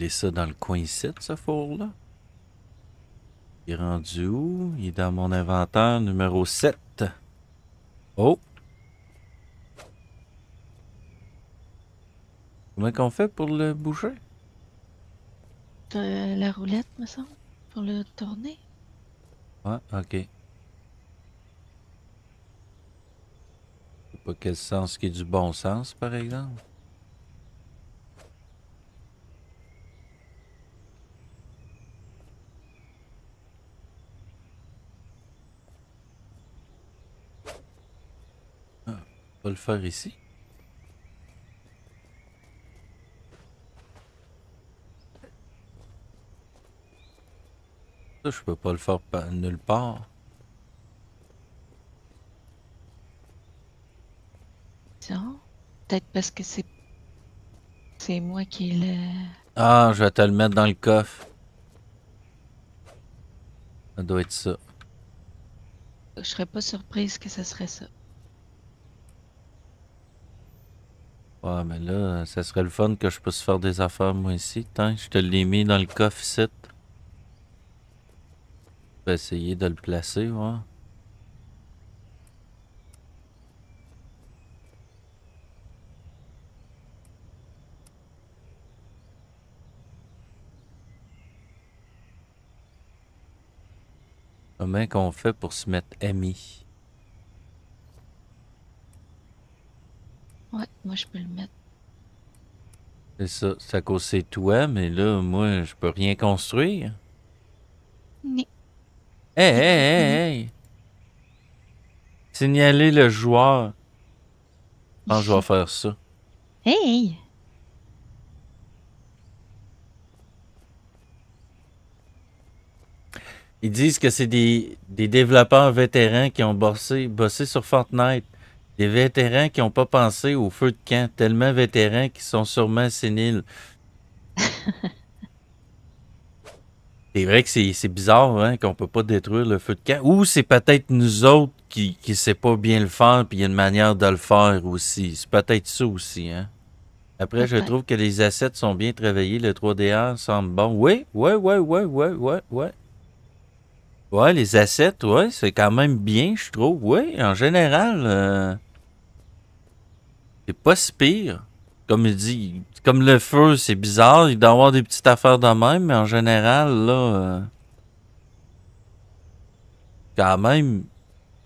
ça dans le coin ici, ce four-là. Il est rendu où? Il est dans mon inventaire numéro 7. Oh! Comment qu'on fait pour le boucher? la roulette, me semble, pour le tourner. Ouais, ok. Je pas quel sens qui est du bon sens, par exemple. faire ici. je peux pas le faire nulle part. Tiens, peut-être parce que c'est c'est moi qui le... Ah, je vais te le mettre dans le coffre. Ça doit être ça. Je serais pas surprise que ce serait ça. Ouais, mais là, ça serait le fun que je puisse faire des affaires, moi, ici. je te l'ai mis dans le coffre, ici. Je vais essayer de le placer, ouais. Comment qu'on fait pour se mettre ami? Ouais, moi je peux le mettre. C'est ça, c'est à cause toi, mais là, moi, je peux rien construire. Ni. Hé, hé, hé, Signaler le joueur. quand je vais faire ça. Hey! Ils disent que c'est des, développeurs vétérans qui ont bossé, bossé sur Fortnite. Les vétérans qui n'ont pas pensé au feu de camp, tellement vétérans qui sont sûrement séniles. c'est vrai que c'est bizarre hein, qu'on peut pas détruire le feu de camp. Ou c'est peut-être nous autres qui ne sait pas bien le faire, puis il y a une manière de le faire aussi. C'est peut-être ça aussi. Hein? Après, je trouve que les assets sont bien travaillés. Le 3DR semble bon. Oui, oui, oui, oui, oui, oui, oui. Ouais, les assets, ouais, c'est quand même bien, je trouve. Ouais, en général, euh, c'est pas si pire. Comme il dit, comme le feu, c'est bizarre. Il doit avoir des petites affaires de même, mais en général, là, euh, quand même,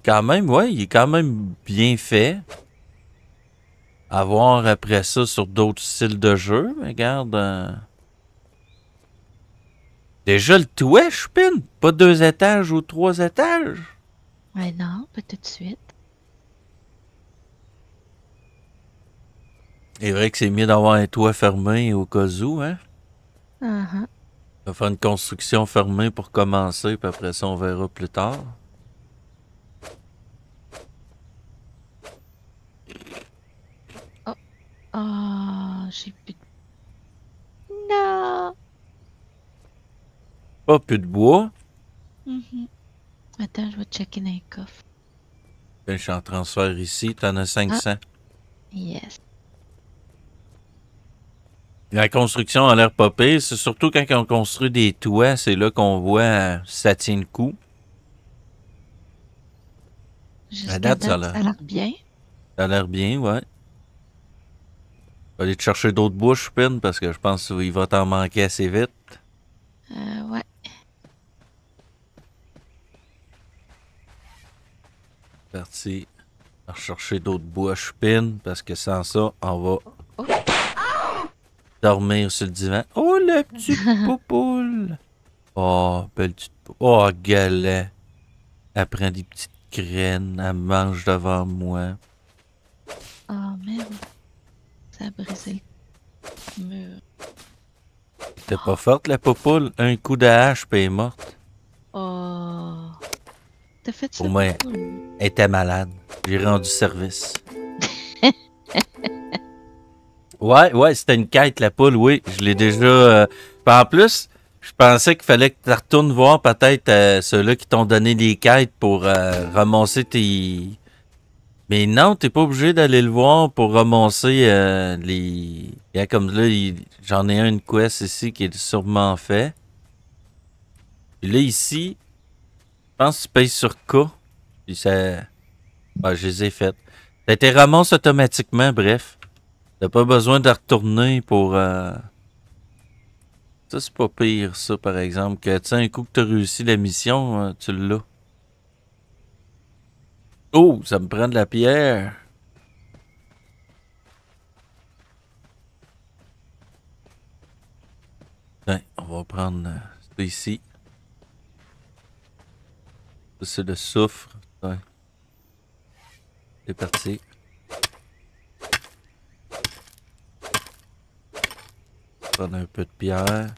quand même, ouais, il est quand même bien fait. avoir voir après ça sur d'autres styles de jeu. Mais regarde. Euh, Déjà le toit, je Pas deux étages ou trois étages? Ouais, non, pas tout de suite. C'est vrai que c'est mieux d'avoir un toit fermé au cas où, hein? Uh -huh. On va faire une construction fermée pour commencer, puis après ça, on verra plus tard. Oh, oh j'ai plus de... Non! pas, plus de bois. Mhm. Attends, je vais checker dans les coffres. Ben, je suis en transfert ici, t'en as 500. Ah. Yes. La construction a l'air pas pire. C'est surtout quand on construit des toits, c'est là qu'on voit ça tient le coup. ça a l'air. Ça a l'air bien. Ça a l'air bien, ouais. Je aller te chercher d'autres bouches, Pin, parce que je pense qu'il va t'en manquer assez vite. Euh, ouais. parti à chercher d'autres bois pin parce que sans ça, on va dormir sur le divan. Oh, la petite poupoule! Oh, belle petite poupoule. Oh, galet! Elle prend des petites graines, elle mange devant moi. Oh, ah, merde. Ça a brisé le mur. T'es pas forte, la poupoule? Un coup de hache, puis elle est morte. Oh... Pour moi, hein. était malade. J'ai rendu service. ouais, ouais, c'était une quête, la poule, oui. Je l'ai déjà. Euh, en plus, je pensais qu'il fallait que tu retournes voir peut-être euh, ceux-là qui t'ont donné les quêtes pour euh, remonter tes. Mais non, t'es pas obligé d'aller le voir pour les... les. a comme là, j'en ai un, une quest ici qui est sûrement fait. Puis là, ici, je pense que tu payes sur K. Puis ça. Bah, je les ai faites. Ça été automatiquement, bref. T'as pas besoin de retourner pour. Euh, ça, c'est pas pire, ça, par exemple. Que, tu un coup que t'as réussi la mission, euh, tu l'as. Oh, ça me prend de la pierre. Tiens, on va prendre ça euh, ici. C'est le soufre. C'est parti. Prendre un peu de pierre.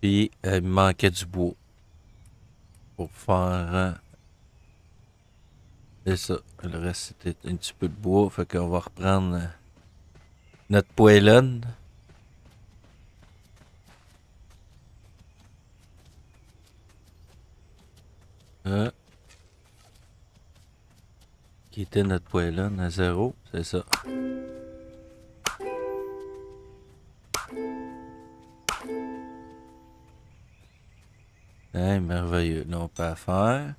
Puis, euh, il il manquait du bois. Pour faire... Euh, ça. Le reste, c'était un petit peu de bois. Fait qu'on va reprendre euh, notre poêlonne. Euh. Qui était notre poêlon à zéro, c'est ça. Hey, merveilleux. Là, on peut à faire.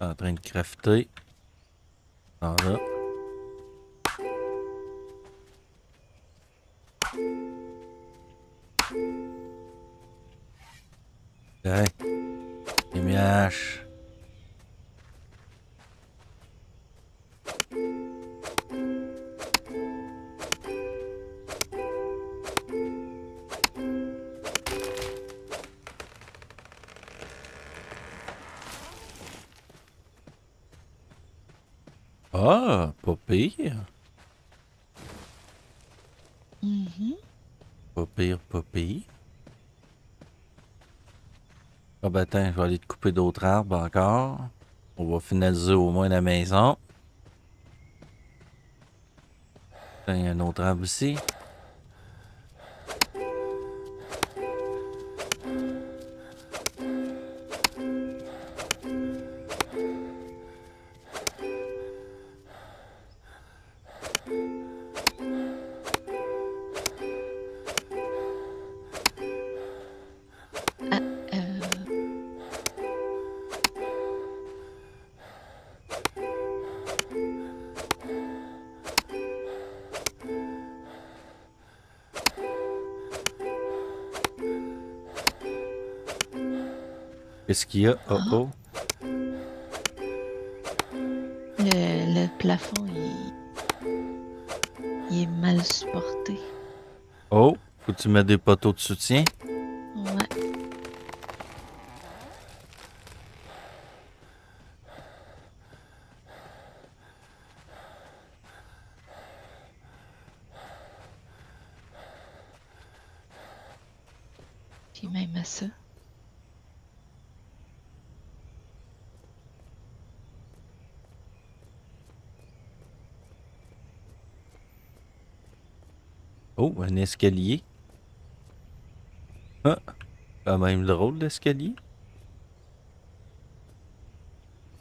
en train de crafter. En là. Hey. Les miaches. Ah, pas pire. Mm -hmm. Pas pire, pas pire. Ah ben attends, je vais aller te couper d'autres arbres encore. On va finaliser au moins la maison. Il y a un autre arbre ici. oh, ah. oh. Le, plafond, il... il est mal supporté. Oh, faut-tu mettes des poteaux de soutien? escalier. Ah, quand même drôle l'escalier.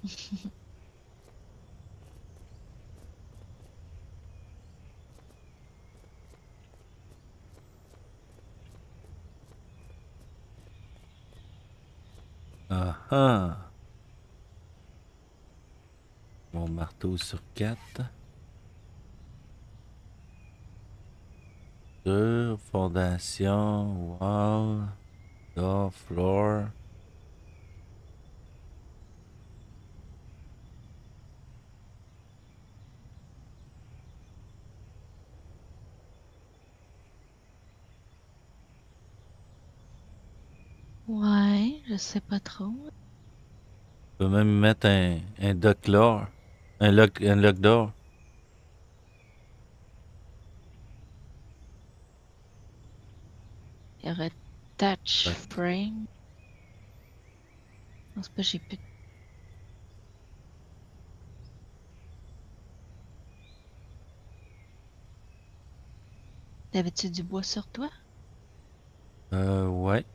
ah ah. Mon marteau sur quatre. Ventilation, wall, door, floor. Ouais, je sais pas trop. On peut même mettre un, un lock Un lock, un lock door. Retouch ouais. frame. Non, c'est pas, j'ai plus. T'avais-tu du bois sur toi? Euh, ouais.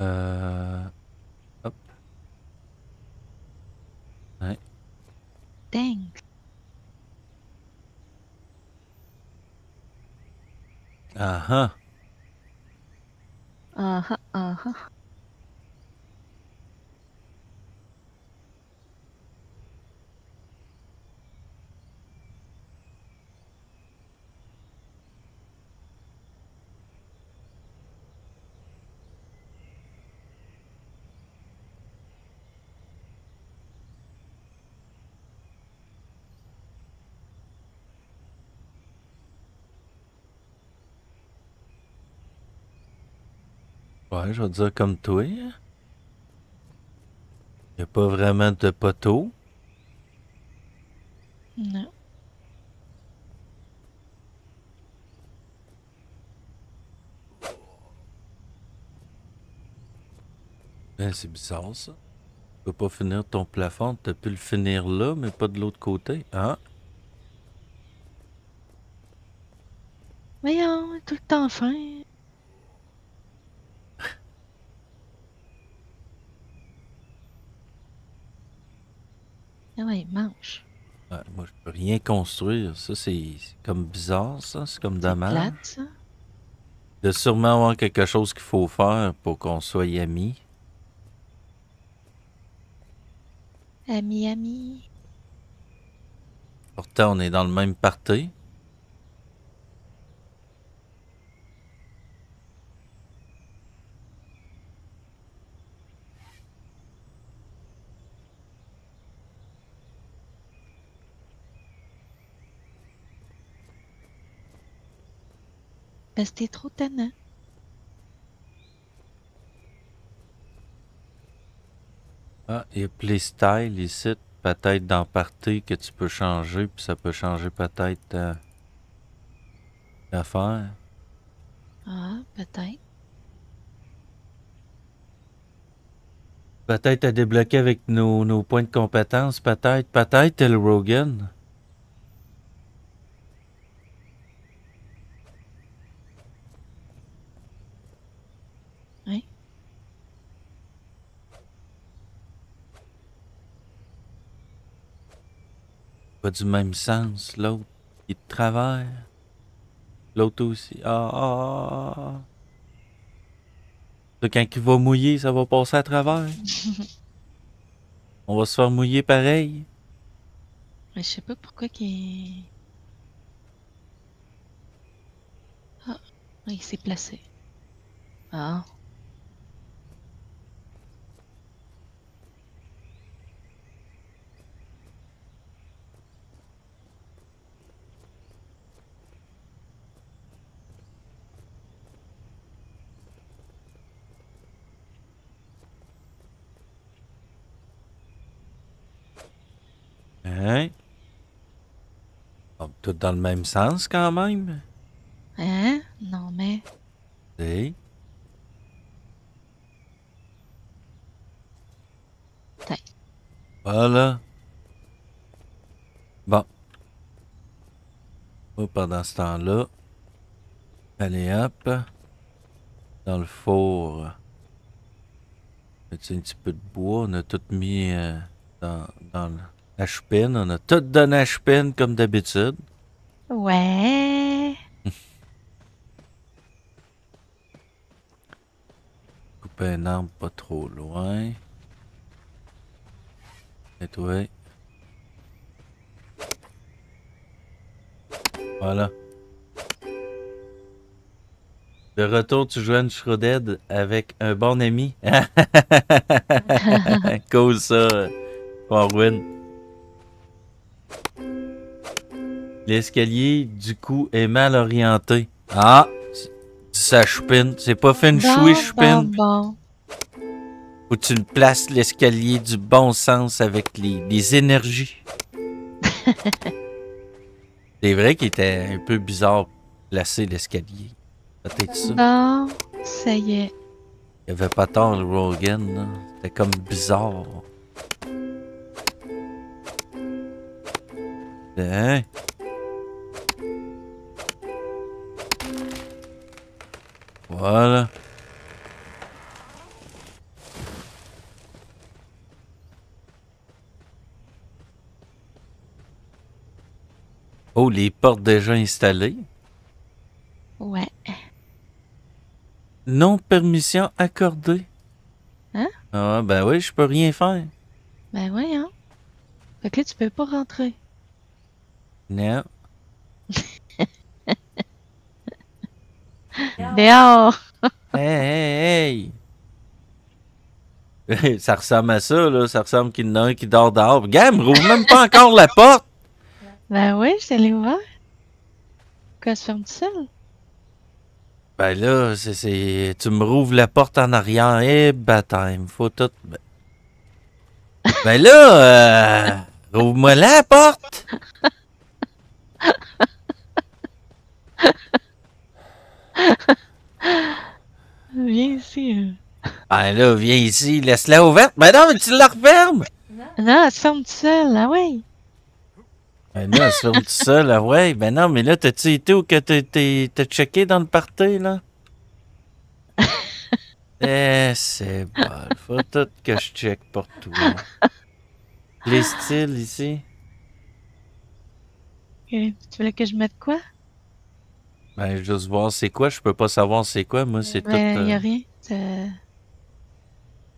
Euh. thing. Uh huh. Uh huh. Uh huh. Ouais, je vais dire comme toi. Il a pas vraiment de poteau. Non. Ben, c'est bizarre ça. Tu peux pas finir ton plafond, tu as pu le finir là, mais pas de l'autre côté, hein? Voyons, tout le temps fin. Ah rien construire. Ça, c'est comme bizarre, ça. C'est comme dommage. Plate, De sûrement avoir quelque chose qu'il faut faire pour qu'on soit amis. Ami, amis. Pourtant, on est dans le même parti. c'était trop tannant. Ah, et y playstyle ici, peut-être dans partie que tu peux changer, puis ça peut changer peut-être l'affaire. Ah, peut-être. Peut-être à débloquer avec nos, nos points de compétence, peut-être, peut-être El Rogan. Pas du même sens, l'autre. Il travaille, travers. L'autre aussi. Ah, ah, ah, ah, ah. quand il va mouiller, ça va passer à travers. On va se faire mouiller pareil. Mais je sais pas pourquoi qu'il. Ah, il s'est placé. Ah. Hein? tout dans le même sens quand même. Hein? Non, mais. T'sais. Voilà. Bon. Oh, pendant ce temps-là. Allez hop. Dans le four. Mettez un petit peu de bois? On a tout mis euh, dans le pin on a tout donné à comme d'habitude. Ouais. Couper un arbre pas trop loin. toi. Voilà. De retour, tu joues une Shrouded avec un bon ami. Cause ça, Farwin. L'escalier, du coup, est mal orienté. Ah! Ça choupine. C'est pas fait chouille, choupine. Bon, Où tu places l'escalier du bon sens avec les, énergies. C'est vrai qu'il était un peu bizarre placer l'escalier. Peut-être ça. Non, ça y est. Il avait pas tort, Rogan. C'était comme bizarre. Hein? Voilà. Oh, les portes déjà installées? Ouais. Non permission accordée. Hein? Ah, ben oui, je peux rien faire. Ben oui, hein? Fait que là, tu peux pas rentrer. Non. no. hey, hey, hey. ça ressemble à ça, là. Ça ressemble qu'il y en a un qui dort dehors. Game, rouvre même pas encore la porte. Ben oui, je l'ai voir. Pourquoi se ferme ça? Ben là, c'est. Tu me rouvres la porte en arrière. Eh, me faut tout. Ben, ben là, euh, rouvre-moi la porte! viens ici. Hein. Ah là, viens ici, laisse-la ouverte. Mais ben non, mais tu la refermes! Non, elle se ferme toute seule, ah ouais. Ben non, elle se ferme toute seule, ah ouais. Ben non, mais là, t'as-tu été ou que t'as checké dans le party, là? eh, c'est bon. Faut tout que je check pour toi. Les styles ici tu voulais que je mette quoi? Ben, juste voir c'est quoi. Je peux pas savoir c'est quoi. Moi, c'est ben, tout. Il y a euh, rien.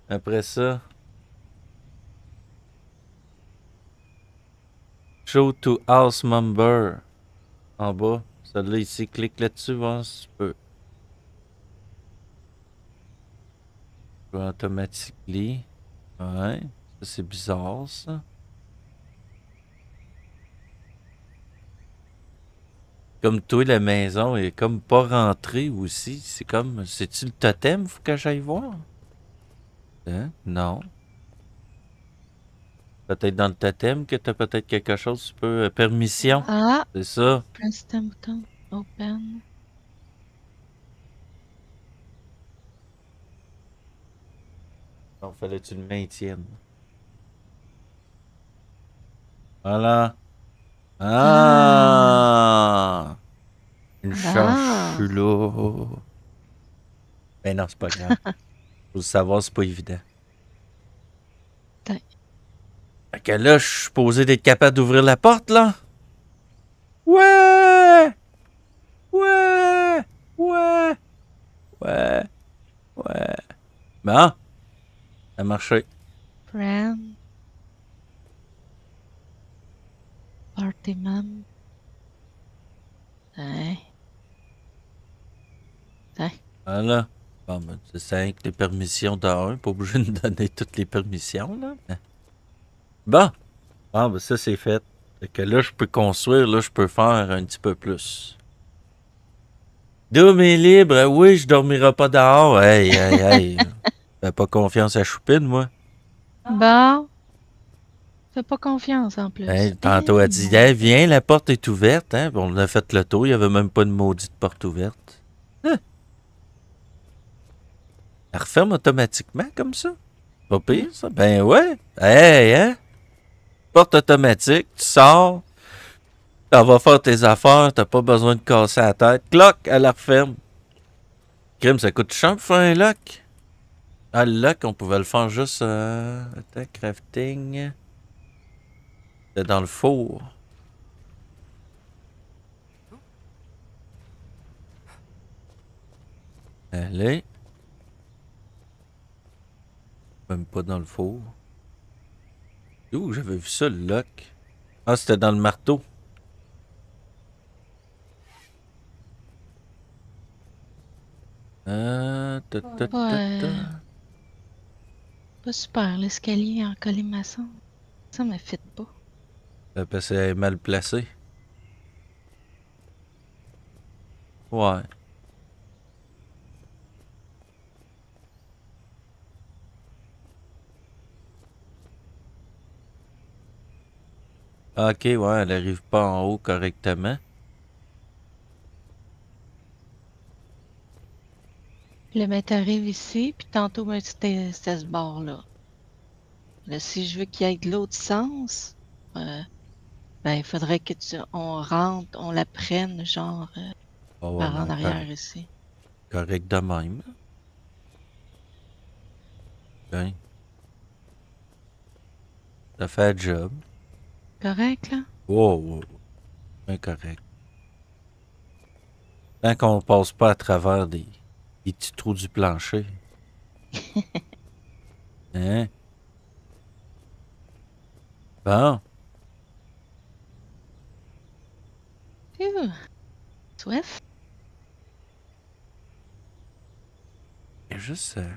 Après ça. Show to house member. En bas. Celle-là ici, clique là-dessus, voir si tu peux. automatiquement. Ouais. c'est bizarre, ça. comme toi, la maison et comme pas rentrer aussi. C'est comme, c'est-tu le totem? Faut que j'aille voir. Hein? Non. Peut-être dans le totem que t'as peut-être quelque chose, tu peux. Euh, permission. Ah! C'est ça. Press Open. Donc, fallait tu le maintiennes. Voilà. Ah Une ah. chance ben là. Mais non, c'est pas grave. Faut le savoir, c'est pas évident. Fait là, je suis supposé d'être capable d'ouvrir la porte, là. Ouais! Ouais! Ouais! Ouais! Ouais! Bah Ça a marché. Hein? Hein? Voilà. Ben, c'est cinq les permissions d'un, pas obligé de donner toutes les permissions, là. Hein. Bon. Bon, ben, ça, c'est fait. Fait que là, je peux construire, là, je peux faire un petit peu plus. D'où mais libre, ah oui, je dormirai pas dehors. Hey, hey, hey. Fais pas confiance à Choupine, moi. Bon. Fais pas confiance en plus. Hey, tantôt, elle dit Viens, la porte est ouverte. Hein? On a fait le tour, il n'y avait même pas de maudite porte ouverte. Hein? Elle referme automatiquement comme ça Pas pire, ça Ben ouais. Hey, hein Porte automatique, tu sors, On vas faire tes affaires, t'as pas besoin de casser la tête. Cloc, elle la referme. Crime, ça coûte cher pour faire un lock. Ah, le lock, on pouvait le faire juste. Euh, crafting. C'était dans le four. Allez. Même pas dans le four. Ouh, j'avais vu ça, le lock. Ah, c'était dans le marteau. Ah, ta, pas super, l'escalier en colimaçon. Ça me fait pas. Euh, parce qu'elle est mal placée. Ouais. Ah, ok, ouais, elle arrive pas en haut correctement. Le mettre arrive ici, puis tantôt, ben, c'était ce bord-là. Là, si je veux qu'il y ait de l'autre sens, euh, ben, il faudrait que tu... on rentre, on la prenne, genre, euh, oh, en arrière ici. Correct de même. Bien. Ça fait le job. Correct, là? Wow, wow. Bien correct. Tant ben, qu'on passe pas à travers des, petits trous du plancher. hein? Bon. je sais. Euh,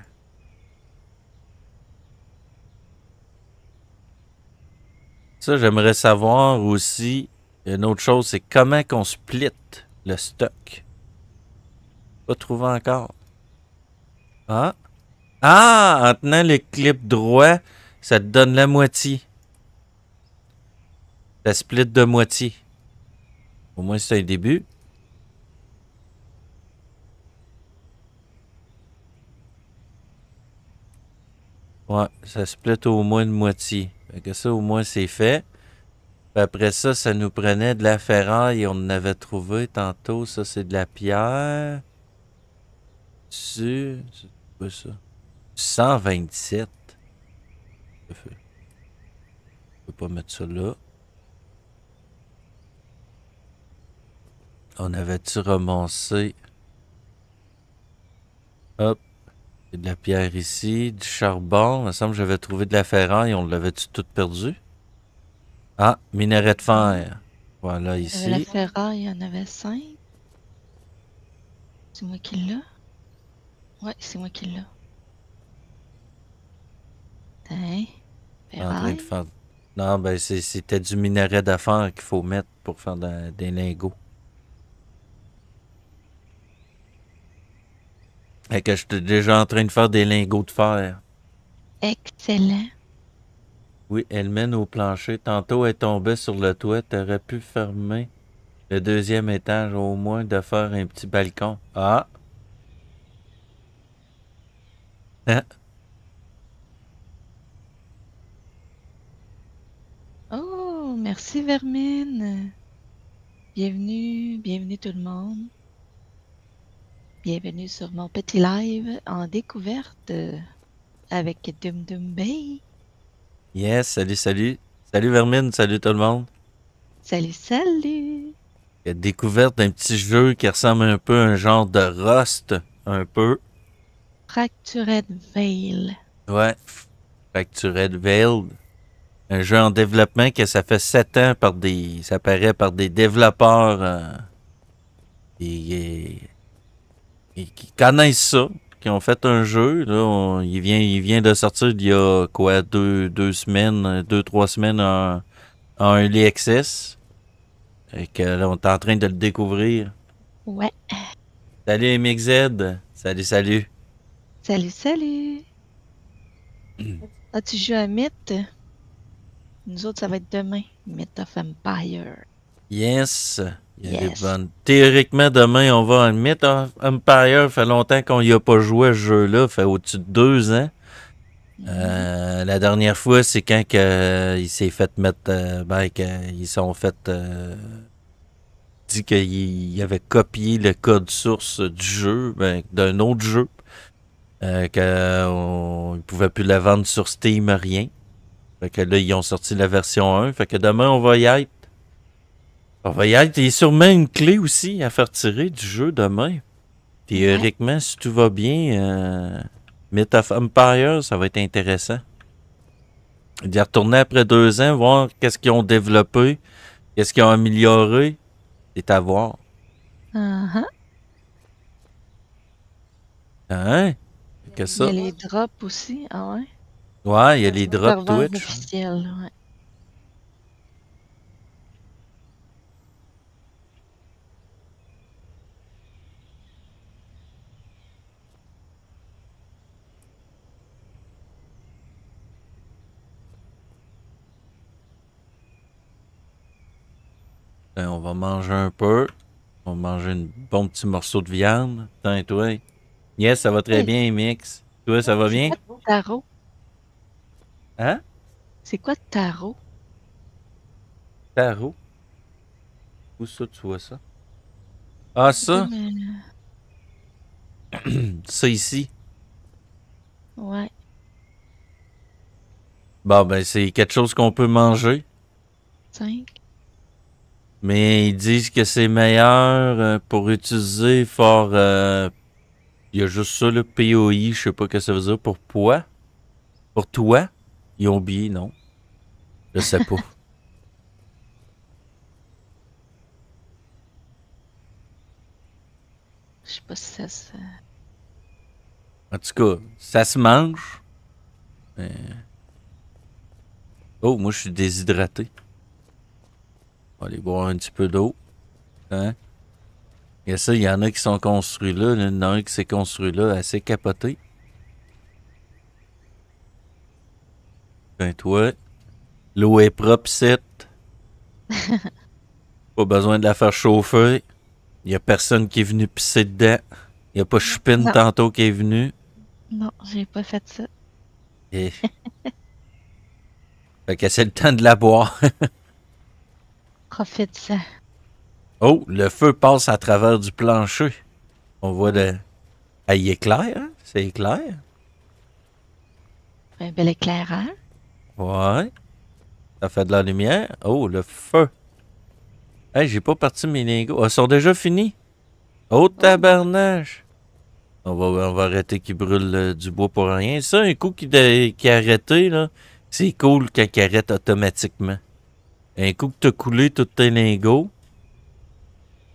ça, j'aimerais savoir aussi une autre chose, c'est comment qu'on split le stock. Pas trouvé encore. Ah! Ah! En tenant le clip droit, ça te donne la moitié. Ça split de moitié. Au moins, c'est un début. Ouais, ça plutôt au moins une moitié. que ça, au moins, c'est fait. après ça, ça nous prenait de la ferraille. On en avait trouvé tantôt. Ça, c'est de la pierre. C'est quoi ça? 127. Je peux pas mettre ça là. On avait-tu remonté. Hop. De la pierre ici, du charbon. Il me semble que j'avais trouvé de la ferraille. On l'avait-tu toute perdue? Ah, minaret de fer. Voilà, euh, ici. La ferraille, il y en avait cinq. C'est moi qui l'ai. Ouais, c'est moi qui l'ai. Hein? Ferraille. Non, ben c'était du minaret de fer qu'il faut mettre pour faire des lingots. Et que j'étais déjà en train de faire des lingots de fer. Excellent. Oui, elle mène au plancher. Tantôt, elle tombait sur le toit. aurais pu fermer le deuxième étage, au moins, de faire un petit balcon. Ah! Hein? Oh, merci, Vermine. Bienvenue, bienvenue tout le monde. Bienvenue sur mon petit live en découverte avec Dum Dum Bay. Yes, salut, salut. Salut Vermine, salut tout le monde. Salut, salut. découverte d'un petit jeu qui ressemble un peu à un genre de Rust, un peu. Fractured Veil. Ouais, Fractured Veil. Un jeu en développement que ça fait 7 ans par des. Ça paraît par des développeurs. Euh, qui, connaissent ça, qui ont fait un jeu. Là, il, vient, il vient de sortir il y a quoi, deux, semaines, deux, trois semaines en, un Et que là, on est en train de le découvrir. Ouais. Salut MXZ. Salut, salut. Salut, salut. as tu joues à Myth. Nous autres, ça va être demain. Myth of Empire. Yes. Théoriquement, demain, on va en mettre. Empire, fait longtemps qu'on y a pas joué ce jeu-là, fait au-dessus de deux ans. Euh, mm-hmm. la dernière fois, c'est quand que, euh, il s'est fait mettre. Euh, ben, ils sont fait. dit qu'il avaient copié le code source du jeu, ben, d'un autre jeu. Euh, qu'ils pouvaient plus la vendre sur Steam, rien. Fait que là, ils ont sorti la version 1. Fait que demain, on va y être. Il y a sûrement une clé aussi à faire tirer du jeu demain. Théoriquement, si tout va bien, euh, Myth of Empire, ça va être intéressant. D'y retourner après deux ans, voir qu'est-ce qu'ils ont développé, qu'est-ce qu'ils ont amélioré, c'est à voir. Uh-huh. Hein? Que Il y a les drops aussi, ah ouais? Ouais, il y a les drops Twitch. Ouais. Euh, on va manger un peu. On va manger un bon petit morceau de viande. toi. Yes, ça va très bien, Mix. Toi, ça va bien? Quoi tarot? Hein? C'est quoi tarot? Tarot? Où ça, tu vois ça? Ah, ça? ça ici. Ouais. Bon, ben, c'est quelque chose qu'on peut manger. Cinq. Mais ils disent que c'est meilleur euh, pour utiliser fort. Euh, il y a juste ça, le POI, je sais pas ce que ça veut dire pour poids. Pour toi, ils ont oublié, non? Je sais pas. Je sais pas si ça se. En tout cas, ça se mange. Oh, moi je suis déshydraté. On va aller boire un petit peu d'eau. Hein? Et ça, il y en a qui sont construits là. Il y en a un qui s'est construit là, assez capoté. Ben toi, l'eau est propre, cette. pas besoin de la faire chauffer. Il y a personne qui est venu pisser dedans. Il y a pas Chupine tantôt qui est venu. Non, j'ai pas fait ça. Eh. fait que c'est le temps de la boire. ça. Oh, le feu passe à travers du plancher. On voit de... Ah, il éclaire, hein? C'est éclair. Un bel hein? Ouais. Ça fait de la lumière. Oh, le feu. Hey, j'ai pas parti mes lingots. Ah, ils sont déjà finis. Oh, oh, tabarnage. On va, on va arrêter qu'ils brûlent euh, du bois pour rien. Ça, un coup qui, arrêté, là, c'est cool quand arrête automatiquement. Un coup que t'as coulé tous tes lingots.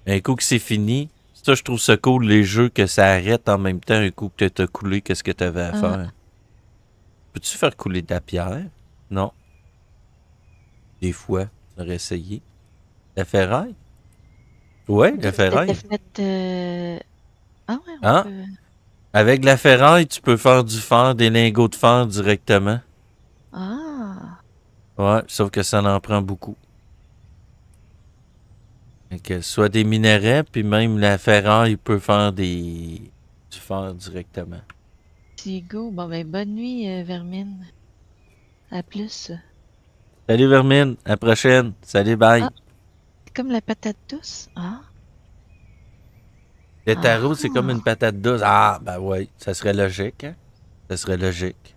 Un coup que c'est fini. Ça, je trouve ça cool, les jeux, que ça arrête en même temps un coup que t'as coulé, qu'est-ce que t'avais à ah. faire. Peux-tu faire couler de la pierre? Non. Des fois, j'aurais essayé. La ferraille? Ouais, la ferraille. Euh... Ah ouais, hein? Avec la ferraille, tu peux faire du fer, des lingots de fer directement. Ah sauf que ça en prend beaucoup. Que ce soit des minerais, puis même la ferraille peut faire des... du fer directement. C'est Bon, ben, bonne nuit, euh, Vermine. À plus. Salut, Vermine. À la prochaine. Salut, bye. Ah, c'est comme la patate douce. Ah. Le tarot, c'est comme ah. une patate douce. Ah, ben oui, ça serait logique. Hein? Ça serait logique.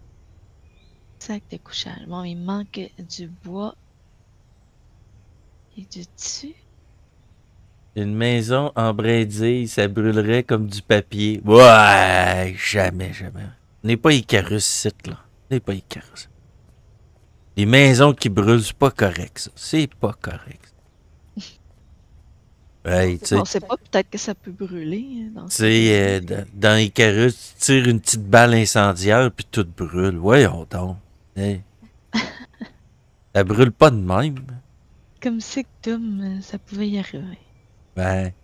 Sac de couchage. Bon, il manque du bois et du dessus. Une maison en brindille, ça brûlerait comme du papier. Ouais, jamais, jamais. n'est pas Icarus site, là. n'est pas Icarus. Les maisons qui brûlent, c'est pas correct, ça. C'est pas correct. On on sait pas, peut-être que ça peut brûler. Hein, dans, sais, euh, dans, Icarus, tu tires une petite balle incendiaire puis tout brûle. Voyons donc. Hey. ça brûle pas de même. Comme que ça pouvait y arriver. Ben. ouais, hein?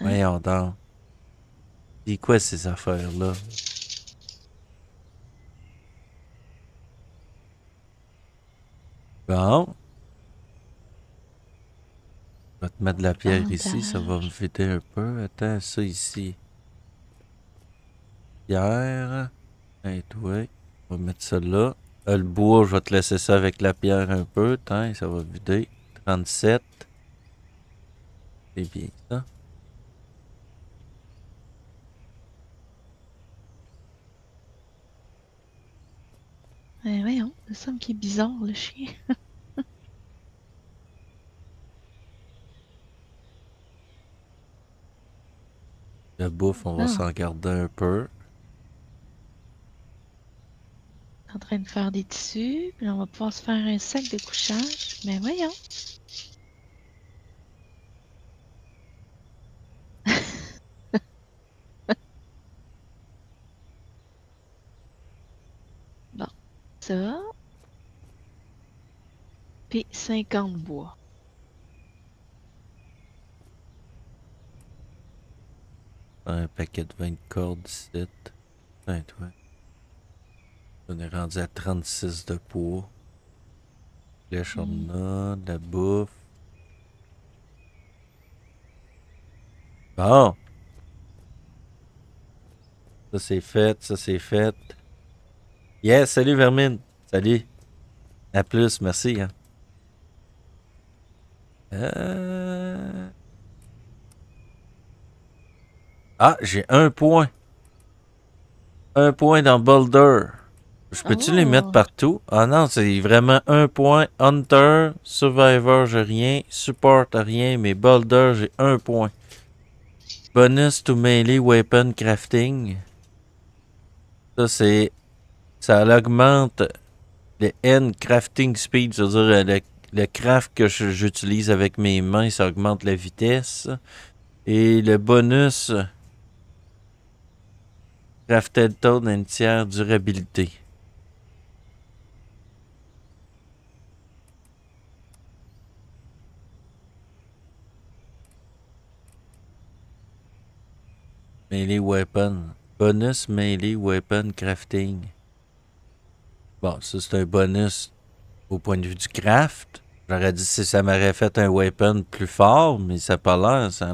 Voyons donc. C'est quoi ces affaires-là? Bon. Je vais te mettre de la pierre ici, ça va me fêter un peu. Attends, ça ici. Pierre. Et toi, on va mettre ça là. Euh, le bois, je vais te laisser ça avec la pierre un peu. Tiens, ça va vider. 37. C'est bien ça. Eh voyons, il semble qu'il est bizarre le chien. la bouffe, on va ah. s'en garder un peu. en train de faire des tissus. Puis on va pouvoir se faire un sac de couchage. Mais ben voyons. bon, ça. Puis 50 bois. Un paquet de 20 cordes, 20, Ouais, on est rendu à 36 de poids. Flèche, on mm. de la bouffe. Bon. Ça, c'est fait. Ça, c'est fait. Yes, salut, Vermine. Salut. À plus. Merci. Hein. Euh. Ah, j'ai un point. Un point dans Boulder. Je peux-tu les ah. mettre partout? Ah non, c'est vraiment un point. Hunter, Survivor, j'ai rien. Support, rien. Mais Boulder, j'ai un point. Bonus to melee weapon crafting. Ça, c'est. Ça augmente le N crafting speed, c'est-à-dire le, craft que j'utilise avec mes mains, ça augmente la vitesse. Et le bonus. Crafted Toad, une tiers durabilité. Melee weapon. Bonus melee weapon crafting. Bon, ça c'est un bonus au point de vue du craft. J'aurais dit si ça m'aurait fait un weapon plus fort, mais ça n'a pas l'air, ça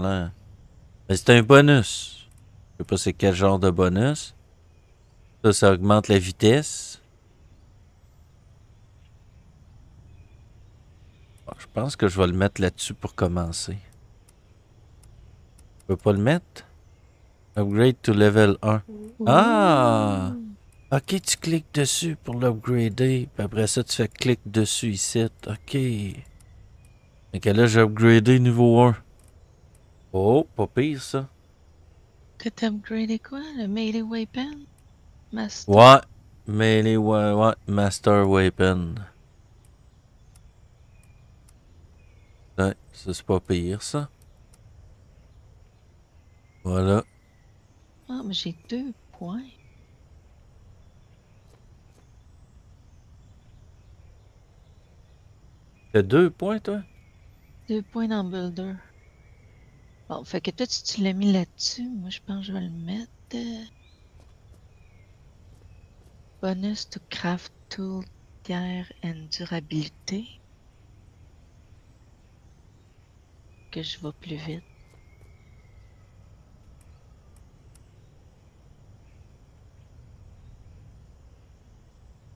Mais c'est un bonus. Je sais pas c'est quel genre de bonus. Ça, ça augmente la vitesse. je pense que je vais le mettre là-dessus pour commencer. Je peux pas le mettre? Upgrade to level 1. Ah! Ok, tu cliques dessus pour l'upgrader. Puis après ça, tu fais clic dessus ici. Ok. Mais que là, j'ai upgradé niveau 1. Oh, pas pire ça. T'as upgradé quoi? Le melee weapon? Master? Ouais. Melee weapon. what Master weapon. Ouais, ça c'est pas pire ça. Voilà. Ah, mais j'ai deux points. T'as deux points, toi? Deux points dans Builder. Bon, fait que toi, tu, tu l'as mis là-dessus. Moi, je pense que je vais le mettre. Bonus to craft tool, tier and durabilité. Que je vais plus vite.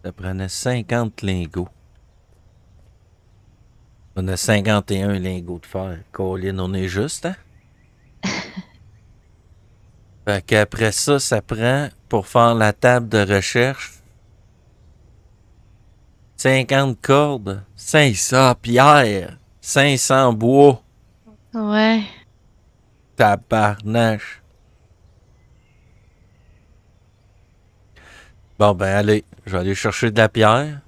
Ça prenait 50 lingots. On a 51 lingots de fer. Colline, on est juste, hein? fait qu'après ça, ça prend, pour faire la table de recherche, 50 cordes, 500 pierres, 500 bois. Ouais. Tabarnache. Bon, ben, allez, je vais aller chercher de la pierre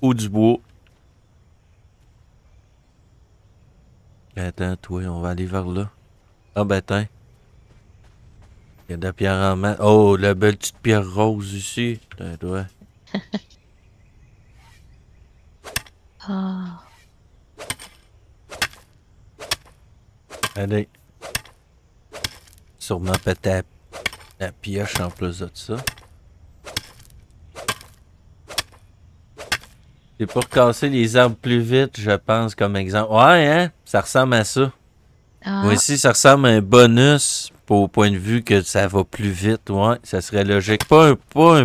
ou du bois. Attends, toi, on va aller vers là. Ah ben, attends. Il y a de la pierre en main. Oh, la belle petite pierre rose ici. Attends, toi. ah. Allez. Sûrement peut-être la pioche en plus de ça. C'est pour casser les arbres plus vite, je pense, comme exemple. Ouais, hein? Ça ressemble à ça. Ah. Moi aussi, ça ressemble à un bonus au point de vue que ça va plus vite. Ouais, ça serait logique. Pas un, pas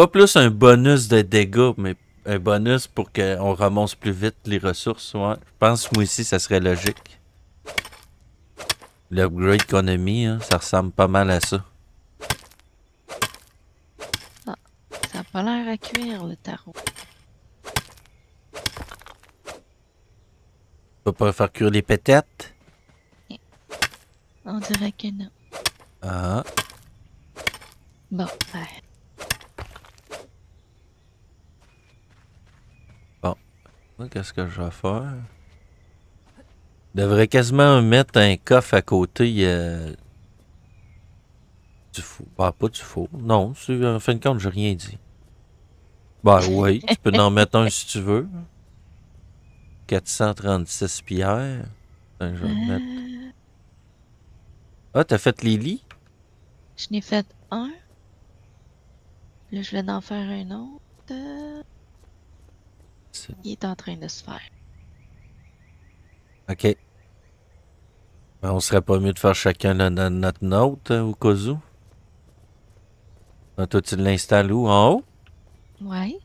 un, plus un bonus de dégâts, mais un bonus pour qu'on remonte plus vite les ressources. Ouais. Je pense que moi aussi, ça serait logique. L'upgrade qu'on a hein, ça ressemble pas mal à ça. Ah, ça a pas l'air à cuire, le tarot. On peut pas faire cuire les pétettes? On dirait que non. Ah. Bon, ben. Bon. qu'est-ce que je vais faire? Je devrais quasiment mettre un coffre à côté euh, du four. Ah, pas du four. Non, en fin de compte, j'ai rien dit. Ben oui, tu peux en mettre un si tu veux. 436 pierres. Ben, je vais en mettre... Ah, t'as fait les lits? Je n'ai fait un. Là, je vais en faire un autre. Il est en train de se faire. OK. Ben, on serait pas mieux de faire chacun notre note, ou hein, au cas où? Ben, toi, tu l'installes où? En haut? Ouais.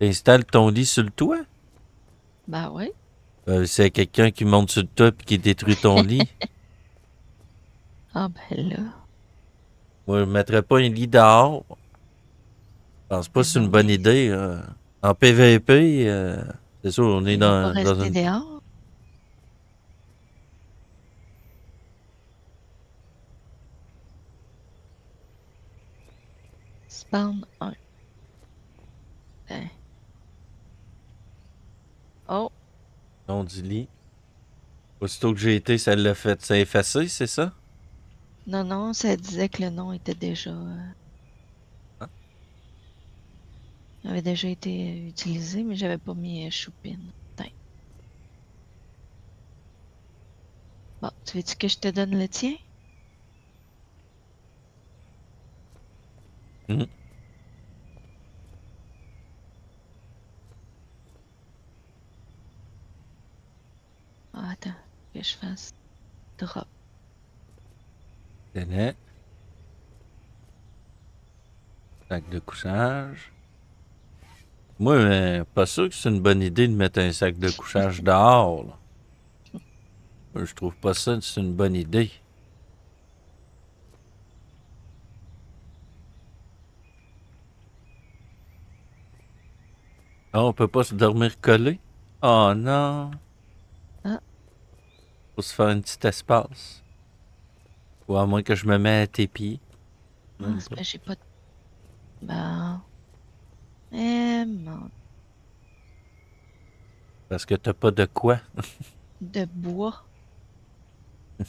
Installe ton lit sur le toit? Ben bah oui. Euh, c'est quelqu'un qui monte sur le toit et qui détruit ton lit. Ah ben là. Moi, je ne mettrais pas un lit dehors. Je pense pas que c'est une bonne idée. Hein. En PVP, euh, c'est sûr, on est dans, on dans dehors. Spawn 1. Ben. Oh! Nom du lit. Aussitôt que j'ai été, ça l'a fait. Ça a effacé, c'est ça? Non, non, ça disait que le nom était déjà. Euh, Il hein? avait déjà été euh, utilisé, mais j'avais pas mis euh, Choupine. Bon, tu veux que je te donne le tien? Hmm. attends, que je fasse drop. Tenez. Sac de couchage. Moi, mais, pas sûr que c'est une bonne idée de mettre un sac de couchage dehors. Moi, je trouve pas ça c'est une bonne idée. Ah, on peut pas se dormir collé? Oh non! se faire un petit espace. Ou à moins que je me mette à tes pieds. Non, ah, c'est j'ai pas de... Bah... mon... Parce que t'as pas de quoi? de bois.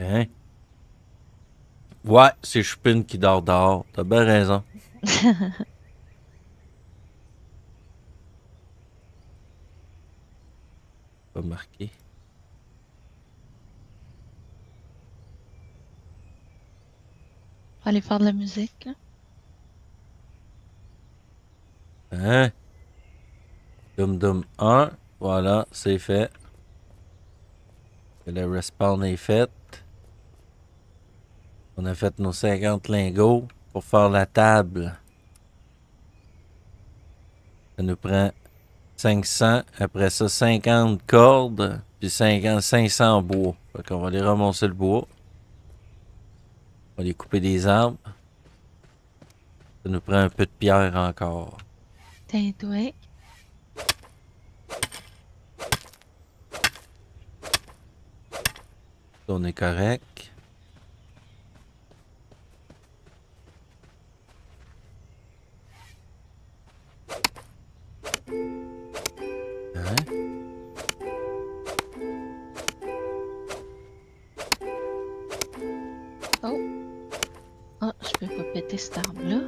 hein? Ouais, c'est Chupin qui dort dehors. T'as bien raison. pas marqué. faire de la musique. Hein? hein? Dum Dum 1. Voilà, c'est fait. le respawn est fait. On a fait nos 50 lingots pour faire la table. Ça nous prend 500, après ça 50 cordes, puis 50, 500 bois. Fait qu'on va aller remonter le bois. On va aller couper des arbres. Ça nous prend un peu de pierre encore. Tintoué. On est correct. je vais pas péter cette arme-là.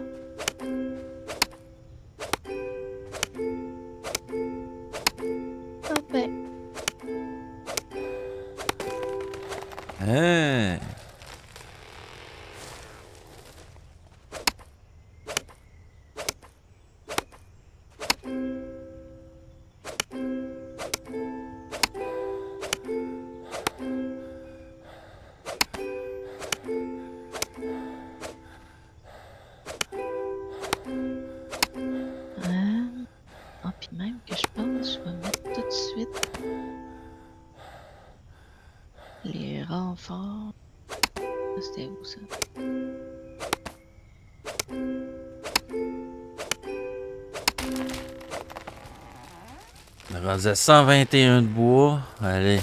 121 de bois. Allez,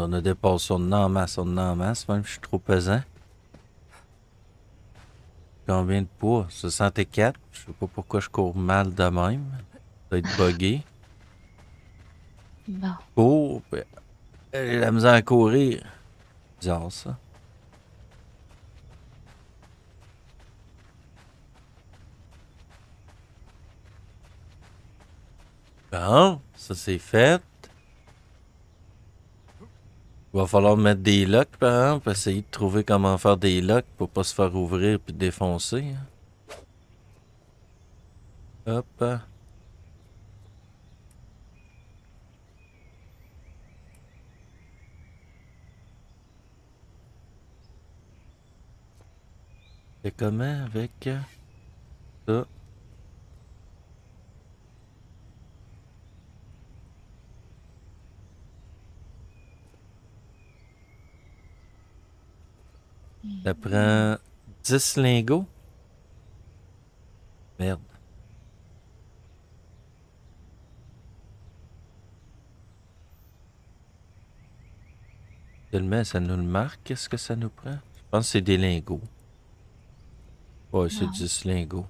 on a dépassé, on en masse, on en masse, même je suis trop pesant. Combien de poids? 64. Je sais pas pourquoi je cours mal de même. Ça va être buggé. Bon. oh, la misère à courir. Bizarre ça. Bon, ça c'est fait va falloir mettre des locks, par exemple, essayer de trouver comment faire des locks pour pas se faire ouvrir puis défoncer. Hein. Hop. C'est comment avec ça? Ça prend 10 lingots. Merde. Seulement, ça nous le marque. Qu'est-ce que ça nous prend? Je pense que c'est des lingots. Ouais, c'est 10 lingots.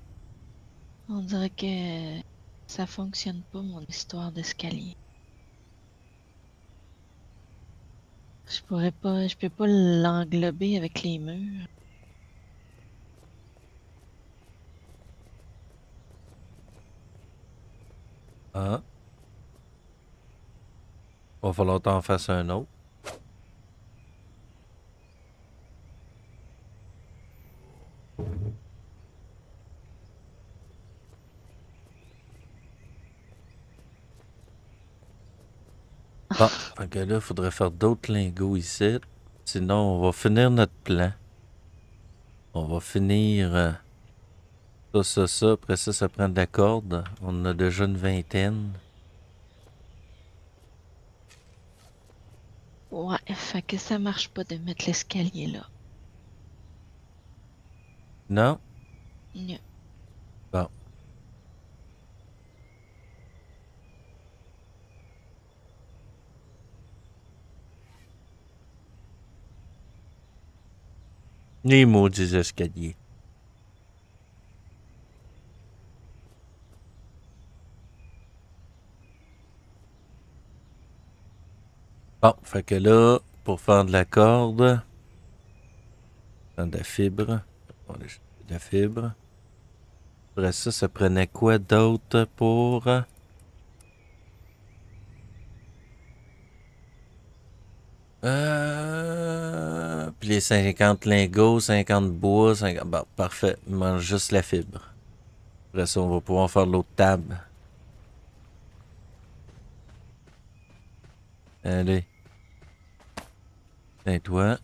On dirait que ça fonctionne pas mon histoire d'escalier. Je pourrais pas, je peux pas l'englober avec les murs. Ah. Va falloir t'en faire un autre. Bon, ah. faudrait faire d'autres lingots ici. Sinon, on va finir notre plan. On va finir euh, ça, ça, ça. Après ça, ça prend de la corde. On a déjà une vingtaine. Ouais, fait que ça marche pas de mettre l'escalier là. Non. non. Les maudits escaliers. Bon, fait que là, pour faire de la corde, de la fibre, de la fibre. Après ça, ça prenait quoi d'autre pour... Euh... Puis les 50 lingots, 50 bois, 50... Bon, parfait. Mange juste la fibre. Après ça, on va pouvoir faire l'autre table. Allez. Et toi.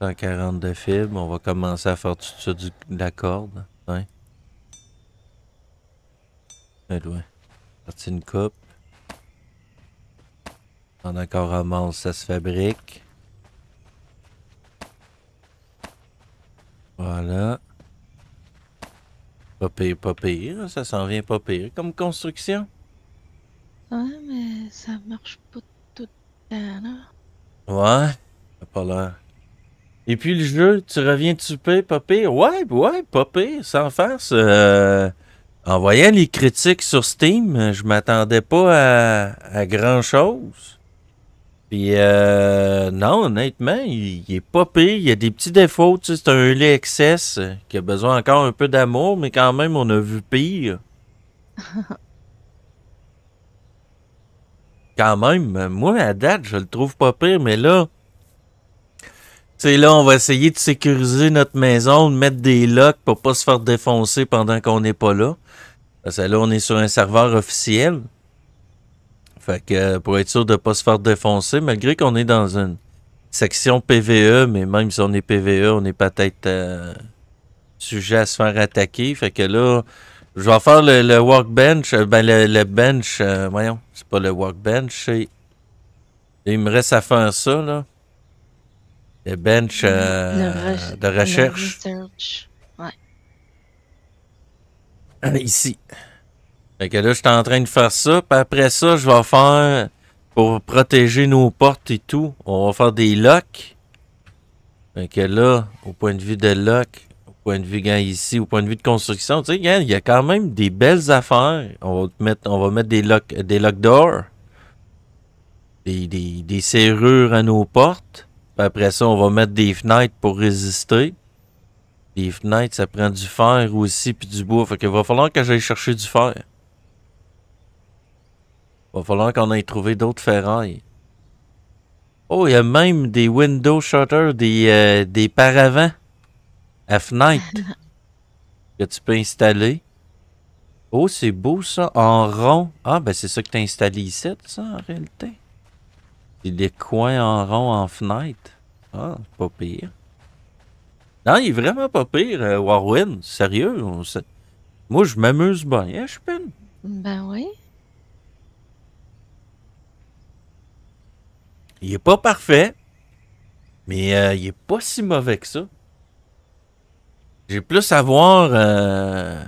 140 de fibres, on va commencer à faire tout ça du, de la corde. Hein? ouais. une coupe. En encore un ça se fabrique. Voilà. Pas pire, pas pire. Hein? Ça s'en vient pas pire comme construction. Ouais, mais ça marche pas tout à temps, Ouais, pas l'air. Et puis le jeu, tu reviens pas pire? Ouais, ouais, pire, sans farce. Euh, en voyant les critiques sur Steam, je m'attendais pas à, grand-chose. Puis euh, non, honnêtement, il, est pas Il y a des petits défauts. Tu sais, c'est un lit excess euh, qui a besoin encore un peu d'amour, mais quand même, on a vu pire. quand même, moi, à date, je le trouve pas pire, mais là, là, on va essayer de sécuriser notre maison, de mettre des locks pour pas se faire défoncer pendant qu'on n'est pas là. Parce que là, on est sur un serveur officiel. Fait que euh, pour être sûr de ne pas se faire défoncer, malgré qu'on est dans une section PVE, mais même si on est PVE, on est peut-être euh, sujet à se faire attaquer. Fait que là, je vais faire le, walkbench workbench. Euh, ben, le, bench, voyons, c'est pas le workbench, Il me reste à faire ça, là. Le bench euh, de recherche. Euh, ici. Fait que là, je suis en train de faire ça. Puis après ça, je vais faire, pour protéger nos portes et tout, on va faire des locks. Fait que là, au point de vue des locks, au point de vue gain ici, au point de vue de construction, tu sais, il y a quand même des belles affaires. On va mettre, on va mettre des locks, des lock des serrures à nos portes après ça, on va mettre des fenêtres pour résister. Les fenêtres, ça prend du fer aussi, puis du bois. Fait qu'il va falloir que j'aille chercher du fer. Il Va falloir qu'on aille trouver d'autres ferrailles. Oh, il y a même des window shutters, des, euh, des paravents à fenêtre que tu peux installer. Oh, c'est beau ça, en rond. Ah, ben c'est ça que tu installé ici, ça, en réalité des coins en rond en fenêtre. Ah, pas pire. Non, il est vraiment pas pire, euh, Warwin. Sérieux. Moi, je m'amuse bien, hein, Chupin? Ben oui. Il est pas parfait, mais euh, il est pas si mauvais que ça. J'ai plus à voir euh,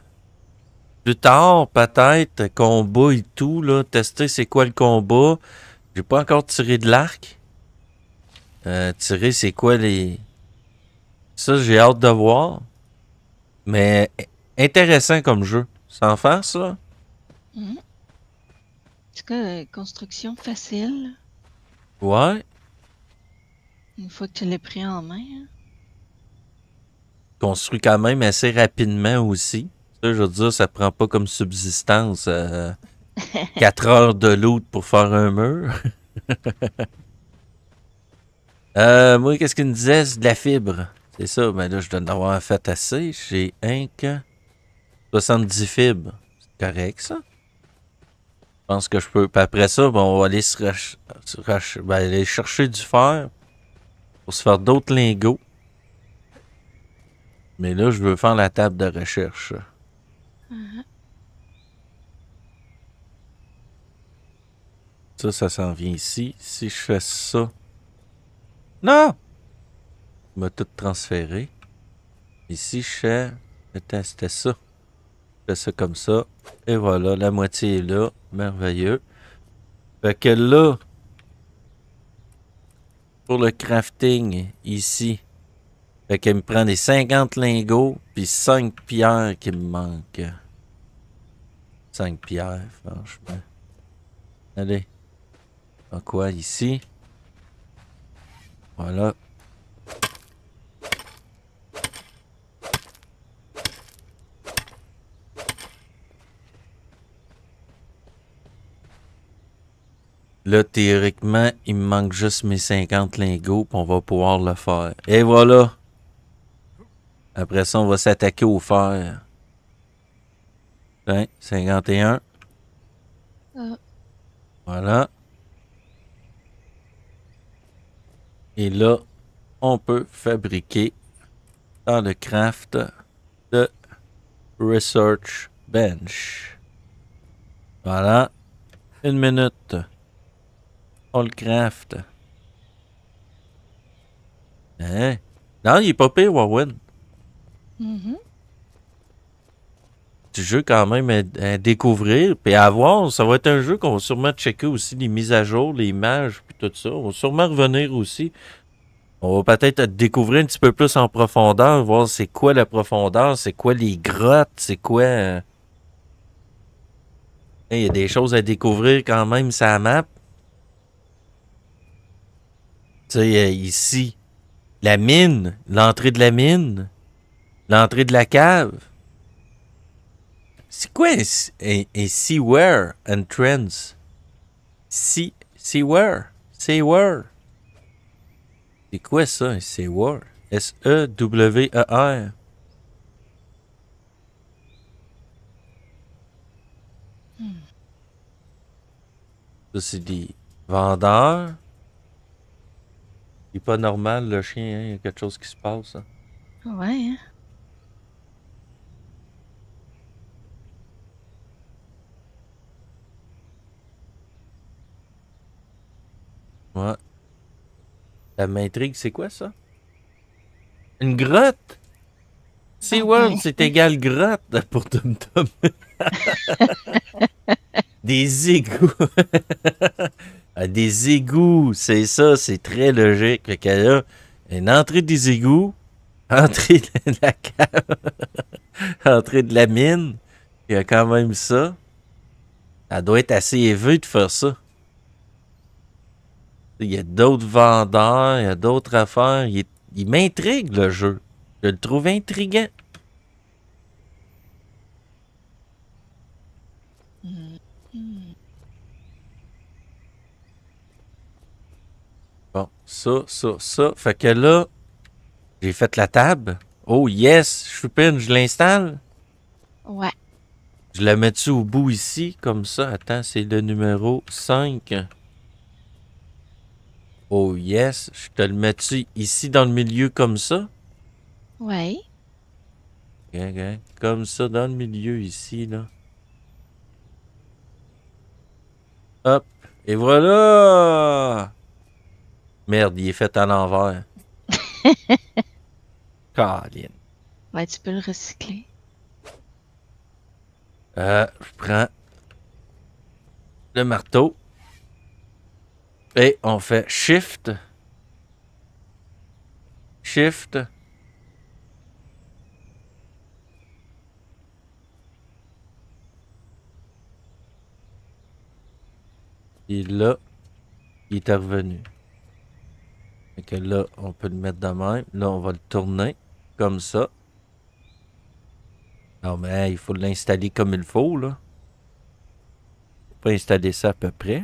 plus tard, peut-être, combat et tout, là, tester c'est quoi le combat, j'ai pas encore tiré de l'arc. Euh, tirer, c'est quoi les... Ça, j'ai hâte de voir. Mais intéressant comme jeu. Sans faire ça. Mmh. tout euh, construction facile? Ouais. Une fois que tu l'as pris en main. Hein? Construit quand même assez rapidement aussi. Ça, je veux dire, ça prend pas comme subsistance. Euh, quatre heures de loot pour faire un mur. euh, moi, qu'est-ce qu'il me disait? de la fibre. C'est ça, mais ben là, je dois en avoir fait assez. J'ai que 70 fibres. C'est correct, ça? Je pense que je peux. Puis après ça, bon, on va ben, aller, chercher du fer pour se faire d'autres lingots. Mais là, je veux faire la table de recherche. Uh-huh. Ça, ça s'en vient ici. Si je fais ça... Non! Il m'a tout transféré. Ici, je fais... C'était ça. Je fais ça comme ça. Et voilà, la moitié est là. Merveilleux. Fait que là, pour le crafting, ici, fait qu'elle me prend des 50 lingots, puis 5 pierres qui me manquent. 5 pierres, franchement. Allez. En quoi ici Voilà. Là, théoriquement, il me manque juste mes 50 lingots, puis on va pouvoir le faire. Et voilà! Après ça, on va s'attaquer au fer. Hein? Tiens, 51. Ah. Voilà. Et là, on peut fabriquer dans le craft de Research Bench. Voilà. Une minute. On le craft. Hein? Non, il est pas pire, mm-hmm jeu quand même à, découvrir puis à voir. Ça va être un jeu qu'on va sûrement checker aussi, les mises à jour, les images, puis tout ça. On va sûrement revenir aussi. On va peut-être découvrir un petit peu plus en profondeur, voir c'est quoi la profondeur, c'est quoi les grottes, c'est quoi... Euh, Il y a des choses à découvrir quand même, sa map. Tu sais, euh, ici, la mine, l'entrée de la mine, l'entrée de la cave. C'est quoi un seaware and trends? Si, seaware, seaware. C'est quoi ça, un seaware? S-E-W-E-R. Hmm. Ça, c'est des vendeurs. Il pas normal, le chien, hein, il y a quelque chose qui se passe. Hein. Ouais, hein? La Ça m'intrigue, c'est quoi ça? Une grotte? SeaWorld, World ah, c'est égal grotte pour Tom Tom. Des égouts. Ah, des égouts, c'est ça, c'est très logique. une entrée des égouts, entrée de la cave, entrée de la mine. Il y a quand même ça. Ça doit être assez éveillé de faire ça. Il y a d'autres vendeurs, il y a d'autres affaires. Il, m'intrigue le jeu. Je le trouve intriguant. Bon, ça, ça, ça. Fait que là, j'ai fait la table. Oh yes, je je l'installe. Ouais. Je la mets-tu au bout ici, comme ça? Attends, c'est le numéro 5. Oh yes, je te le mets-tu ici dans le milieu comme ça? Oui. Comme ça, dans le milieu ici, là. Hop, et voilà! Merde, il est fait à l'envers. Caroline. Ouais, tu peux le recycler. Euh, je prends le marteau. Et on fait Shift. Shift. Et là, il est revenu. Et que là, on peut le mettre de même. Là, on va le tourner comme ça. Non, mais il faut l'installer comme il faut, là. Faut installer ça à peu près.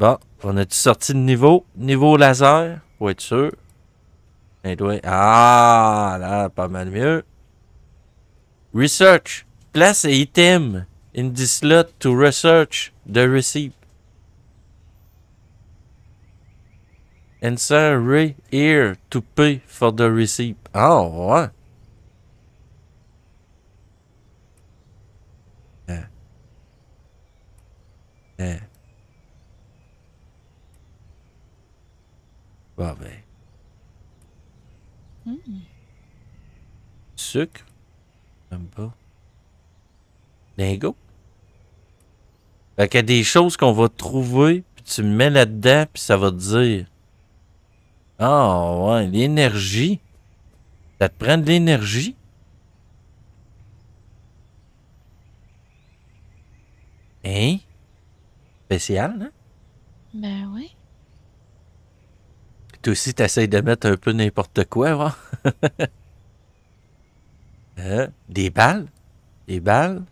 Bon, on a-tu sorti de niveau? Niveau laser, pour être sûr. Ben, ah, là, pas mal mieux. Research. Place et item in this lot to research the receipt. send re here to pay for the receipt. Ah, oh, ouais. Yeah. Eh. vrai. Mm. Sucre? J'aime pas. Dingo? Fait qu'il y a des choses qu'on va trouver, puis tu mets là-dedans, puis ça va te dire. Ah, oh, ouais, l'énergie. Ça te prend de l'énergie? Hein? Spécial, hein? Ben oui. Toi aussi, t'essayes de mettre un peu n'importe quoi, hein? des balles? Des balles?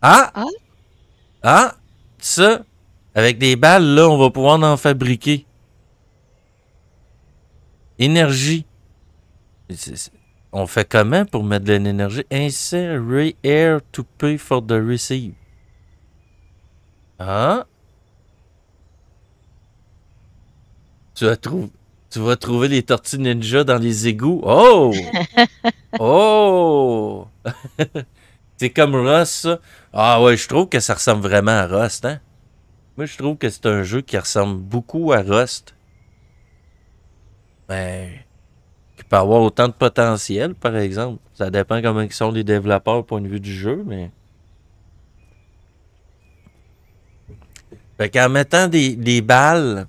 Ah! ah! Ah! Ça, avec des balles, là, on va pouvoir en fabriquer. Énergie. On fait comment pour mettre de l'énergie? Insert air to pay for the receive. Hein Tu vas, tu vas trouver les tortues ninja dans les égouts. Oh! oh! c'est comme Rust, ça. Ah ouais, je trouve que ça ressemble vraiment à Rust, hein? Moi, je trouve que c'est un jeu qui ressemble beaucoup à Rust. Mais ben, qui peut avoir autant de potentiel, par exemple. Ça dépend comment sont les développeurs au point de vue du jeu, mais. Fait qu'en mettant des, des balles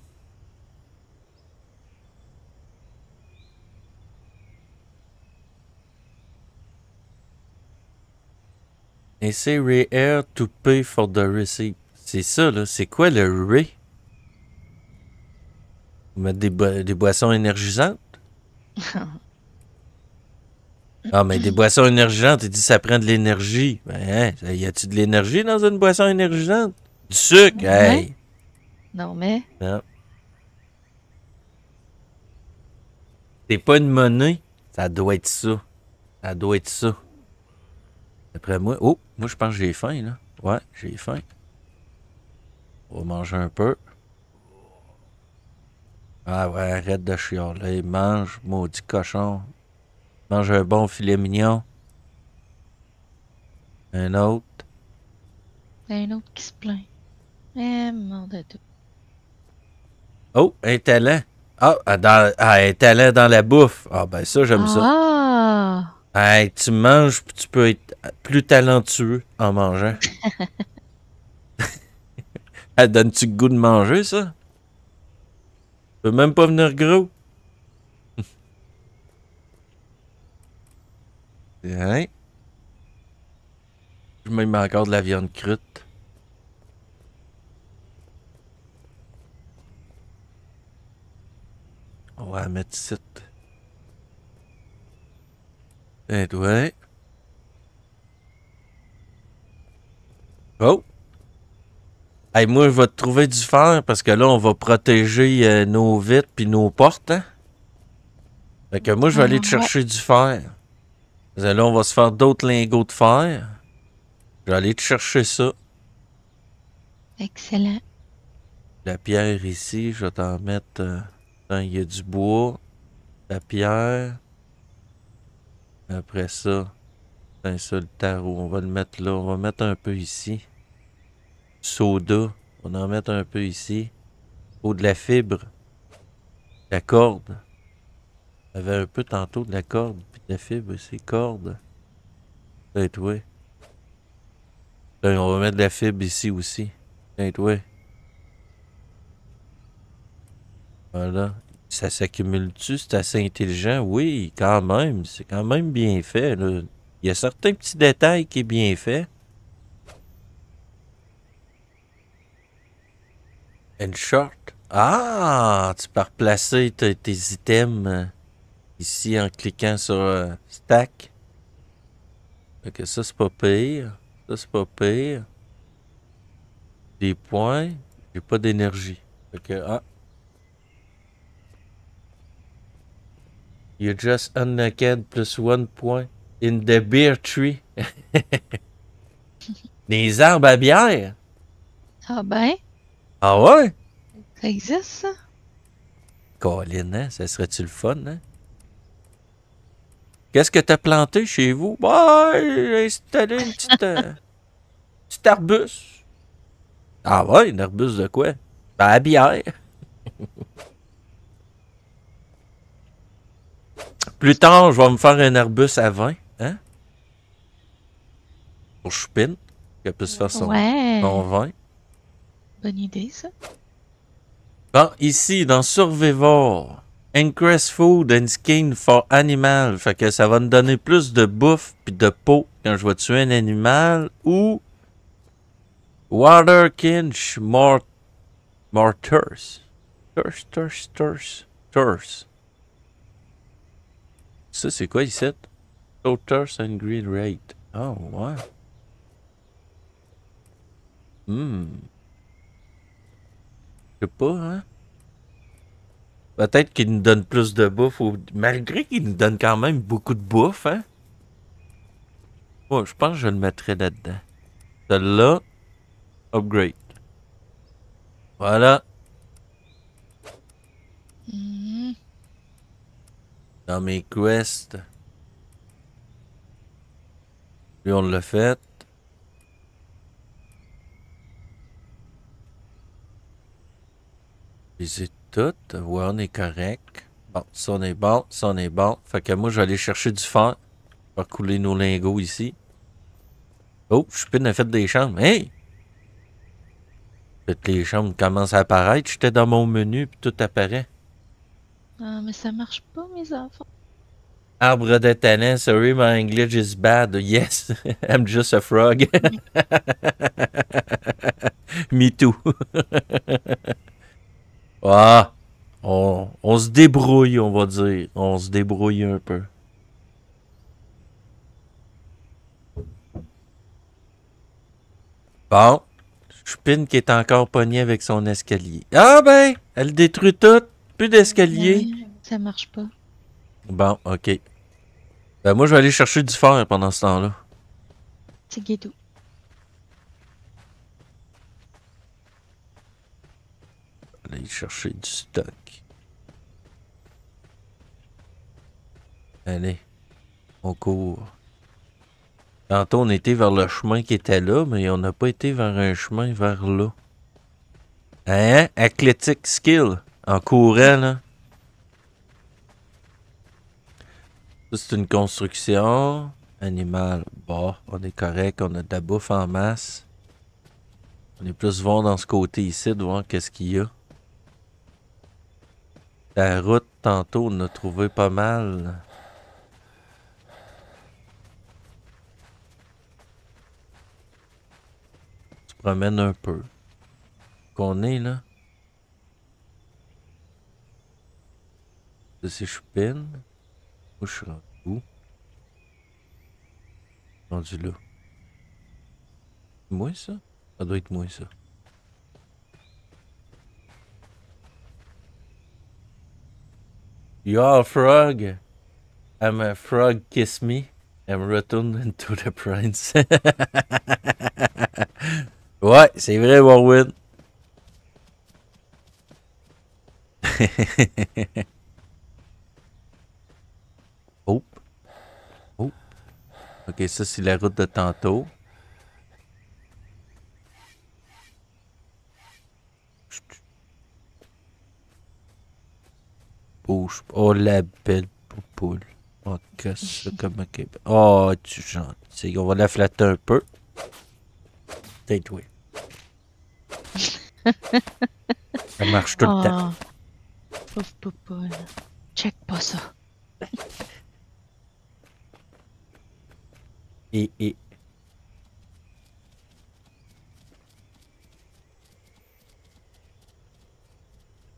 c'est to pay for the receipt. C'est ça, là. C'est quoi le Ray? Mettre des, des boissons énergisantes? Ah, mais des boissons énergisantes, tu dit ça prend de l'énergie. Ben, hein, y a-tu de l'énergie dans une boisson énergisante? Du sucre, hey! Non, mais. C'est pas une monnaie. Ça doit être ça. Ça doit être ça. Après moi. Oh, moi je pense que j'ai faim, là. Ouais, j'ai faim. On va manger un peu. Ah ouais, arrête de chialer. Mange, maudit cochon. Mange un bon filet mignon. Un autre. Un autre qui se plaint. Eh, de tout. Oh, un talent. Ah, ah, un talent dans la bouffe. Ah ben ça, j'aime ça. Ah, Hey, tu manges, tu peux être plus talentueux en mangeant. Elle Donne-tu goût de manger, ça? Tu peux même pas venir gros. Eh hein? Je me mets encore de la viande crute. On va mettre ici. Eh, oh! Hey, moi, je vais te trouver du fer parce que là, on va protéger euh, nos vitres puis nos portes. Hein? que moi, je vais ah, aller te chercher du fer. Là, on va se faire d'autres lingots de fer. Je vais aller te chercher ça. Excellent. La pierre ici, je vais t'en mettre. il y a du bois. La pierre. Après ça, un seul tarot. On va le mettre là. On va mettre un peu ici. Soda. On en met un peu ici. ou de la fibre. la corde. Il avait un peu tantôt de la corde. Puis de la fibre aussi. Corde. Peut-être ouais. on va mettre de la fibre ici aussi. Peut-être Voilà ça s'accumule-tu? C'est assez intelligent? Oui, quand même. C'est quand même bien fait. Il y a certains petits détails qui est bien fait. Une short. Ah! Tu peux replacer tes, items euh, ici en cliquant sur euh, Stack. Ok, ça c'est pas pire. Ça c'est pas pire. Des points. J'ai pas d'énergie. ah, You just unlocked plus one point in the beer tree. Des arbres à bière? Ah ben? Ah ouais? Ça existe, ça? Colin, hein? Ça serait-tu le fun, hein? Qu'est-ce que t'as planté chez vous? Bah, j'ai installé une petite... Euh, arbuste. Ah ouais, Une arbuste de quoi? Ben, à bière. Plus tard, je vais me faire un Airbus à 20, hein? Pour Chupin, qu'elle puisse faire son, ouais. vin. Bonne idée, ça. Bon, ici, dans Survivor, Increase Food and Skin for Animal. Fait que ça va me donner plus de bouffe puis de peau quand je vais tuer un animal. Ou Water Kinch Mortars. Mort Thirst, thirst, thirst, thirst. Ça, c'est quoi ici? Toters and Green Rate. Oh, ouais. Hmm. Je sais pas, hein? Peut-être qu'il nous donne plus de bouffe, ou malgré qu'il nous donne quand même beaucoup de bouffe, hein? Bon, je pense que je le mettrai là-dedans. Celle-là, upgrade. Voilà. Mm-hmm dans mes quests. puis on l'a fait. j'ai tout Ouais, on est correct. Bon, ça on est bon, ça on est bon. Fait que moi, je vais aller chercher du fer. pour couler nos lingots ici. Oh, je suis pine à des chambres. Hey! Toutes les chambres commencent à apparaître. J'étais dans mon menu, puis tout apparaît. Ah, mais ça marche pas, mes enfants. Arbre de talent, sorry, my English is bad. Yes, I'm just a frog. Me too. ah, on, se débrouille, on va dire. On se débrouille un peu. Bon, Chupin qui est encore pogné avec son escalier. Ah ben, elle détruit tout. Plus d'escalier. Ah ça marche pas. Bon, ok. Ben, moi, je vais aller chercher du fer pendant ce temps-là. C'est ghetto. Aller chercher du stock. Allez, on court. Tantôt, on était vers le chemin qui était là, mais on n'a pas été vers un chemin vers là. Hein? Athletic skill en courant, hein. là. c'est une construction. Animal, bon, bah, on est correct, on a de la bouffe en masse. On est plus bon dans ce côté ici, de voir qu'est-ce qu'il y a. La route, tantôt, on a trouvé pas mal. Tu promènes un peu. Qu'on est, là. c'est si je peine. je suis rendu où? Rendu là. Moi, ça? Ça doit être moi, ça. You're a frog. I'm a frog, kiss me. I'm returning to the prince. ouais, c'est vrai, Warwick. OK, ça, c'est la route de tantôt. Bouge. Oh, la belle poule. Oh, casse ça comme un Québec. Oh, tu gentil. On va la flatter un peu. T'es doué. Elle marche tout le oh. temps. Pouf, poupoule. Check pas ça. et,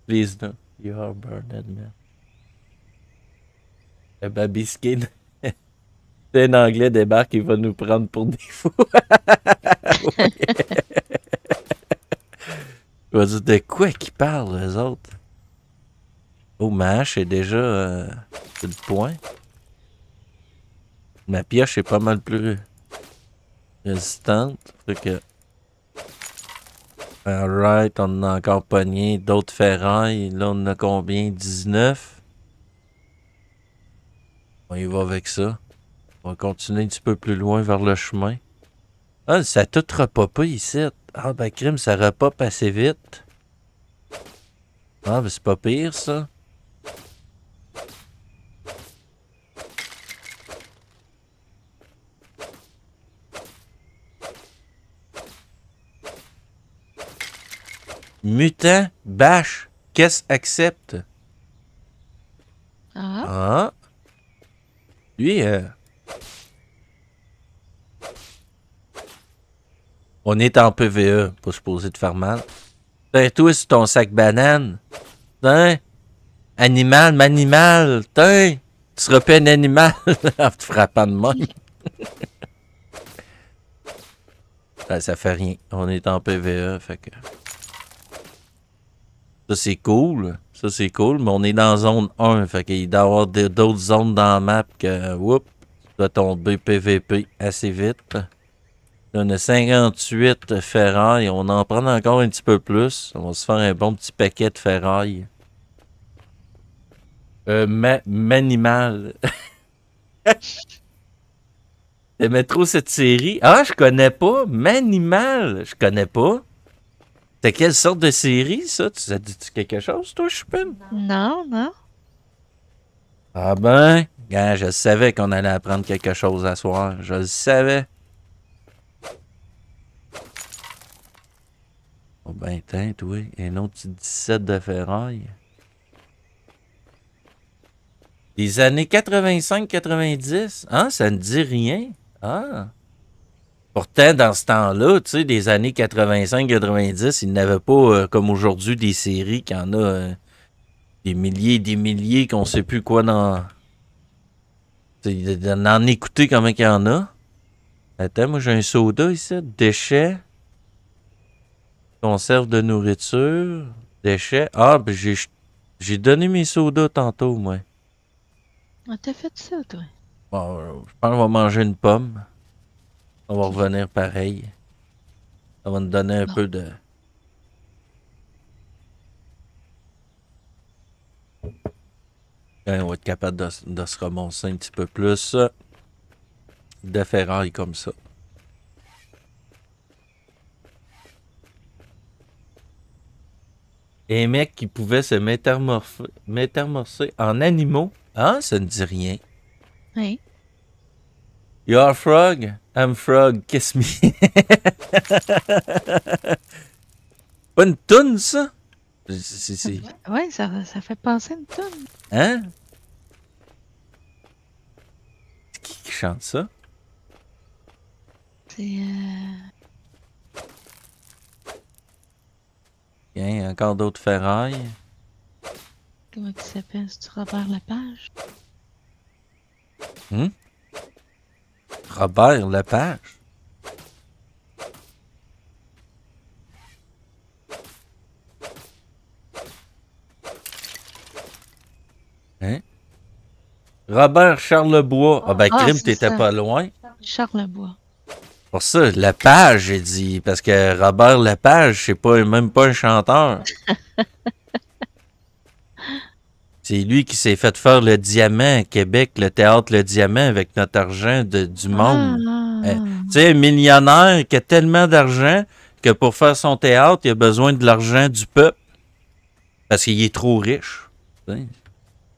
Please no, you are burned man. skin C'est un anglais débarque, il va nous prendre pour des fous. il va dire de quoi qu'ils parlent, les autres? Oh, man, déjà C'est euh, le point. Ma pioche est pas mal plus résistante. Alright, on a encore pogné d'autres ferrailles. Là, on a combien? 19. On y va avec ça. On va continuer un petit peu plus loin vers le chemin. Ah, ça a tout repopé ici. Ah, ben, crime, ça repope assez vite. Ah, ben, c'est pas pire, ça. Mutant, bâche, qu'est-ce accepte. Ah. ah. Lui, euh... On est en PVE, pas supposé de faire mal. T'es toi, c'est ton sac banane. Hein animal, m'animal, tu seras pas un animal en te frappant de main. Ben, ça, ça fait rien. On est en PVE, fait que... Ça, c'est cool. Ça, c'est cool. Mais on est dans zone 1. Fait qu'il doit y avoir d'autres zones dans la map que, whoop, doit tomber PVP assez vite. on a 58 ferrailles. On en prend encore un petit peu plus. On va se faire un bon petit paquet de ferrailles. Euh, ma manimal. J'aimais trop cette série. Ah, je connais pas. Manimal, je connais pas. C'est quelle sorte de série, ça? Tu as dit quelque chose, toi, Chupin? Non, non. Ah ben, je savais qu'on allait apprendre quelque chose à soir. Je le savais. Oh ben, teinte, oui. Et non, petit 17 de ferraille. Les années 85-90, hein, ça ne dit rien. Ah. Pourtant, dans ce temps-là, tu sais, des années 85-90, il n'avait pas, euh, comme aujourd'hui, des séries qui en a euh, des milliers et des milliers qu'on ne sait plus quoi dans. D'en écouter comment qu'il y en a. Attends, moi j'ai un soda ici. Déchets. Conserve de nourriture. Déchets. Ah, ben, j'ai, j'ai donné mes sodas tantôt, moi. Ah, t'as fait ça, toi? Bon, euh, je pense qu'on va manger une pomme. On va revenir pareil. Ça va nous donner un peu de. Hein, on va être capable de, se remonter un petit peu plus. Euh, de ferraille comme ça. Et mec qui pouvait se métamorpher, métamorpher en animaux. hein, ça ne dit rien. Oui. You are frog? I'm frog, kiss me. Pas une toune, ça? Ouais, ça, fait penser une toune. Hein? qui chante ça? C'est... Euh... Il encore d'autres ferrailles. Comment ça s'appelles C'est-tu la page? Hum? Robert Lepage. Hein? Robert Charlebois. Ah, ben, ah, Crime, t'étais pas loin. Charlebois. Pour ça, Lepage, j'ai dit. Parce que Robert Lepage, c'est pas, même pas un chanteur. C'est lui qui s'est fait faire le diamant à Québec, le théâtre Le Diamant avec notre argent du ah. monde. Eh, tu sais, un millionnaire qui a tellement d'argent que pour faire son théâtre, il a besoin de l'argent du peuple parce qu'il est trop riche.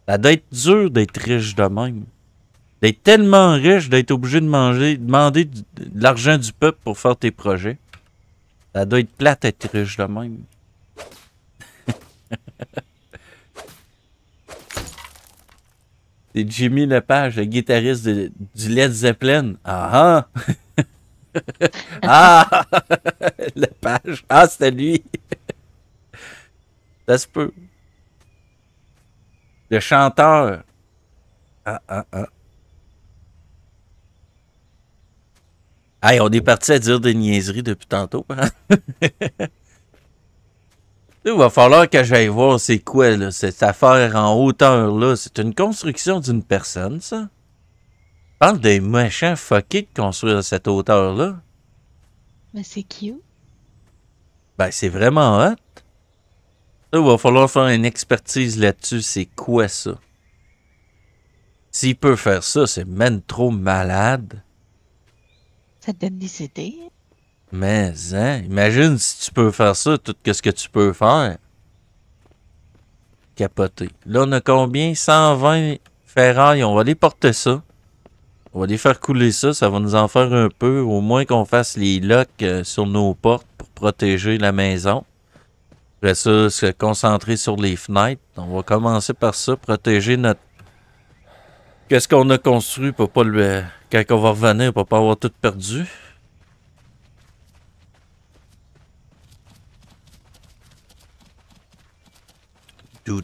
Ça doit être dur d'être riche de même. D'être tellement riche, d'être obligé de manger, demander de l'argent du peuple pour faire tes projets. Ça doit être plate d'être riche de même. C'est Jimmy Lepage, le guitariste du Led Zeppelin. Ah hein? ah! ah! Lepage! Ah, c'était lui! Ça se peut. Le chanteur. Ah ah ah. Hey, on est parti à dire des niaiseries depuis tantôt. Hein? Il va falloir que j'aille voir c'est quoi là, cette affaire en hauteur là. C'est une construction d'une personne, ça. Parle des méchants fuckés de construire cette hauteur là. Mais c'est cute. Ben c'est vraiment hot. il va falloir faire une expertise là-dessus. C'est quoi ça? S'il peut faire ça, c'est même trop malade. Ça te donne des idées. Mais, hein, imagine si tu peux faire ça, tout ce que tu peux faire. Capoter. Là, on a combien? 120 ferrailles. On va les porter ça. On va les faire couler ça. Ça va nous en faire un peu. Au moins qu'on fasse les locks euh, sur nos portes pour protéger la maison. Après ça, se concentrer sur les fenêtres. On va commencer par ça, protéger notre... Qu'est-ce qu'on a construit pour pas le... Euh, quand on va revenir, pour pas avoir tout perdu.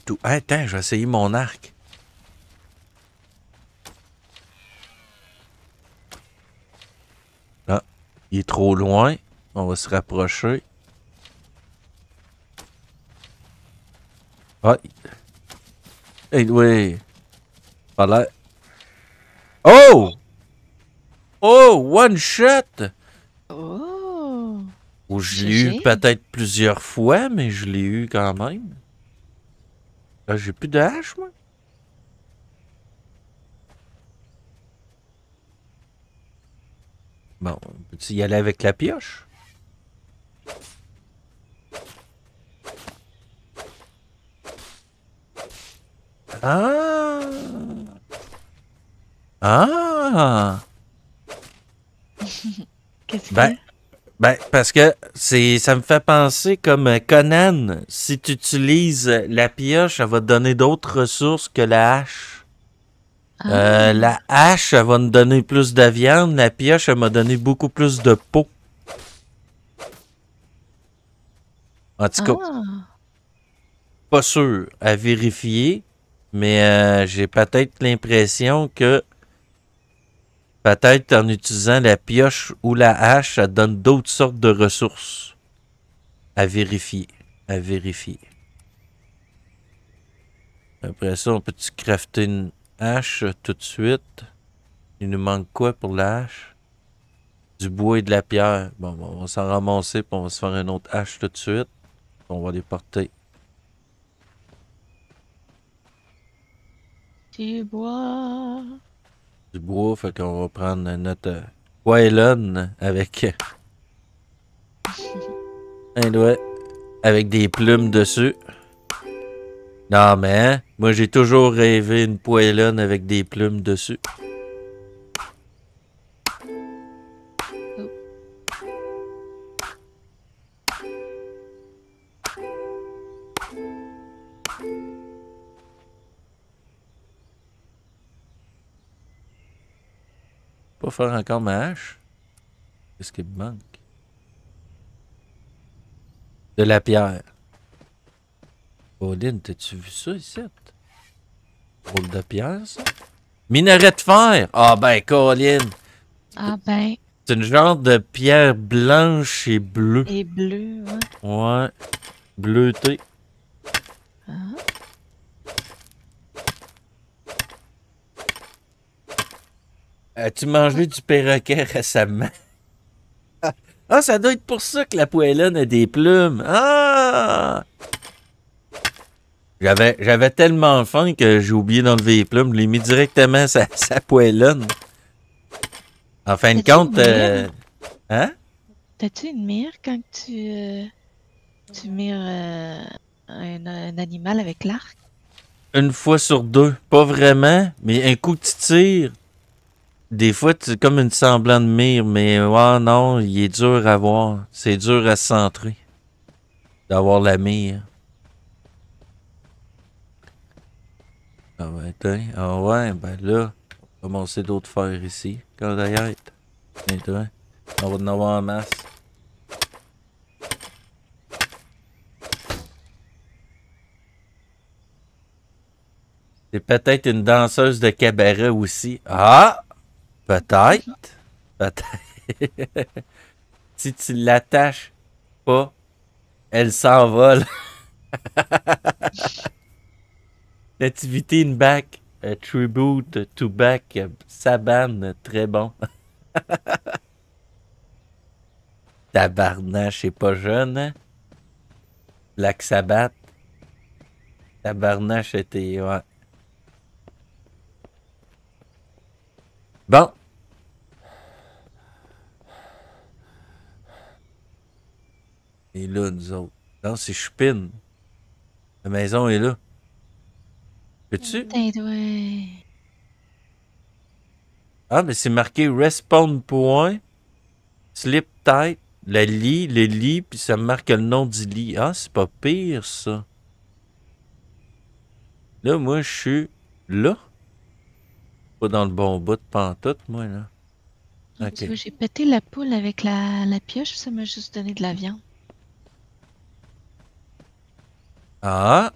Tout, Attends, je vais mon arc. Là, ah, il est trop loin. On va se rapprocher. Ah. Hey, oui. Voilà. Oh! Oh, one shot! Oh! je l'ai eu peut-être plusieurs fois, mais je l'ai eu quand même. Ah, j'ai plus de hache, moi? Bon, peux-tu y aller avec la pioche? Ah! Ah! Qu'est-ce ben, que a? Ben, parce que c'est, ça me fait penser comme euh, Conan. Si tu utilises euh, la pioche, elle va te donner d'autres ressources que la hache. Ah. Euh, la hache, elle va me donner plus de viande. La pioche, elle m'a donné beaucoup plus de peau. En tout cas, ah. pas sûr à vérifier, mais j'ai peut-être l'impression que Peut-être en utilisant la pioche ou la hache, ça donne d'autres sortes de ressources. À vérifier. À vérifier. Après ça, on peut-tu crafter une hache tout de suite? Il nous manque quoi pour la hache? Du bois et de la pierre. Bon, on va s'en ramasser puis on va se faire une autre hache tout de suite. On va les porter. Du bois du bois, fait qu'on va prendre notre Wylon avec un doigt avec des plumes dessus. Non mais, hein, moi j'ai toujours rêvé une poêlonne avec des plumes dessus. faire encore ma hache. Qu'est-ce qui me manque? De la pierre. Pauline, t'as-tu vu ça ici? Rôle de pierre, ça? Minerai de fer! Ah ben, coline Ah ben. C'est une genre de pierre blanche et bleue. Et bleue, ouais. Ouais. Bleutée. Ah. As-tu mangé du perroquet récemment? Ah, ça doit être pour ça que la poêlonne a des plumes. Ah! J'avais, j'avais tellement faim que j'ai oublié d'enlever les plumes. Je l'ai mis directement sa, sa poêlonne. En fin de compte, euh, hein? T'as-tu une mire quand tu, euh, tu mires euh, un, animal avec l'arc? Une fois sur deux. Pas vraiment, mais un coup que tu tires, des fois, c'est comme une semblant de mire, mais ouais, non, il est dur à voir. C'est dur à centrer. D'avoir la mire. Ah ben, ah ouais, ben là, on va commencer d'autres fers ici. Quand d'ailleurs, hein. on va en avoir en masse. C'est peut-être une danseuse de cabaret aussi. Ah! Peut-être. Peut-être. si tu l'attaches pas, elle s'envole. Nativité in back. tribute to back. Saban, très bon. Tabarnache, est pas jeune. Hein? Black Sabbath. Tabarnache, était... Ben... Et là, nous autres. Non, c'est Chupin. La maison est là. Peux-tu? Ah, mais c'est marqué Respond Point, Slip tight »« la lit, les lits, puis ça marque le nom du lit. Ah, c'est pas pire, ça. Là, moi, je suis là. Pas dans le bon bout de pantoute, moi, là. Ah, j'ai pété la poule avec la, la pioche, ça m'a juste donné de la viande. Ah!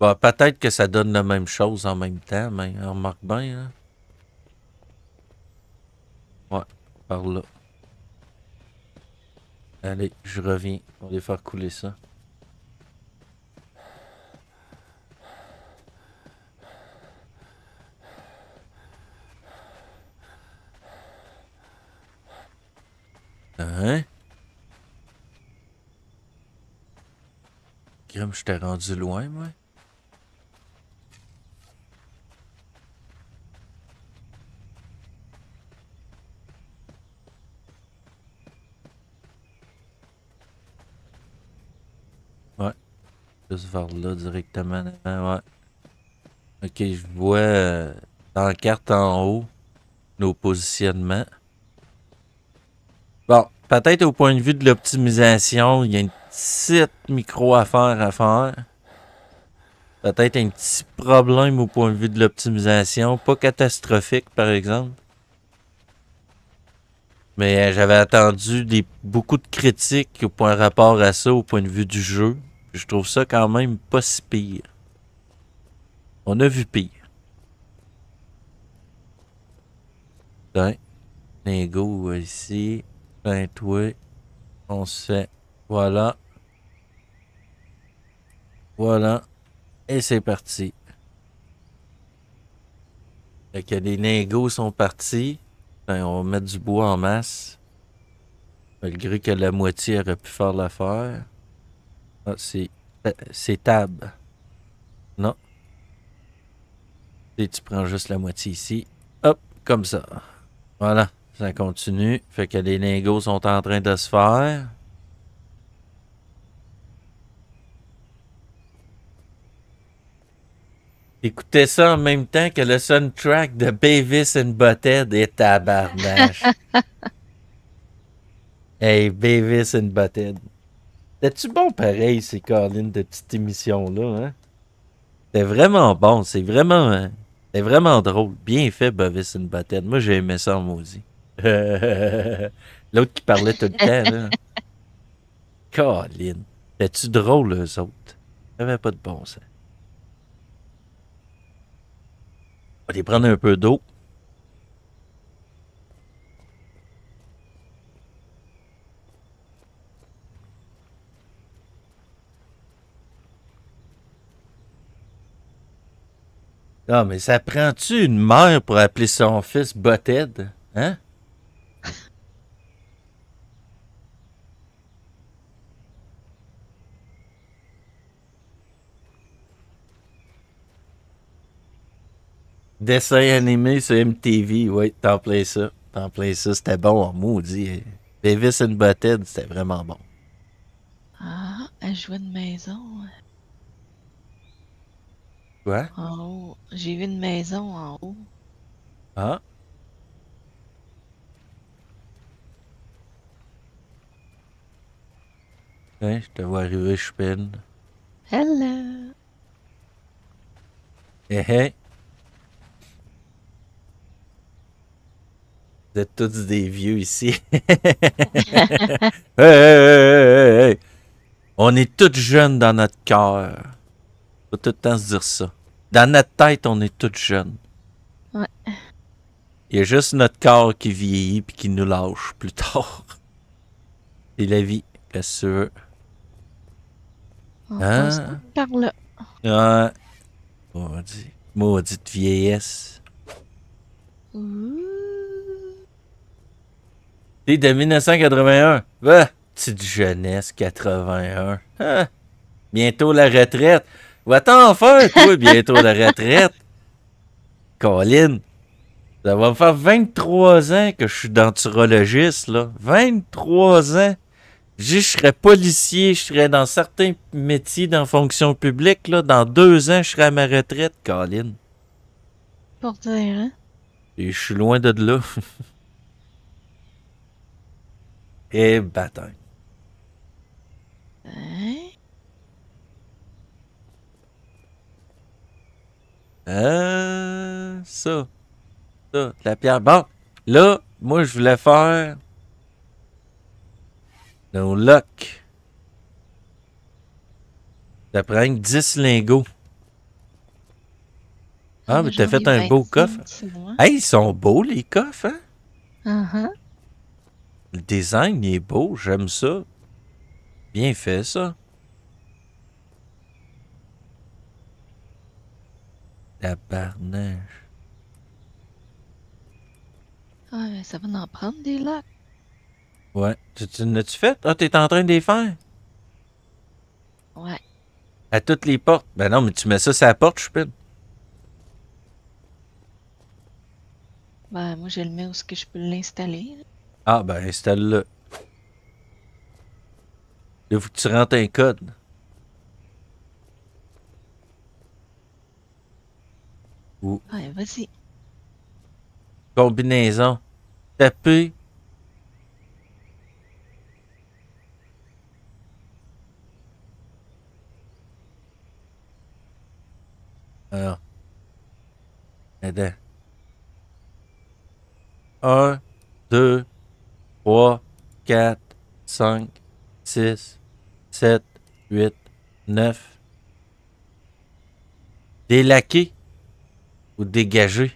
Bah, peut-être que ça donne la même chose en même temps, mais on remarque bien, là. Hein. Ouais, par là. Allez, je reviens. On va faire couler ça. Hein? Grim, je t'ai rendu loin, moi. Ouais. Juste vers là directement. Hein, ouais. Ok, je vois euh, dans la carte en haut nos positionnements. Bon, peut-être au point de vue de l'optimisation, il y a une petite micro-affaire à faire. Peut-être un petit problème au point de vue de l'optimisation. Pas catastrophique, par exemple. Mais euh, j'avais attendu des, beaucoup de critiques au point rapport à ça au point de vue du jeu. Je trouve ça quand même pas si pire. On a vu pire. Ouais. Lingo euh, ici. Ben, toi, on sait. Voilà. Voilà. Et c'est parti. Fait que les lingots sont partis. Ben, on va mettre du bois en masse. Malgré que la moitié aurait pu faire l'affaire. Ah, c'est. Euh, c'est tab. Non. Et tu prends juste la moitié ici. Hop, comme ça. Voilà. Ça continue. Fait que les lingots sont en train de se faire. Écoutez ça en même temps que le soundtrack de Beavis and Butthead est tabarnache. hey, Beavis and Butthead. T'es-tu bon pareil, ces Colin de petite émission-là, hein? C'est vraiment bon, c'est vraiment. Hein? vraiment drôle. Bien fait, Beavis and Butthead. Moi, j'ai aimé ça en maudit. L'autre qui parlait tout le temps, là. Colin. T'es-tu drôle, eux autres? pas de bon sens. On va prendre un peu d'eau. Non, ah, mais ça prend-tu une mère pour appeler son fils Botted? Hein? Dessin animé sur MTV, oui, t'en plais ça. T'en plais ça, c'était bon en maudit. c'est une botte c'était vraiment bon. Ah, elle jouait une maison. Hein. Quoi? En haut. J'ai vu une maison en haut. Ah? Hein, je te vois arriver, je Hello! Hé eh, hein. Vous êtes tous des vieux ici. hé, hé, hé. on est tous jeunes dans notre cœur. Faut tout le temps se dire ça. Dans notre tête, on est tous jeunes. Ouais. Il y a juste notre corps qui vieillit puis qui nous lâche plus tard. C'est la vie, c'est sûr. On hein? par là. moi Maudit. Maudite vieillesse. Mmh. T'es de 1981. Bah, petite jeunesse 81. Hein? bientôt la retraite. Va-t'en faire, toi, bientôt la retraite. Colin, ça va me faire 23 ans que je suis denturologiste, là. 23 ans. Je serais policier, je serais dans certains métiers, dans fonction publique, là. Dans deux ans, je serais à ma retraite, Colin. Pour dire, hein? Et je suis loin de là. Et bâton. Hein? Euh, ça. Ça, la pierre. Bon, là, moi, je voulais faire... nos luck. Ça prend 10 lingots. Ah, mais t'as fait un beau coffre. Hey, ils sont beaux, les coffres, hein? Uh -huh. Le design il est beau, j'aime ça. Bien fait ça. La barnage. Ah, mais ça va en prendre des lacs. Ouais. Tu, tu l'as-tu fait? Ah, t'es en train de les faire? Ouais. À toutes les portes. Ben non, mais tu mets ça sur la porte, je peux Ben, moi, je le mets où ce que je peux l'installer. Ah, ben, installe-le. Il faut que tu rentres un code. Ou... Ouais, vas-y. Combinaison. Taper. Alors. Un, deux, 3, 4, 5, 6, 7, 8, 9. Délaqué ou dégagé?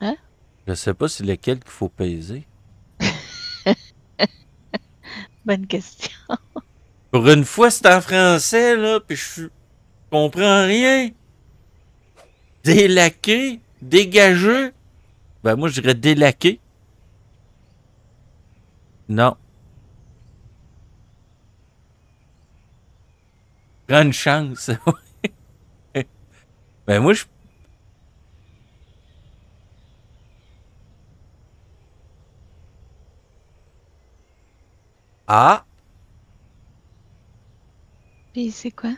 Hein? Je sais pas si lequel qu'il faut peser. Bonne question. Pour une fois, c'est en français, là, puis je comprends rien. Délaqué? Dégagé? Ben moi, je dirais délaqué. Non. Grande chance. Mais ben, moi, je... Ah! Et c'est quoi?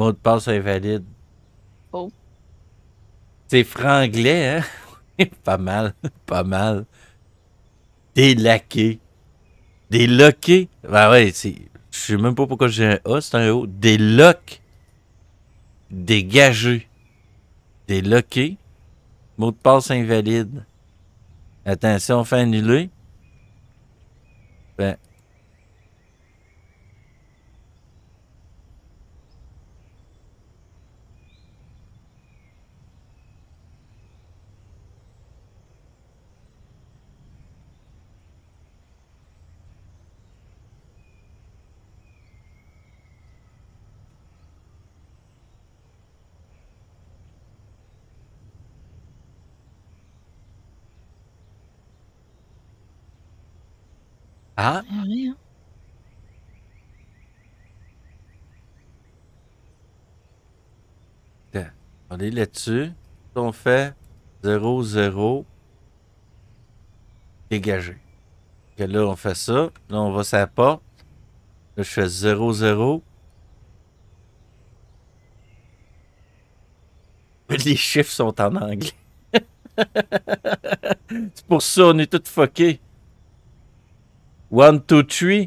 Mot de passe invalide. Oh. C'est franglais, hein? pas mal, pas mal. Des Déloqué. Ben ouais, c'est. Je sais même pas pourquoi j'ai un A, c'est un O. Dégagés. Des Déloqué. Mot de passe invalide. Attention, fait annuler. Ah, ah hein. On est là-dessus. On fait 0, 0. Dégagé. là, on fait ça. Là, on va sur la porte. Là, je fais 0, 0. Les chiffres sont en anglais. C'est pour ça, on est tous fuckés. 1, 2, 3.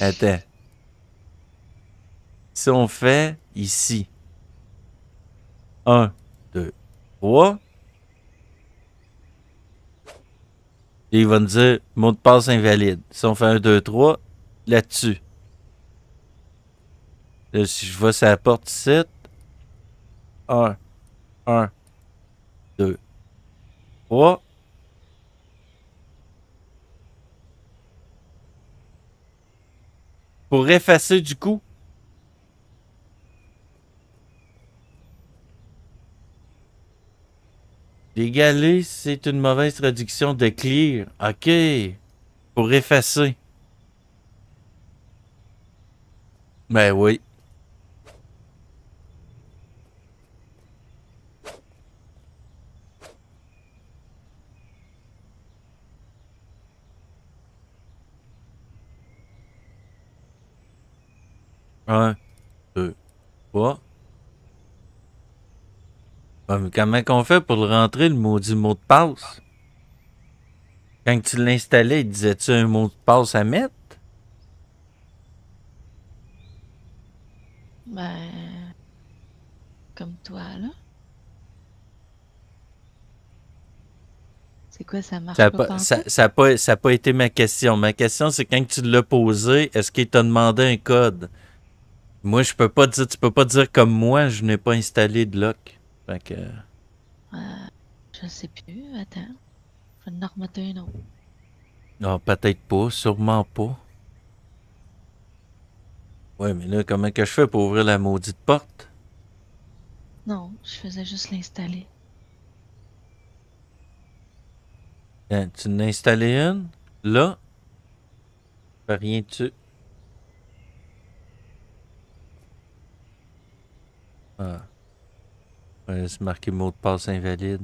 Attends. Si on fait ici. 1, 2, 3. ils mot de passe invalide. Si on fait 1, 2, 3, là-dessus. Là, je vois sa porte ici. 1, 1, 2, 3. Pour effacer du coup. Dégaler, c'est une mauvaise traduction de clear. OK. Pour effacer. Ben oui. Un, deux, trois. comment qu'on fait pour le rentrer, le maudit mot de passe? Quand tu l'installais, il disait-tu un mot de passe à mettre? Ben. Comme toi, là. C'est quoi, ça marche ça pas, ça, ça ça pas été ma question. Ma question, c'est quand tu l'as posé, est-ce qu'il t'a demandé un code? Moi, je peux pas dire, tu peux pas dire comme moi, je n'ai pas installé de lock. Fait que. Euh, euh je sais plus, attends. Je vais en un autre. Non, ah, peut-être pas, sûrement pas. Ouais, mais là, comment que je fais pour ouvrir la maudite porte? Non, je faisais juste l'installer. Hein, tu n'as installé une? Là? rien tu Ah. Ouais, c'est marqué mot de passe invalide.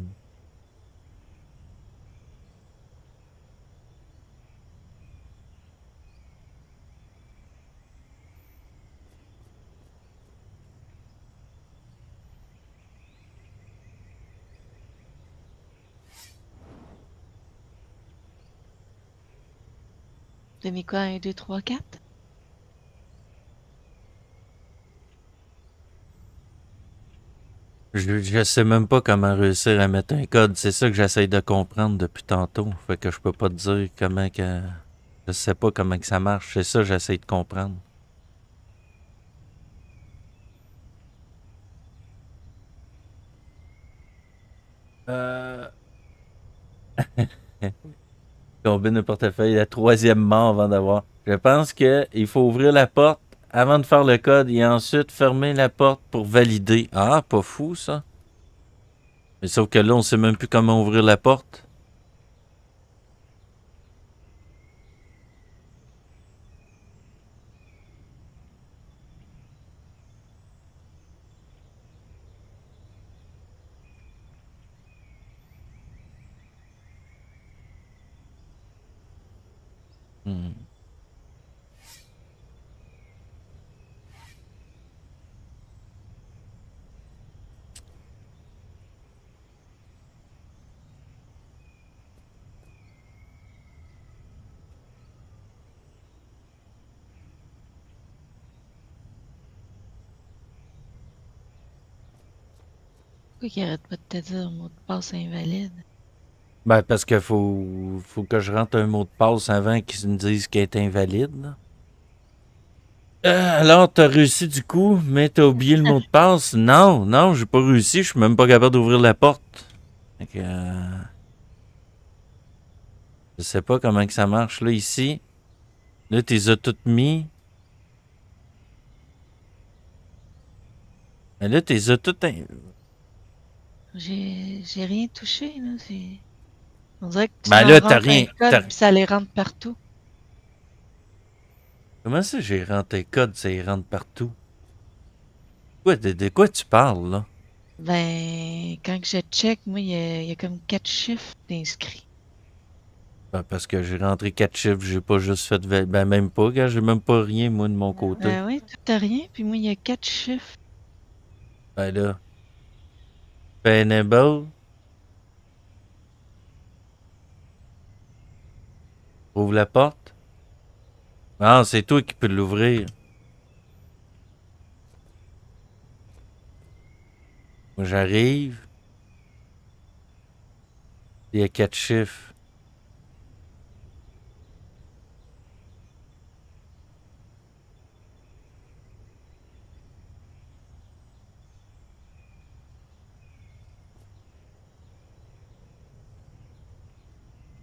de quoi un deux trois Je, ne sais même pas comment réussir à mettre un code. C'est ça que j'essaye de comprendre depuis tantôt. Fait que je peux pas te dire comment que. Je sais pas comment que ça marche. C'est ça que j'essaye de comprendre. Euh. Combine le portefeuille, la troisième mort avant d'avoir. Je pense que il faut ouvrir la porte avant de faire le code et ensuite fermer la porte pour valider. Ah, pas fou ça. Mais sauf que là, on sait même plus comment ouvrir la porte. qui arrête pas de te dire mot de passe invalide? Ben, parce que faut, faut que je rentre un mot de passe avant qu'ils me disent qu'il est invalide. Euh, alors, t'as réussi du coup, mais t'as oublié le mot de passe? Non, non, j'ai pas réussi, je suis même pas capable d'ouvrir la porte. Fait que, euh, je sais pas comment que ça marche, là, ici. Là, t'es as toutes mis. Mais ben, là, t'es as toutes... J'ai rien touché, là. On dirait que tu ben là, t'as rien. code, ça les rentre partout. Comment ça, j'ai rentré un code, ça les rentre partout? de, quoi tu parles, là? Ben, quand je check, moi, il y, a comme quatre chiffres d'inscrits. Ben, parce que j'ai rentré quatre chiffres, j'ai pas juste fait. Ben, même pas, gars, j'ai même pas rien, moi, de mon ben côté. Ben, oui, t'as rien, puis moi, il y a quatre chiffres. Ben, là. Penable Ouvre la porte. Ah, c'est toi qui peux l'ouvrir. J'arrive. Il y a quatre chiffres.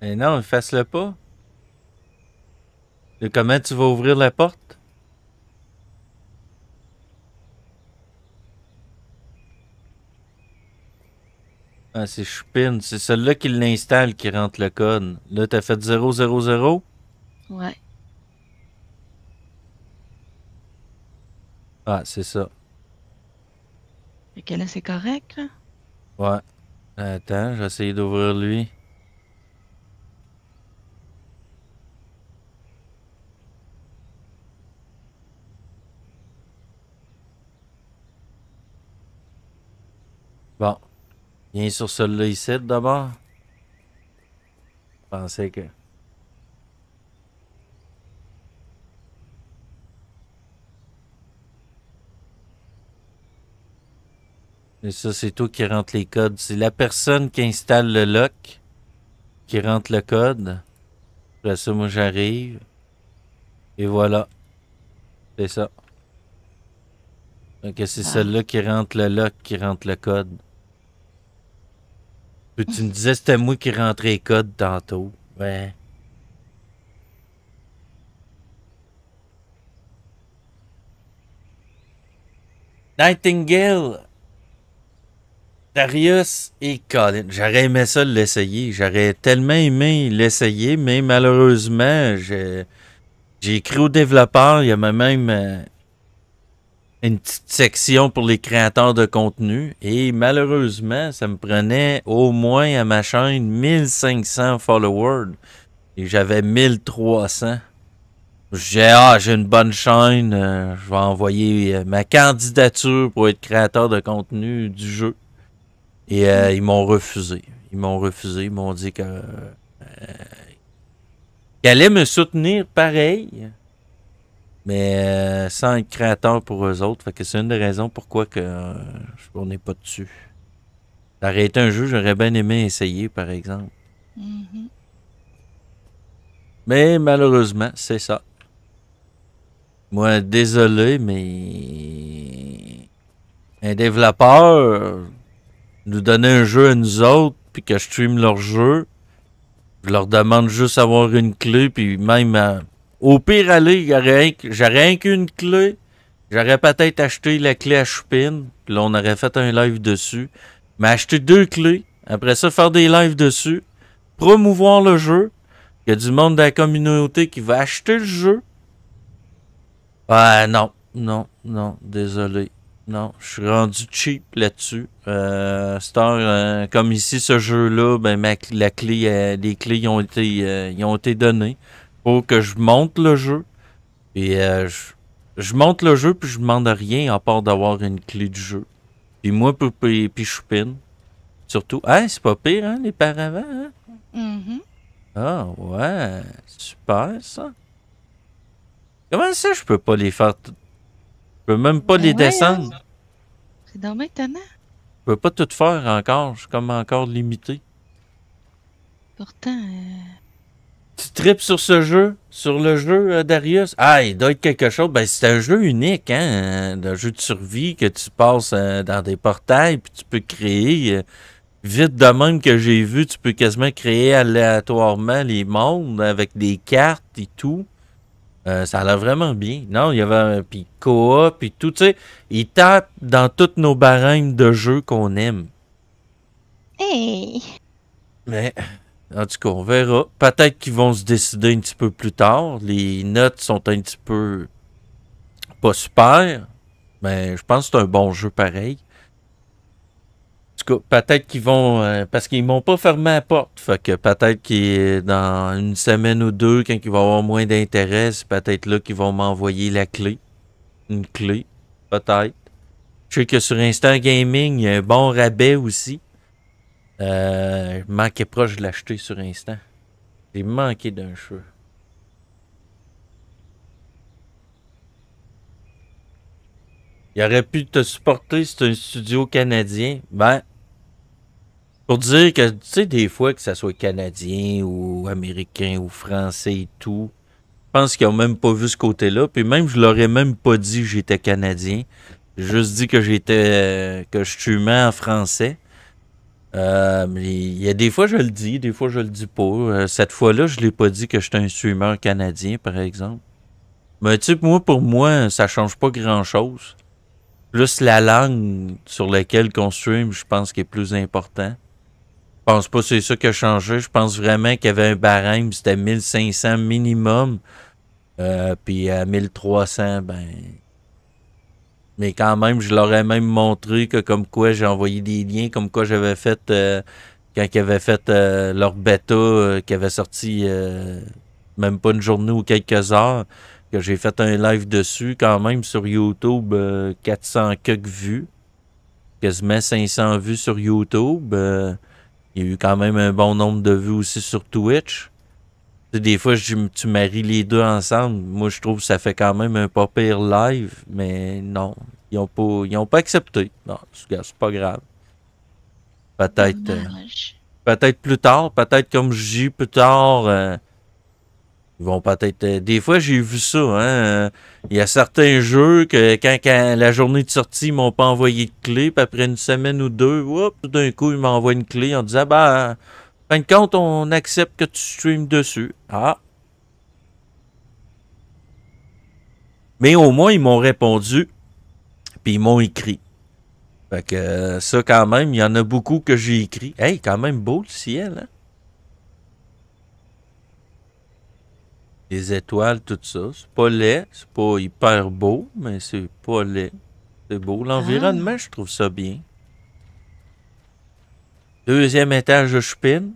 Mais non, fasse-le pas. Et comment tu vas ouvrir la porte? Ah, c'est Chupin, C'est celui-là qui l'installe qui rentre le code. Là, t'as fait 000? Ouais. Ah, c'est ça. Ok là, c'est correct, là? Ouais. Attends, j'ai d'ouvrir lui. Bon. Viens sur celui-là ici d'abord. Je pensais que. Et ça, c'est toi qui rentre les codes. C'est la personne qui installe le lock qui rentre le code. Après ça, moi, j'arrive. Et voilà. C'est ça. Donc, c'est ah. celle-là qui rentre le lock, qui rentre le code tu me disais c'était moi qui rentrais code tantôt. Ouais. Ben. Nightingale, Darius et Colin. J'aurais aimé ça l'essayer. J'aurais tellement aimé l'essayer, mais malheureusement, j'ai écrit au développeur. Il y a même euh, une petite section pour les créateurs de contenu et malheureusement, ça me prenait au moins à ma chaîne 1500 followers et j'avais 1300. J'ai ah, j'ai une bonne chaîne, euh, je vais envoyer euh, ma candidature pour être créateur de contenu du jeu. Et euh, ils m'ont refusé. Ils m'ont refusé, ils m'ont dit que qu'ils allaient me soutenir pareil, mais euh, sans être créateur pour eux autres. Fait que c'est une des raisons pourquoi que, euh, on n'est pas dessus. Ça aurait été un jeu, j'aurais bien aimé essayer, par exemple. Mm-hmm. Mais malheureusement, c'est ça. Moi, désolé, mais un développeur nous donner un jeu à nous autres, puis que je stream leur jeu, je leur demande juste avoir une clé, puis même à euh, au pire aller, j'aurais rien qu'une clé. J'aurais peut-être acheté la clé à Choupine. Là, on aurait fait un live dessus. Mais acheter deux clés. Après ça, faire des lives dessus. Promouvoir le jeu. Il y a du monde de la communauté qui va acheter le jeu. Ah non, non, non, désolé. Non, je suis rendu cheap là-dessus. Euh, euh, comme ici, ce jeu-là, ben, la clé, euh, les clés ont été, ont été données que je monte le jeu. et euh, je, monte le jeu, puis je demande rien à part d'avoir une clé de jeu. Puis moi, puis, puis, je choupine. Surtout, ah, c'est pas pire, hein, les paravents, hein? Mm-hmm. Ah, ouais, super, ça. Comment ça, je peux pas les faire... Je peux même pas ben les hein. descendre. C'est dommage, maintenant. Je peux pas tout faire encore, je suis comme encore limité. Pourtant... Euh, tu tripes sur ce jeu, sur le jeu, euh, Darius? Ah, il doit être quelque chose. Ben, c'est un jeu unique, hein? Un jeu de survie que tu passes euh, dans des portails, puis tu peux créer. Euh, vite de même que j'ai vu, tu peux quasiment créer aléatoirement les mondes avec des cartes et tout. ça a l'air vraiment bien. Non, il y avait puis Coa, puis tout, tu sais, il tape dans toutes nos barèmes de jeux qu'on aime. Hey. Mais en tout cas, on verra. Peut-être qu'ils vont se décider un petit peu plus tard. Les notes sont un petit peu pas super, mais je pense que c'est un bon jeu pareil. En tout cas, peut-être qu'ils vont. Euh, parce qu'ils m'ont pas fermé la porte. Fait que peut-être qu'ils, dans une semaine ou deux, quand ils vont avoir moins d'intérêt, c'est peut-être là qu'ils vont m'envoyer la clé. Une clé, peut-être. Je sais que sur Instant Gaming, il y a un bon rabais aussi. Euh, je manquais proche de l'acheter sur instant. J'ai manqué d'un cheveu. Il aurait pu te supporter, c'est un studio canadien. Ben, pour dire que, tu sais, des fois, que ça soit canadien ou américain ou français et tout, je pense qu'ils n'ont même pas vu ce côté-là. Puis même, je leur ai même pas dit que j'étais canadien. J'ai juste dit que j'étais, que je suis humain en français. Euh, il y a des fois, je le dis, des fois, je le dis pas. Euh, cette fois-là, je l'ai pas dit que j'étais un streamer canadien, par exemple. Mais tu sais, moi, pour moi, ça change pas grand-chose. Plus la langue sur laquelle on stream, je pense qu'il est plus important. Je pense pas que c'est ça qui a changé. Je pense vraiment qu'il y avait un barème, c'était 1500 minimum. Euh, puis à 1300, ben, mais quand même, je leur ai même montré que comme quoi j'ai envoyé des liens, comme quoi j'avais fait euh, quand ils avaient fait euh, leur bêta euh, qui avait sorti même pas une journée ou quelques heures, que j'ai fait un live dessus quand même sur YouTube 400 quelques vues, quasiment 500 vues sur YouTube. il y a eu quand même un bon nombre de vues aussi sur Twitch des fois, tu maries les deux ensemble. Moi, je trouve que ça fait quand même un pas pire live, mais non. Ils n'ont pas, pas accepté. Non, c'est pas grave. Peut-être. Euh, peut-être plus tard. Peut-être, comme je dis, plus tard. Euh, ils vont peut-être. Euh, des fois, j'ai vu ça. Hein, il y a certains jeux que quand, la journée de sortie, ils m'ont pas envoyé de clé. après une semaine ou deux, tout d'un coup, ils m'envoient une clé en disant Ben. Bah, Fin de compte, on accepte que tu streames dessus. Ah. Mais au moins, ils m'ont répondu. Puis ils m'ont écrit. Fait que euh, ça, quand même, il y en a beaucoup que j'ai écrit. Hey, quand même beau le ciel, hein? Les étoiles, tout ça. C'est pas laid, c'est pas hyper beau, mais c'est pas laid. C'est beau. L'environnement, ah. je trouve ça bien. Deuxième étage de Chupine.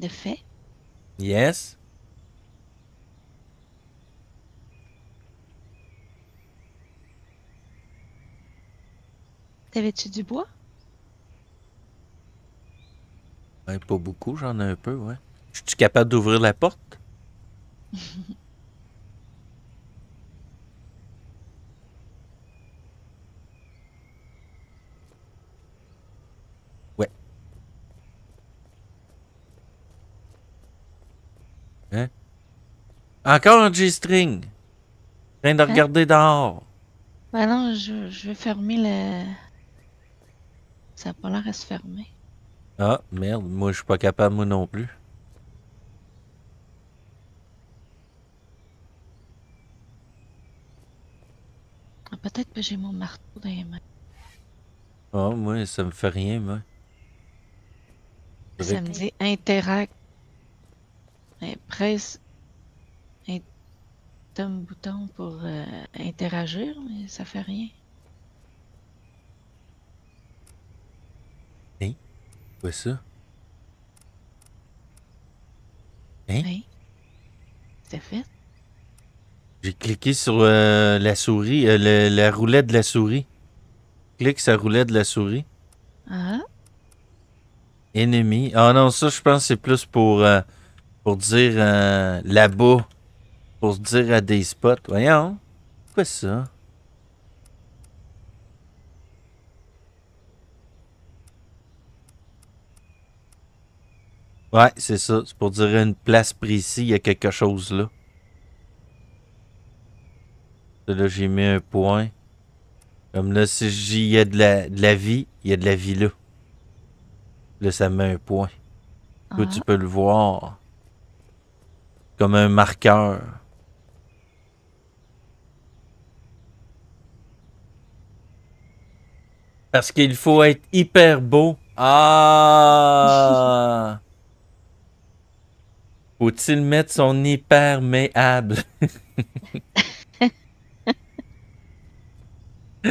De fait? Yes. T'avais-tu du bois? Ben, pas beaucoup, j'en ai un peu, ouais. Je suis capable d'ouvrir la porte? Encore un G-string. Je viens de hein? regarder dehors. Ben non, je, vais fermer le. Ça n'a pas l'air à se fermer. Ah, merde, moi je suis pas capable, moi non plus. Ah, Peut-être que j'ai mon marteau dans les mains. Ah, oh, moi, ça me fait rien, moi. Ça me dit interact. Mais presse bouton pour euh, interagir, mais ça fait rien. Hein? Quoi ça? Hein? C'est fait. J'ai cliqué sur euh, la souris, euh, la roulette de la souris. Clique sur la roulette de la souris. Ah. Ennemi. Ah non, ça, je pense c'est plus pour, pour dire là-bas. Pour se dire à des spots. Voyons. quoi ça? Ouais, c'est ça. C'est pour dire une place précise, il y a quelque chose là. Là, j'ai mis un point. Comme là, si j'y de la, vie, il y a de la vie là. Là, ça met un point. que tu ah. peux le voir. Comme un marqueur. Parce qu'il faut être hyper beau. Ah! Faut-il mettre son hyperméable?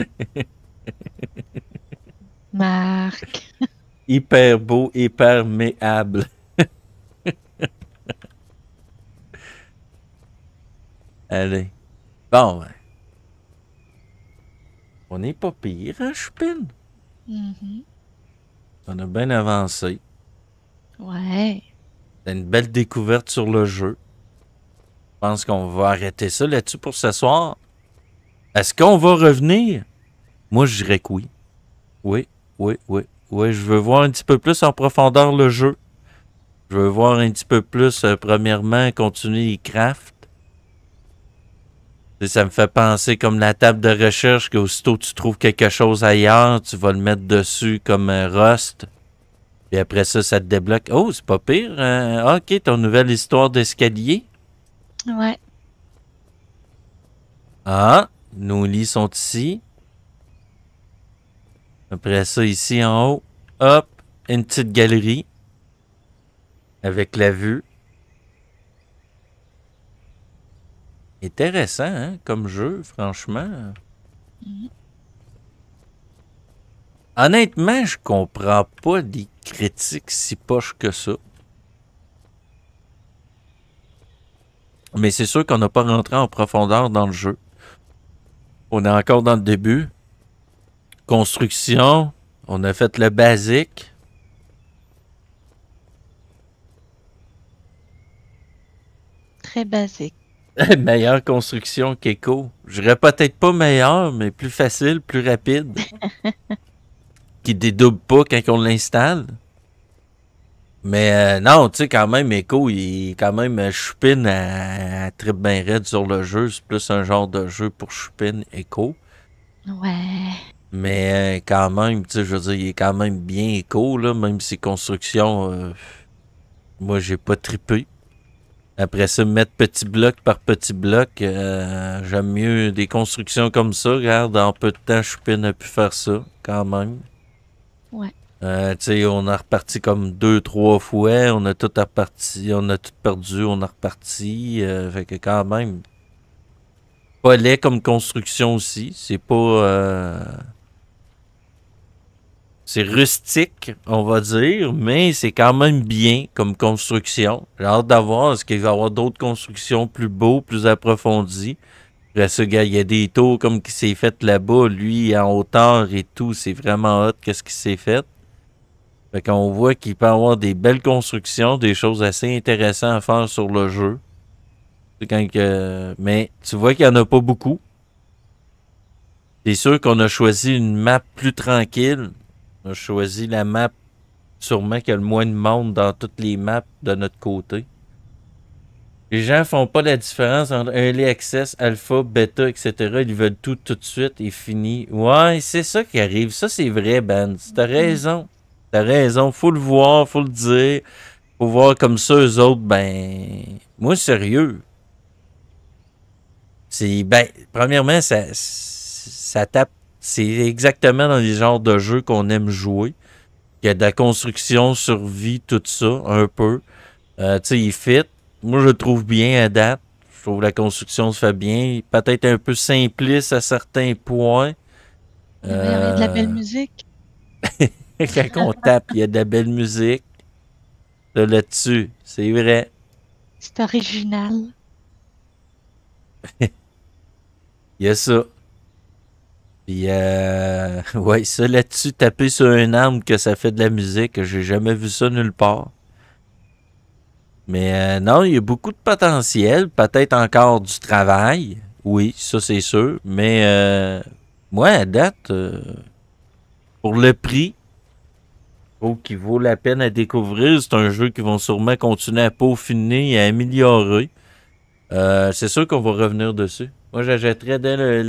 Marc. Hyper beau, hyper méable. Allez. Bon, ouais. Ben. On n'est pas pire, hein, Choupine? Mm-hmm. On a bien avancé. Ouais. C'est une belle découverte sur le jeu. Je pense qu'on va arrêter ça là-dessus pour ce soir. Est-ce qu'on va revenir? Moi, je dirais que oui. Oui, oui, oui. Oui, je veux voir un petit peu plus en profondeur le jeu. Je veux voir un petit peu plus, euh, premièrement, continuer les craft. Ça me fait penser comme la table de recherche, qu'aussitôt tu trouves quelque chose ailleurs, tu vas le mettre dessus comme un Rust. Puis après ça, ça te débloque. Oh, c'est pas pire. Hein? Ah, ok, ton nouvelle histoire d'escalier. Ouais. Ah, nos lits sont ici. Après ça, ici en haut, hop, une petite galerie avec la vue. Intéressant, hein, comme jeu, franchement. Mm-hmm. Honnêtement, je comprends pas des critiques si poches que ça. Mais c'est sûr qu'on n'a pas rentré en profondeur dans le jeu. On est encore dans le début. Construction, on a fait le basique. Très basique. meilleure construction qu'Echo. dirais peut-être pas meilleure, mais plus facile, plus rapide. Qui dédouble pas quand on l'installe. Mais euh, non, tu sais, quand même, Echo, il quand même euh, choupine à, à trip bien raide sur le jeu. C'est plus un genre de jeu pour Chupin Echo. Ouais. Mais euh, quand même, tu sais, je veux dire, il est quand même bien Echo, là, même si construction, moi, j'ai pas trippé. Après ça, mettre petit bloc par petit bloc, euh, j'aime mieux des constructions comme ça. Regarde, en peu de temps, peux a pu faire ça, quand même. Ouais. Euh, tu on a reparti comme deux, trois fois. On a tout reparti, on a tout perdu, on a reparti. Euh, fait que quand même, pas laid comme construction aussi. C'est pas... Euh, c'est rustique, on va dire, mais c'est quand même bien comme construction. J'ai hâte d'avoir, est-ce qu'il va y avoir d'autres constructions plus beaux, plus approfondies? Là, ce gars, il y a des tours comme qui s'est fait là-bas, lui, en hauteur et tout. C'est vraiment hot qu'est-ce qui s'est fait. Fait qu'on voit qu'il peut avoir des belles constructions, des choses assez intéressantes à faire sur le jeu. que... Mais tu vois qu'il n'y en a pas beaucoup. C'est sûr qu'on a choisi une map plus tranquille. On a choisi la map sûrement qui a le moins de monde dans toutes les maps de notre côté. Les gens font pas la différence entre early access, alpha, bêta, etc. Ils veulent tout tout de suite et fini. Ouais, c'est ça qui arrive. Ça, c'est vrai, Ben. T'as mm-hmm. raison. T'as raison. Faut le voir, faut le dire. Faut voir comme ça, eux autres, ben... Moi, sérieux. C'est... Ben, premièrement, ça... Ça tape c'est exactement dans les genres de jeux qu'on aime jouer. Il y a de la construction, survie, tout ça, un peu. Euh, tu sais, il fit. Moi, je le trouve bien à date. Je trouve la construction se fait bien. Peut-être un peu simpliste à certains points. Eh il y a de la belle euh, musique. Quand on tape, il y a de la belle musique. Là-dessus, c'est vrai. C'est original. il y a ça. Puis, euh, ouais, ça là-dessus, taper sur un arme que ça fait de la musique, j'ai jamais vu ça nulle part. Mais euh, non, il y a beaucoup de potentiel, peut-être encore du travail, oui, ça c'est sûr. Mais euh, moi, à date, pour le prix, ou qui vaut la peine à découvrir. C'est un jeu qui vont sûrement continuer à peaufiner et à améliorer. c'est sûr qu'on va revenir dessus. Moi, j'achèterais dès le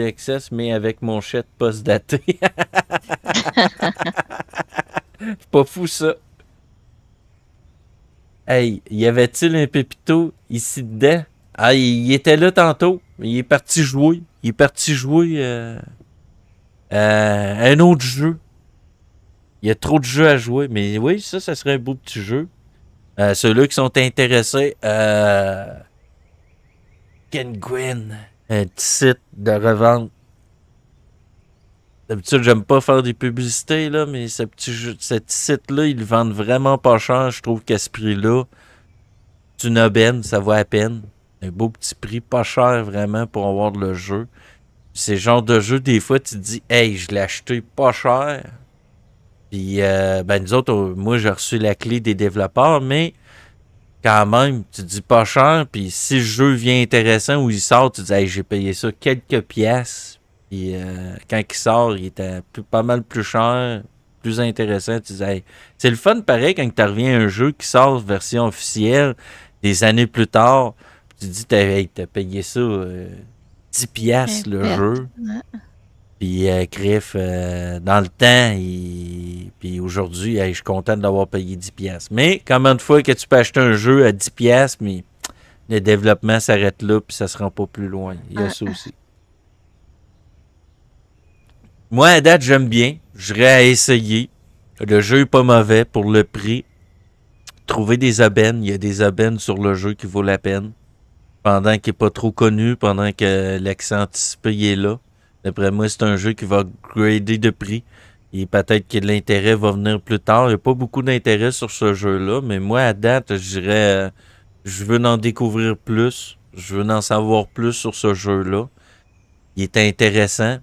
mais avec mon chèque post-daté. pas fou, ça. Hey, y avait-il un pépito ici dedans? Ah, il était là tantôt. Il est parti jouer. Il est parti jouer euh, euh, un autre jeu. Il y a trop de jeux à jouer. Mais oui, ça, ça serait un beau petit jeu. Euh, ceux-là qui sont intéressés, euh, Ken Gwynn un petit site de revente. D'habitude, j'aime pas faire des publicités, là, mais ce petit, site-là, ils le vendent vraiment pas cher. Je trouve qu'à ce prix-là, c'est une aubaine, ça vaut à peine. Un beau petit prix, pas cher vraiment pour avoir le jeu. C'est genre de jeu, des fois, tu te dis, hey, je l'ai acheté pas cher. Puis, euh, ben, nous autres, moi, j'ai reçu la clé des développeurs, mais quand même, tu dis pas cher, puis si le jeu vient intéressant ou il sort, tu dis hey, j'ai payé ça quelques pièces, puis euh, quand il sort, il était pas mal plus cher, plus intéressant, tu dis hey. c'est le fun pareil quand tu reviens un jeu qui sort version officielle des années plus tard, tu dis t'as payé ça 10 euh, pièces le jeu. Puis euh, euh, dans le temps, et puis aujourd'hui, je suis content d'avoir payé 10 pièces. Mais comment de fois que tu peux acheter un jeu à 10 pièces, mais le développement s'arrête là, puis ça ne se rend pas plus loin. Il y a ah. ça aussi. Moi, à date, j'aime bien. J'irai à essayer. Le jeu n'est pas mauvais pour le prix. Trouver des abennes. Il y a des abennes sur le jeu qui vaut la peine. Pendant qu'il n'est pas trop connu, pendant que l'accent anticipé est là. D'après moi, c'est un jeu qui va grader de prix. Et peut-être que l'intérêt va venir plus tard. Il n'y a pas beaucoup d'intérêt sur ce jeu-là, mais moi, à date, je dirais, euh, je veux en découvrir plus. Je veux en savoir plus sur ce jeu-là. Il est intéressant.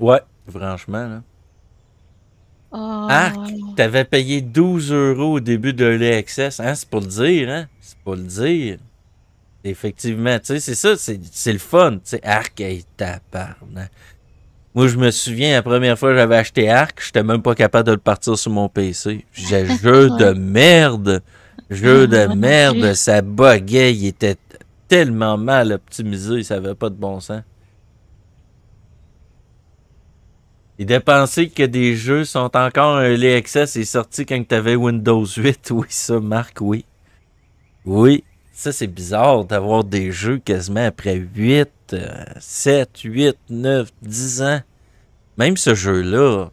Ouais, franchement, là. Ah, Arc, t'avais payé 12 euros au début de l'EXS, hein, C'est pour le dire, hein? C'est pour le dire. Effectivement, tu sais, c'est ça, c'est le fun, tu sais, Arc, hey, part. Moi, je me souviens, la première fois que j'avais acheté Arc, j'étais même pas capable de le partir sur mon PC. J'ai jeu de merde, jeu de merde, ça buguait, il était tellement mal optimisé, ça savait pas de bon sens. il de penser que des jeux sont encore un excesses est sorti quand tu avais Windows 8, oui, ça, Marc, oui. Oui, ça, c'est bizarre d'avoir des jeux quasiment après 8, 7, 8, 9, 10 ans. Même ce jeu-là.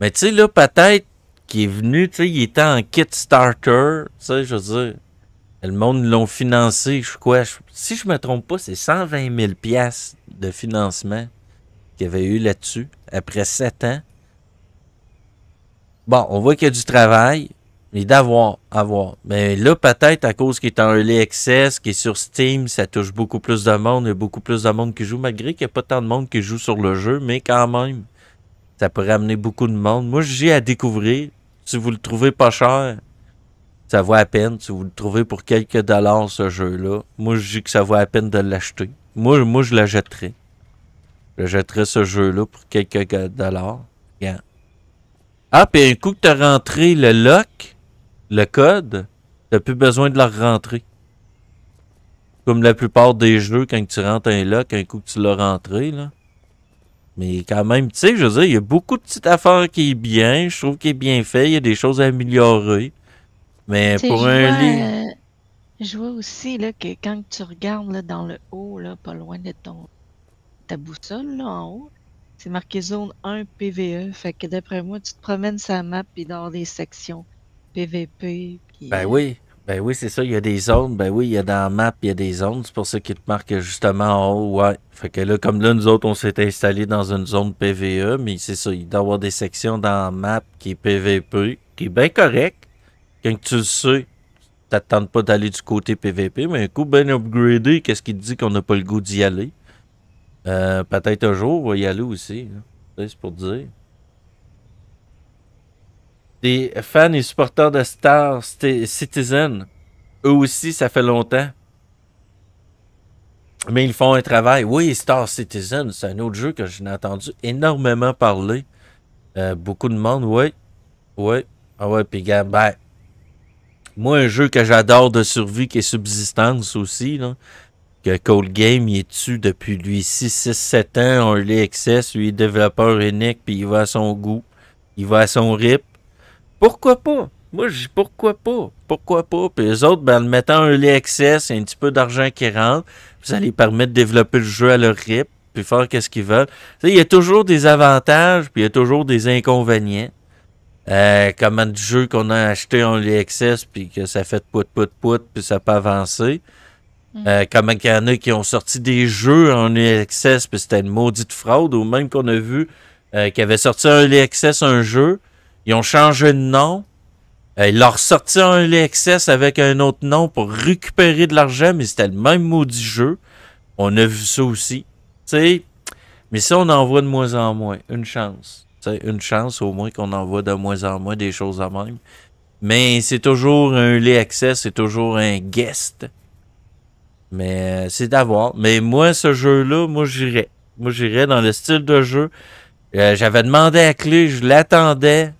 Mais tu sais, là, peut-être qu'il est venu, tu sais, il était en Kickstarter. Tu sais, je veux dire, le monde l'ont financé, je crois. si je me trompe pas, c'est 120 000 pièces de financement qu'il y avait eu là-dessus après 7 ans. Bon, on voit qu'il y a du travail. Et d'avoir, avoir. Mais là, peut-être à cause qu'il est en early qu'il est sur Steam, ça touche beaucoup plus de monde, il y a beaucoup plus de monde qui joue, malgré qu'il n'y a pas tant de monde qui joue sur le jeu, mais quand même, ça pourrait amener beaucoup de monde. Moi, j'ai à découvrir. Si vous le trouvez pas cher, ça vaut à peine. Si vous le trouvez pour quelques dollars, ce jeu-là, moi, je dis que ça vaut à peine de l'acheter. Moi, moi, je jetterai Je jetterai ce jeu-là pour quelques dollars. Ah, puis un coup que tu as rentré le lock, le code, t'as plus besoin de la rentrer. Comme la plupart des jeux, quand tu rentres un lock, un coup que tu l'as rentré, là. Mais quand même, tu sais, je veux dire, il y a beaucoup de petites affaires qui est bien. Je trouve qu'il est bien fait. Il y a des choses à améliorer. Mais pour un lit... Euh, je vois aussi là, que quand tu regardes là, dans le haut, là, pas loin de ton ta boussole là, en haut, c'est marqué zone 1 PVE. Fait que d'après moi, tu te promènes sa map et dans des sections. PVP. Ben oui, ben oui, c'est ça. Il y a des zones. Ben oui, il y a dans la map, il y a des zones. C'est pour ça qu'il te marque justement en haut. Ouais. Fait que là, comme là, nous autres, on s'est installé dans une zone PVE, mais c'est ça. Il doit y avoir des sections dans la map qui est PVP, qui est bien correct. Quand tu le sais, t'attends pas d'aller du côté PVP, mais un coup ben upgradé, qu'est-ce qui te dit qu'on n'a pas le goût d'y aller? Euh, peut-être un jour, on va y aller aussi. Hein. C'est pour dire des fans et supporters de Star Citizen, eux aussi, ça fait longtemps. Mais ils font un travail. Oui, Star Citizen, c'est un autre jeu que j'ai entendu énormément parler. Euh, beaucoup de monde, oui. Oui. Ah ouais, puis ben, moi, un jeu que j'adore de survie qui est Subsistance aussi, que Cold Game il est dessus depuis lui 6-7 ans, on l'est lui développeur unique, puis il va à son goût, il va à son rip pourquoi pas? Moi, je dis pourquoi pas? Pourquoi pas? Puis les autres, ben, en mettant un il y a un petit peu d'argent qui rentre, vous ça les permet de développer le jeu à leur rythme, puis faire qu'est-ce qu'ils veulent. Il y a toujours des avantages, puis il y a toujours des inconvénients. Euh, comment du jeu qu'on a acheté en lit puis que ça fait pout, pout, pout, puis ça peut avancer. Comme euh, comment il y en a qui ont sorti des jeux en lit puis c'était une maudite fraude, ou même qu'on a vu euh, qu'il qui avait sorti un lit un jeu, ils ont changé de nom. Euh, Ils leur sorti un LXS avec un autre nom pour récupérer de l'argent, mais c'était le même maudit jeu. On a vu ça aussi. Mais ça, on envoie de moins en moins. Une chance. une chance au moins qu'on envoie de moins en moins des choses à même. Mais c'est toujours un L'Excess. c'est toujours un guest. Mais euh, c'est d'avoir. Mais moi, ce jeu-là, moi j'irais. Moi j'irais dans le style de jeu. Euh, j'avais demandé à clé, je l'attendais.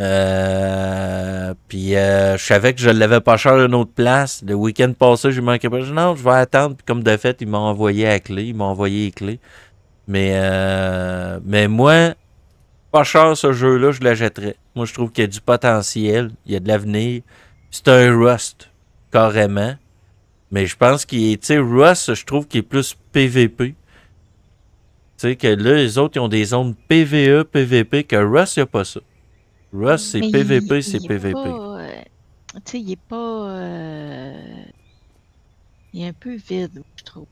Euh, puis euh, je savais que je l'avais pas cher une autre place. Le week-end passé, je manquais pas. non, je vais attendre. comme de fait, ils m'ont envoyé la clé. Ils m'ont envoyé les clés. Mais, euh, mais moi, pas cher ce jeu-là, je l'achèterais. Moi, je trouve qu'il y a du potentiel. Il y a de l'avenir. C'est un Rust, carrément. Mais je pense qu'il est, tu sais, Rust, je trouve qu'il est plus PVP. Tu sais, que là, les autres, ils ont des zones PVE, PVP, que Rust, il n'y a pas ça. Russ, c'est PVP, c'est PVP. Euh, tu sais, il est pas. Euh, il est un peu vide, je trouve.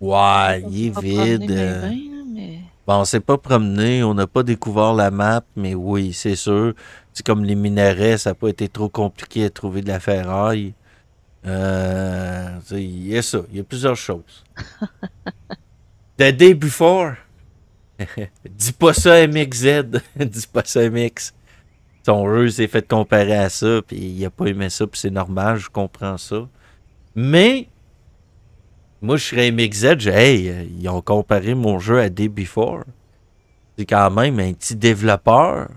Ouais, il est vide. On ne Bon, on s'est pas promené, on n'a pas découvert la map, mais oui, c'est sûr. C'est comme les minarets, ça n'a pas été trop compliqué à trouver de la ferraille. Euh, il y a ça, il y a plusieurs choses. The day before. Dis pas ça MXZ. Dis pas ça MX. Son jeu s'est fait comparer à ça, puis il a pas aimé ça, puis c'est normal, je comprends ça. Mais, moi, je serais MXZ, dis hey, euh, ils ont comparé mon jeu à Day Before. C'est quand même un petit développeur.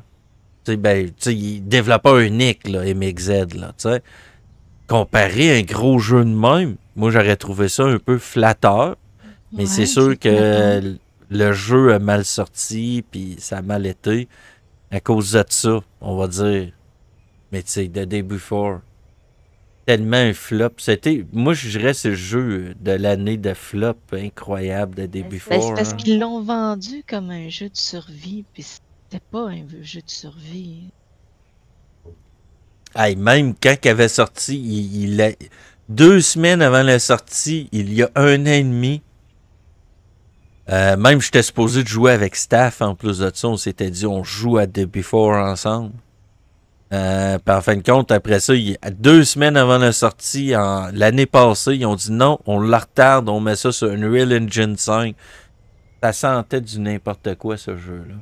sais ben, sais, développeur unique, là, MXZ, là, sais. Comparer un gros jeu de même, moi, j'aurais trouvé ça un peu flatteur. Mais c'est sûr que le jeu a mal sorti, puis ça a mal été à cause de ça, on va dire. Mais tu sais, de début fort, tellement un flop. C'était, moi, je dirais ce jeu de l'année de flop incroyable de début ben, fort. parce hein. qu'ils l'ont vendu comme un jeu de survie, puis c'était pas un jeu de survie. même quand il avait sorti, il, deux semaines avant la sortie, il y a un an et demi, euh, même j'étais supposé de jouer avec Staff en plus de ça. On s'était dit on joue à The Before ensemble. Euh, par fin de compte, après ça, deux semaines avant la sortie, l'année passée, ils ont dit non, on la retarde, on met ça sur Unreal Engine 5. Ça sentait du n'importe quoi ce jeu-là.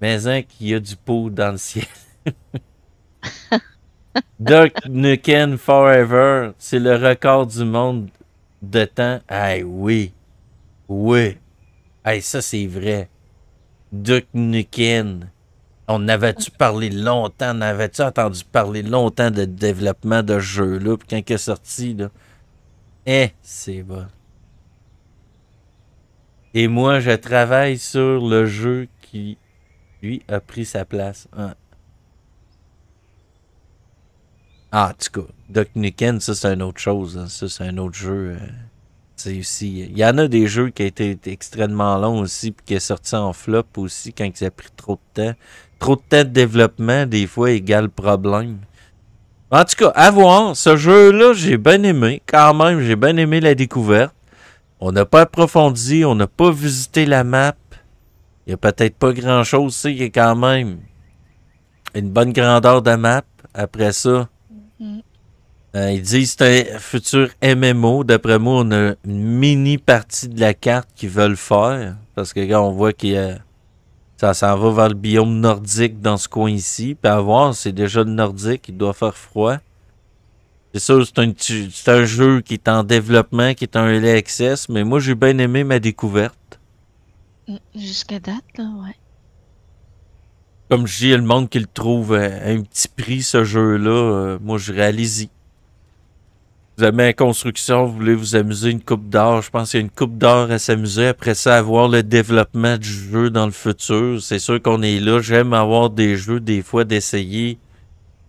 Mais un hein, qui a du pot dans le ciel. Dark Nukem Forever, c'est le record du monde de temps. Ah oui. Oui. Hey, ça, c'est vrai. Duke Nukem. On avait-tu parlé longtemps, on avait-tu entendu parler longtemps de développement de jeu-là, puis quand il est sorti, là. Eh, c'est bon. Et moi, je travaille sur le jeu qui, lui, a pris sa place. Hein. Ah, en tout cas, Nuken, ça, c'est une autre chose. Hein. Ça, c'est un autre jeu. Euh, aussi. Il y en a des jeux qui étaient extrêmement longs aussi, puis qui sont sorti en flop aussi quand ils a pris trop de temps. Trop de temps de développement, des fois, égale problème. En tout cas, à voir. Ce jeu-là, j'ai bien aimé. Quand même, j'ai bien aimé la découverte. On n'a pas approfondi, on n'a pas visité la map. Il n'y a peut-être pas grand-chose, c'est qu'il y a quand même une bonne grandeur de map. Après ça, mm-hmm. Euh, ils disent c'est un futur MMO. D'après moi, on a une mini partie de la carte qu'ils veulent faire. Parce que quand on voit qu'il y a... ça s'en va vers le biome nordique dans ce coin ici. Puis à voir, c'est déjà le nordique, il doit faire froid. C'est sûr, c'est un, c'est un jeu qui est en développement, qui est un LXS, mais moi j'ai bien aimé ma découverte. Mm, jusqu'à date, là, ouais. Comme je dis, le monde qui le trouve à euh, un petit prix, ce jeu-là, euh, moi je réalise vous aimez la construction, vous voulez vous amuser une coupe d'or, je pense qu'il y a une coupe d'or à s'amuser. Après ça, avoir le développement du jeu dans le futur. C'est sûr qu'on est là. J'aime avoir des jeux, des fois, d'essayer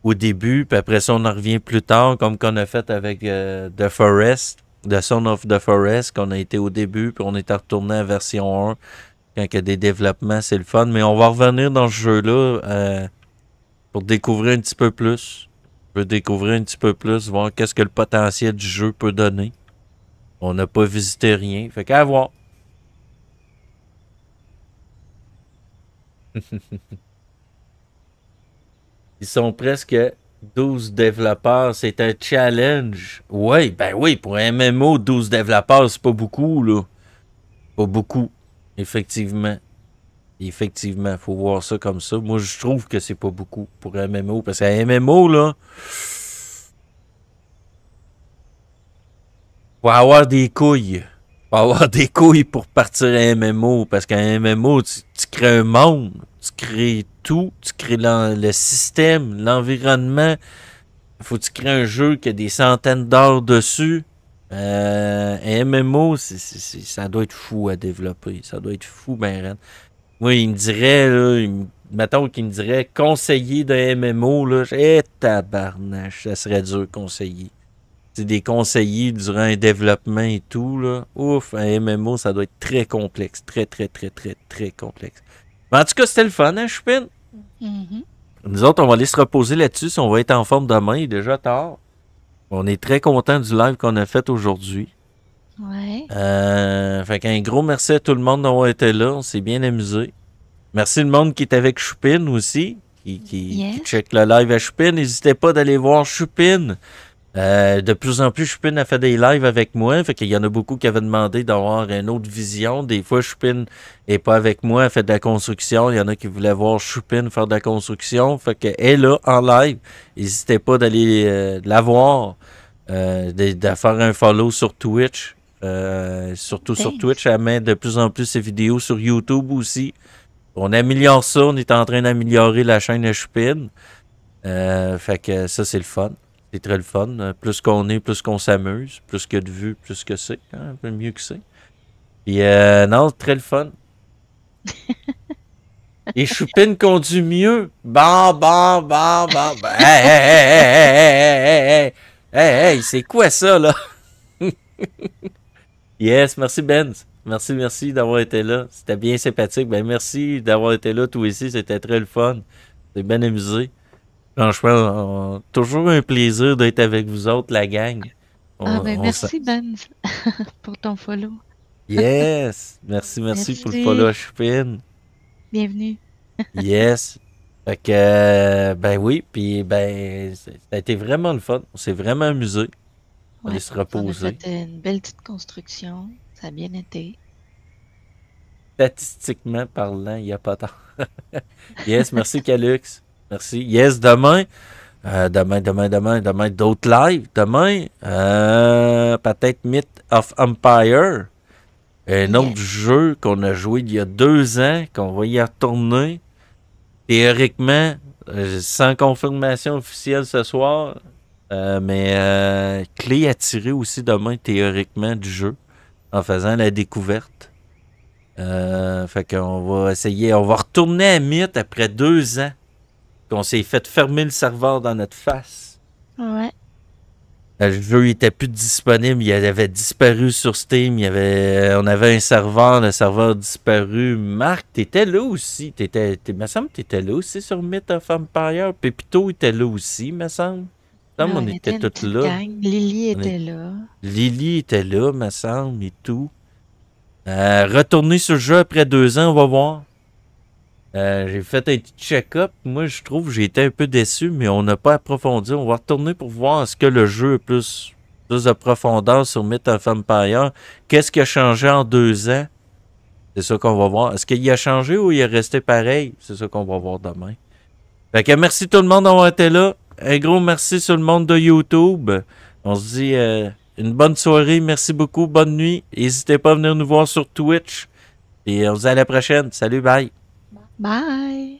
au début, puis après ça, on en revient plus tard, comme qu'on a fait avec euh, The Forest, The Son of the Forest, qu'on a été au début, puis on est retourné à version 1. Quand il y a des développements, c'est le fun. Mais on va revenir dans ce jeu-là euh, pour découvrir un petit peu plus. Je veux découvrir un petit peu plus, voir qu'est-ce que le potentiel du jeu peut donner. On n'a pas visité rien, fait qu'à voir. Ils sont presque 12 développeurs, c'est un challenge. Oui, ben oui, pour un MMO, 12 développeurs, c'est pas beaucoup, là. Pas beaucoup, effectivement. Effectivement, faut voir ça comme ça. Moi, je trouve que c'est pas beaucoup pour un MMO. Parce qu'un MMO, là. Faut avoir des couilles. Faut avoir des couilles pour partir à un MMO. Parce qu'un MMO, tu, crées un monde. Tu crées tout. Tu crées le système, l'environnement. Faut que tu crées un jeu qui a des centaines d'heures dessus. Euh, un MMO, ça doit être fou à développer. Ça doit être fou, ben, oui, il me dirait, là, il, mettons qu'il me dirait conseiller d'un MMO, là, eh tabarnache, ça serait dur conseiller. C'est des conseillers durant un développement et tout, là. Ouf, un MMO, ça doit être très complexe. Très, très, très, très, très complexe. Mais en tout cas, c'était le fun, hein, Chupin? Mm-hmm. Nous autres, on va aller se reposer là-dessus. Si on va être en forme demain, il est déjà tard. On est très content du live qu'on a fait aujourd'hui. Ouais. Euh, fait qu'un gros merci à tout le monde d'avoir été là. On s'est bien amusé. Merci le monde qui est avec Choupine aussi, qui, check le live à Choupine. N'hésitez pas d'aller voir Choupine. Euh, de plus en plus, Chupin a fait des lives avec moi. Fait qu'il y en a beaucoup qui avaient demandé d'avoir une autre vision. Des fois, Chupin n'est pas avec moi, fait de la construction. Il y en a qui voulaient voir Chupin faire de la construction. Fait qu'elle est là en live. N'hésitez pas d'aller euh, la voir, euh, faire un follow sur Twitch surtout sur Twitch, elle met de plus en plus ses vidéos sur YouTube aussi. On améliore ça, on est en train d'améliorer la chaîne de Euh, fait que ça, c'est le fun. C'est très le fun. Plus qu'on est, plus qu'on s'amuse. Plus que de vues, plus que c'est. un peu mieux que c'est. Puis non, très le fun. Et Choupine conduit mieux. Bon, bon, bon, bon. Hé, hé, hé, hé, hé, hé, hé, hé. Hé, hé, c'est quoi ça, là? Yes, merci Ben. Merci, merci d'avoir été là. C'était bien sympathique. Ben, merci d'avoir été là, tout ici. C'était très le fun. C'était bien amusé. Franchement, toujours un plaisir d'être avec vous autres, la gang. Ah, ben, merci, Ben, pour ton follow. yes! Merci, merci, pour le follow, Chupin. Bienvenue. yes! Fait euh, ben oui, puis ben, ça a été vraiment le fun. On s'est vraiment amusé. On aller se reposer. C'était une belle petite construction. Ça a bien été. Statistiquement parlant, il n'y a pas tant. yes, merci Calux. Merci. Yes, demain. Euh, demain, demain, demain, demain, d'autres lives. Demain, euh, peut-être Myth of Empire. Un autre jeu qu'on a joué il y a deux ans, qu'on va y retourner. Théoriquement, euh, sans confirmation officielle ce soir, euh, mais euh, clé à tirer aussi demain, théoriquement, du jeu, en faisant la découverte. Euh, fait qu'on va essayer, on va retourner à myth après deux ans qu'on s'est fait fermer le serveur dans notre face. Ouais. Le jeu était plus disponible, il avait disparu sur Steam, il avait, on avait un serveur, le serveur disparu. Marc, t'étais là aussi, t'étais, il me semble que t'étais là aussi sur Myth of Empire, Pepito était là aussi, me semble on, était, là. Lily était là. Lily était là, me semble, et tout. Euh, retourner sur le jeu après deux ans, on va voir. Euh, j'ai fait un petit check-up. Moi, je trouve que j'ai été un peu déçu, mais on n'a pas approfondi. On va retourner pour voir est-ce que le jeu a plus, de profondeur sur Myth of Empire. Qu'est-ce qui a changé en deux ans? C'est ça qu'on va voir. Est-ce qu'il a changé ou il est resté pareil? C'est ça qu'on va voir demain. Fait que merci tout le monde d'avoir été là. Un gros merci sur le monde de YouTube. On se dit euh, une bonne soirée. Merci beaucoup. Bonne nuit. N'hésitez pas à venir nous voir sur Twitch. Et on se dit à la prochaine. Salut, bye. Bye.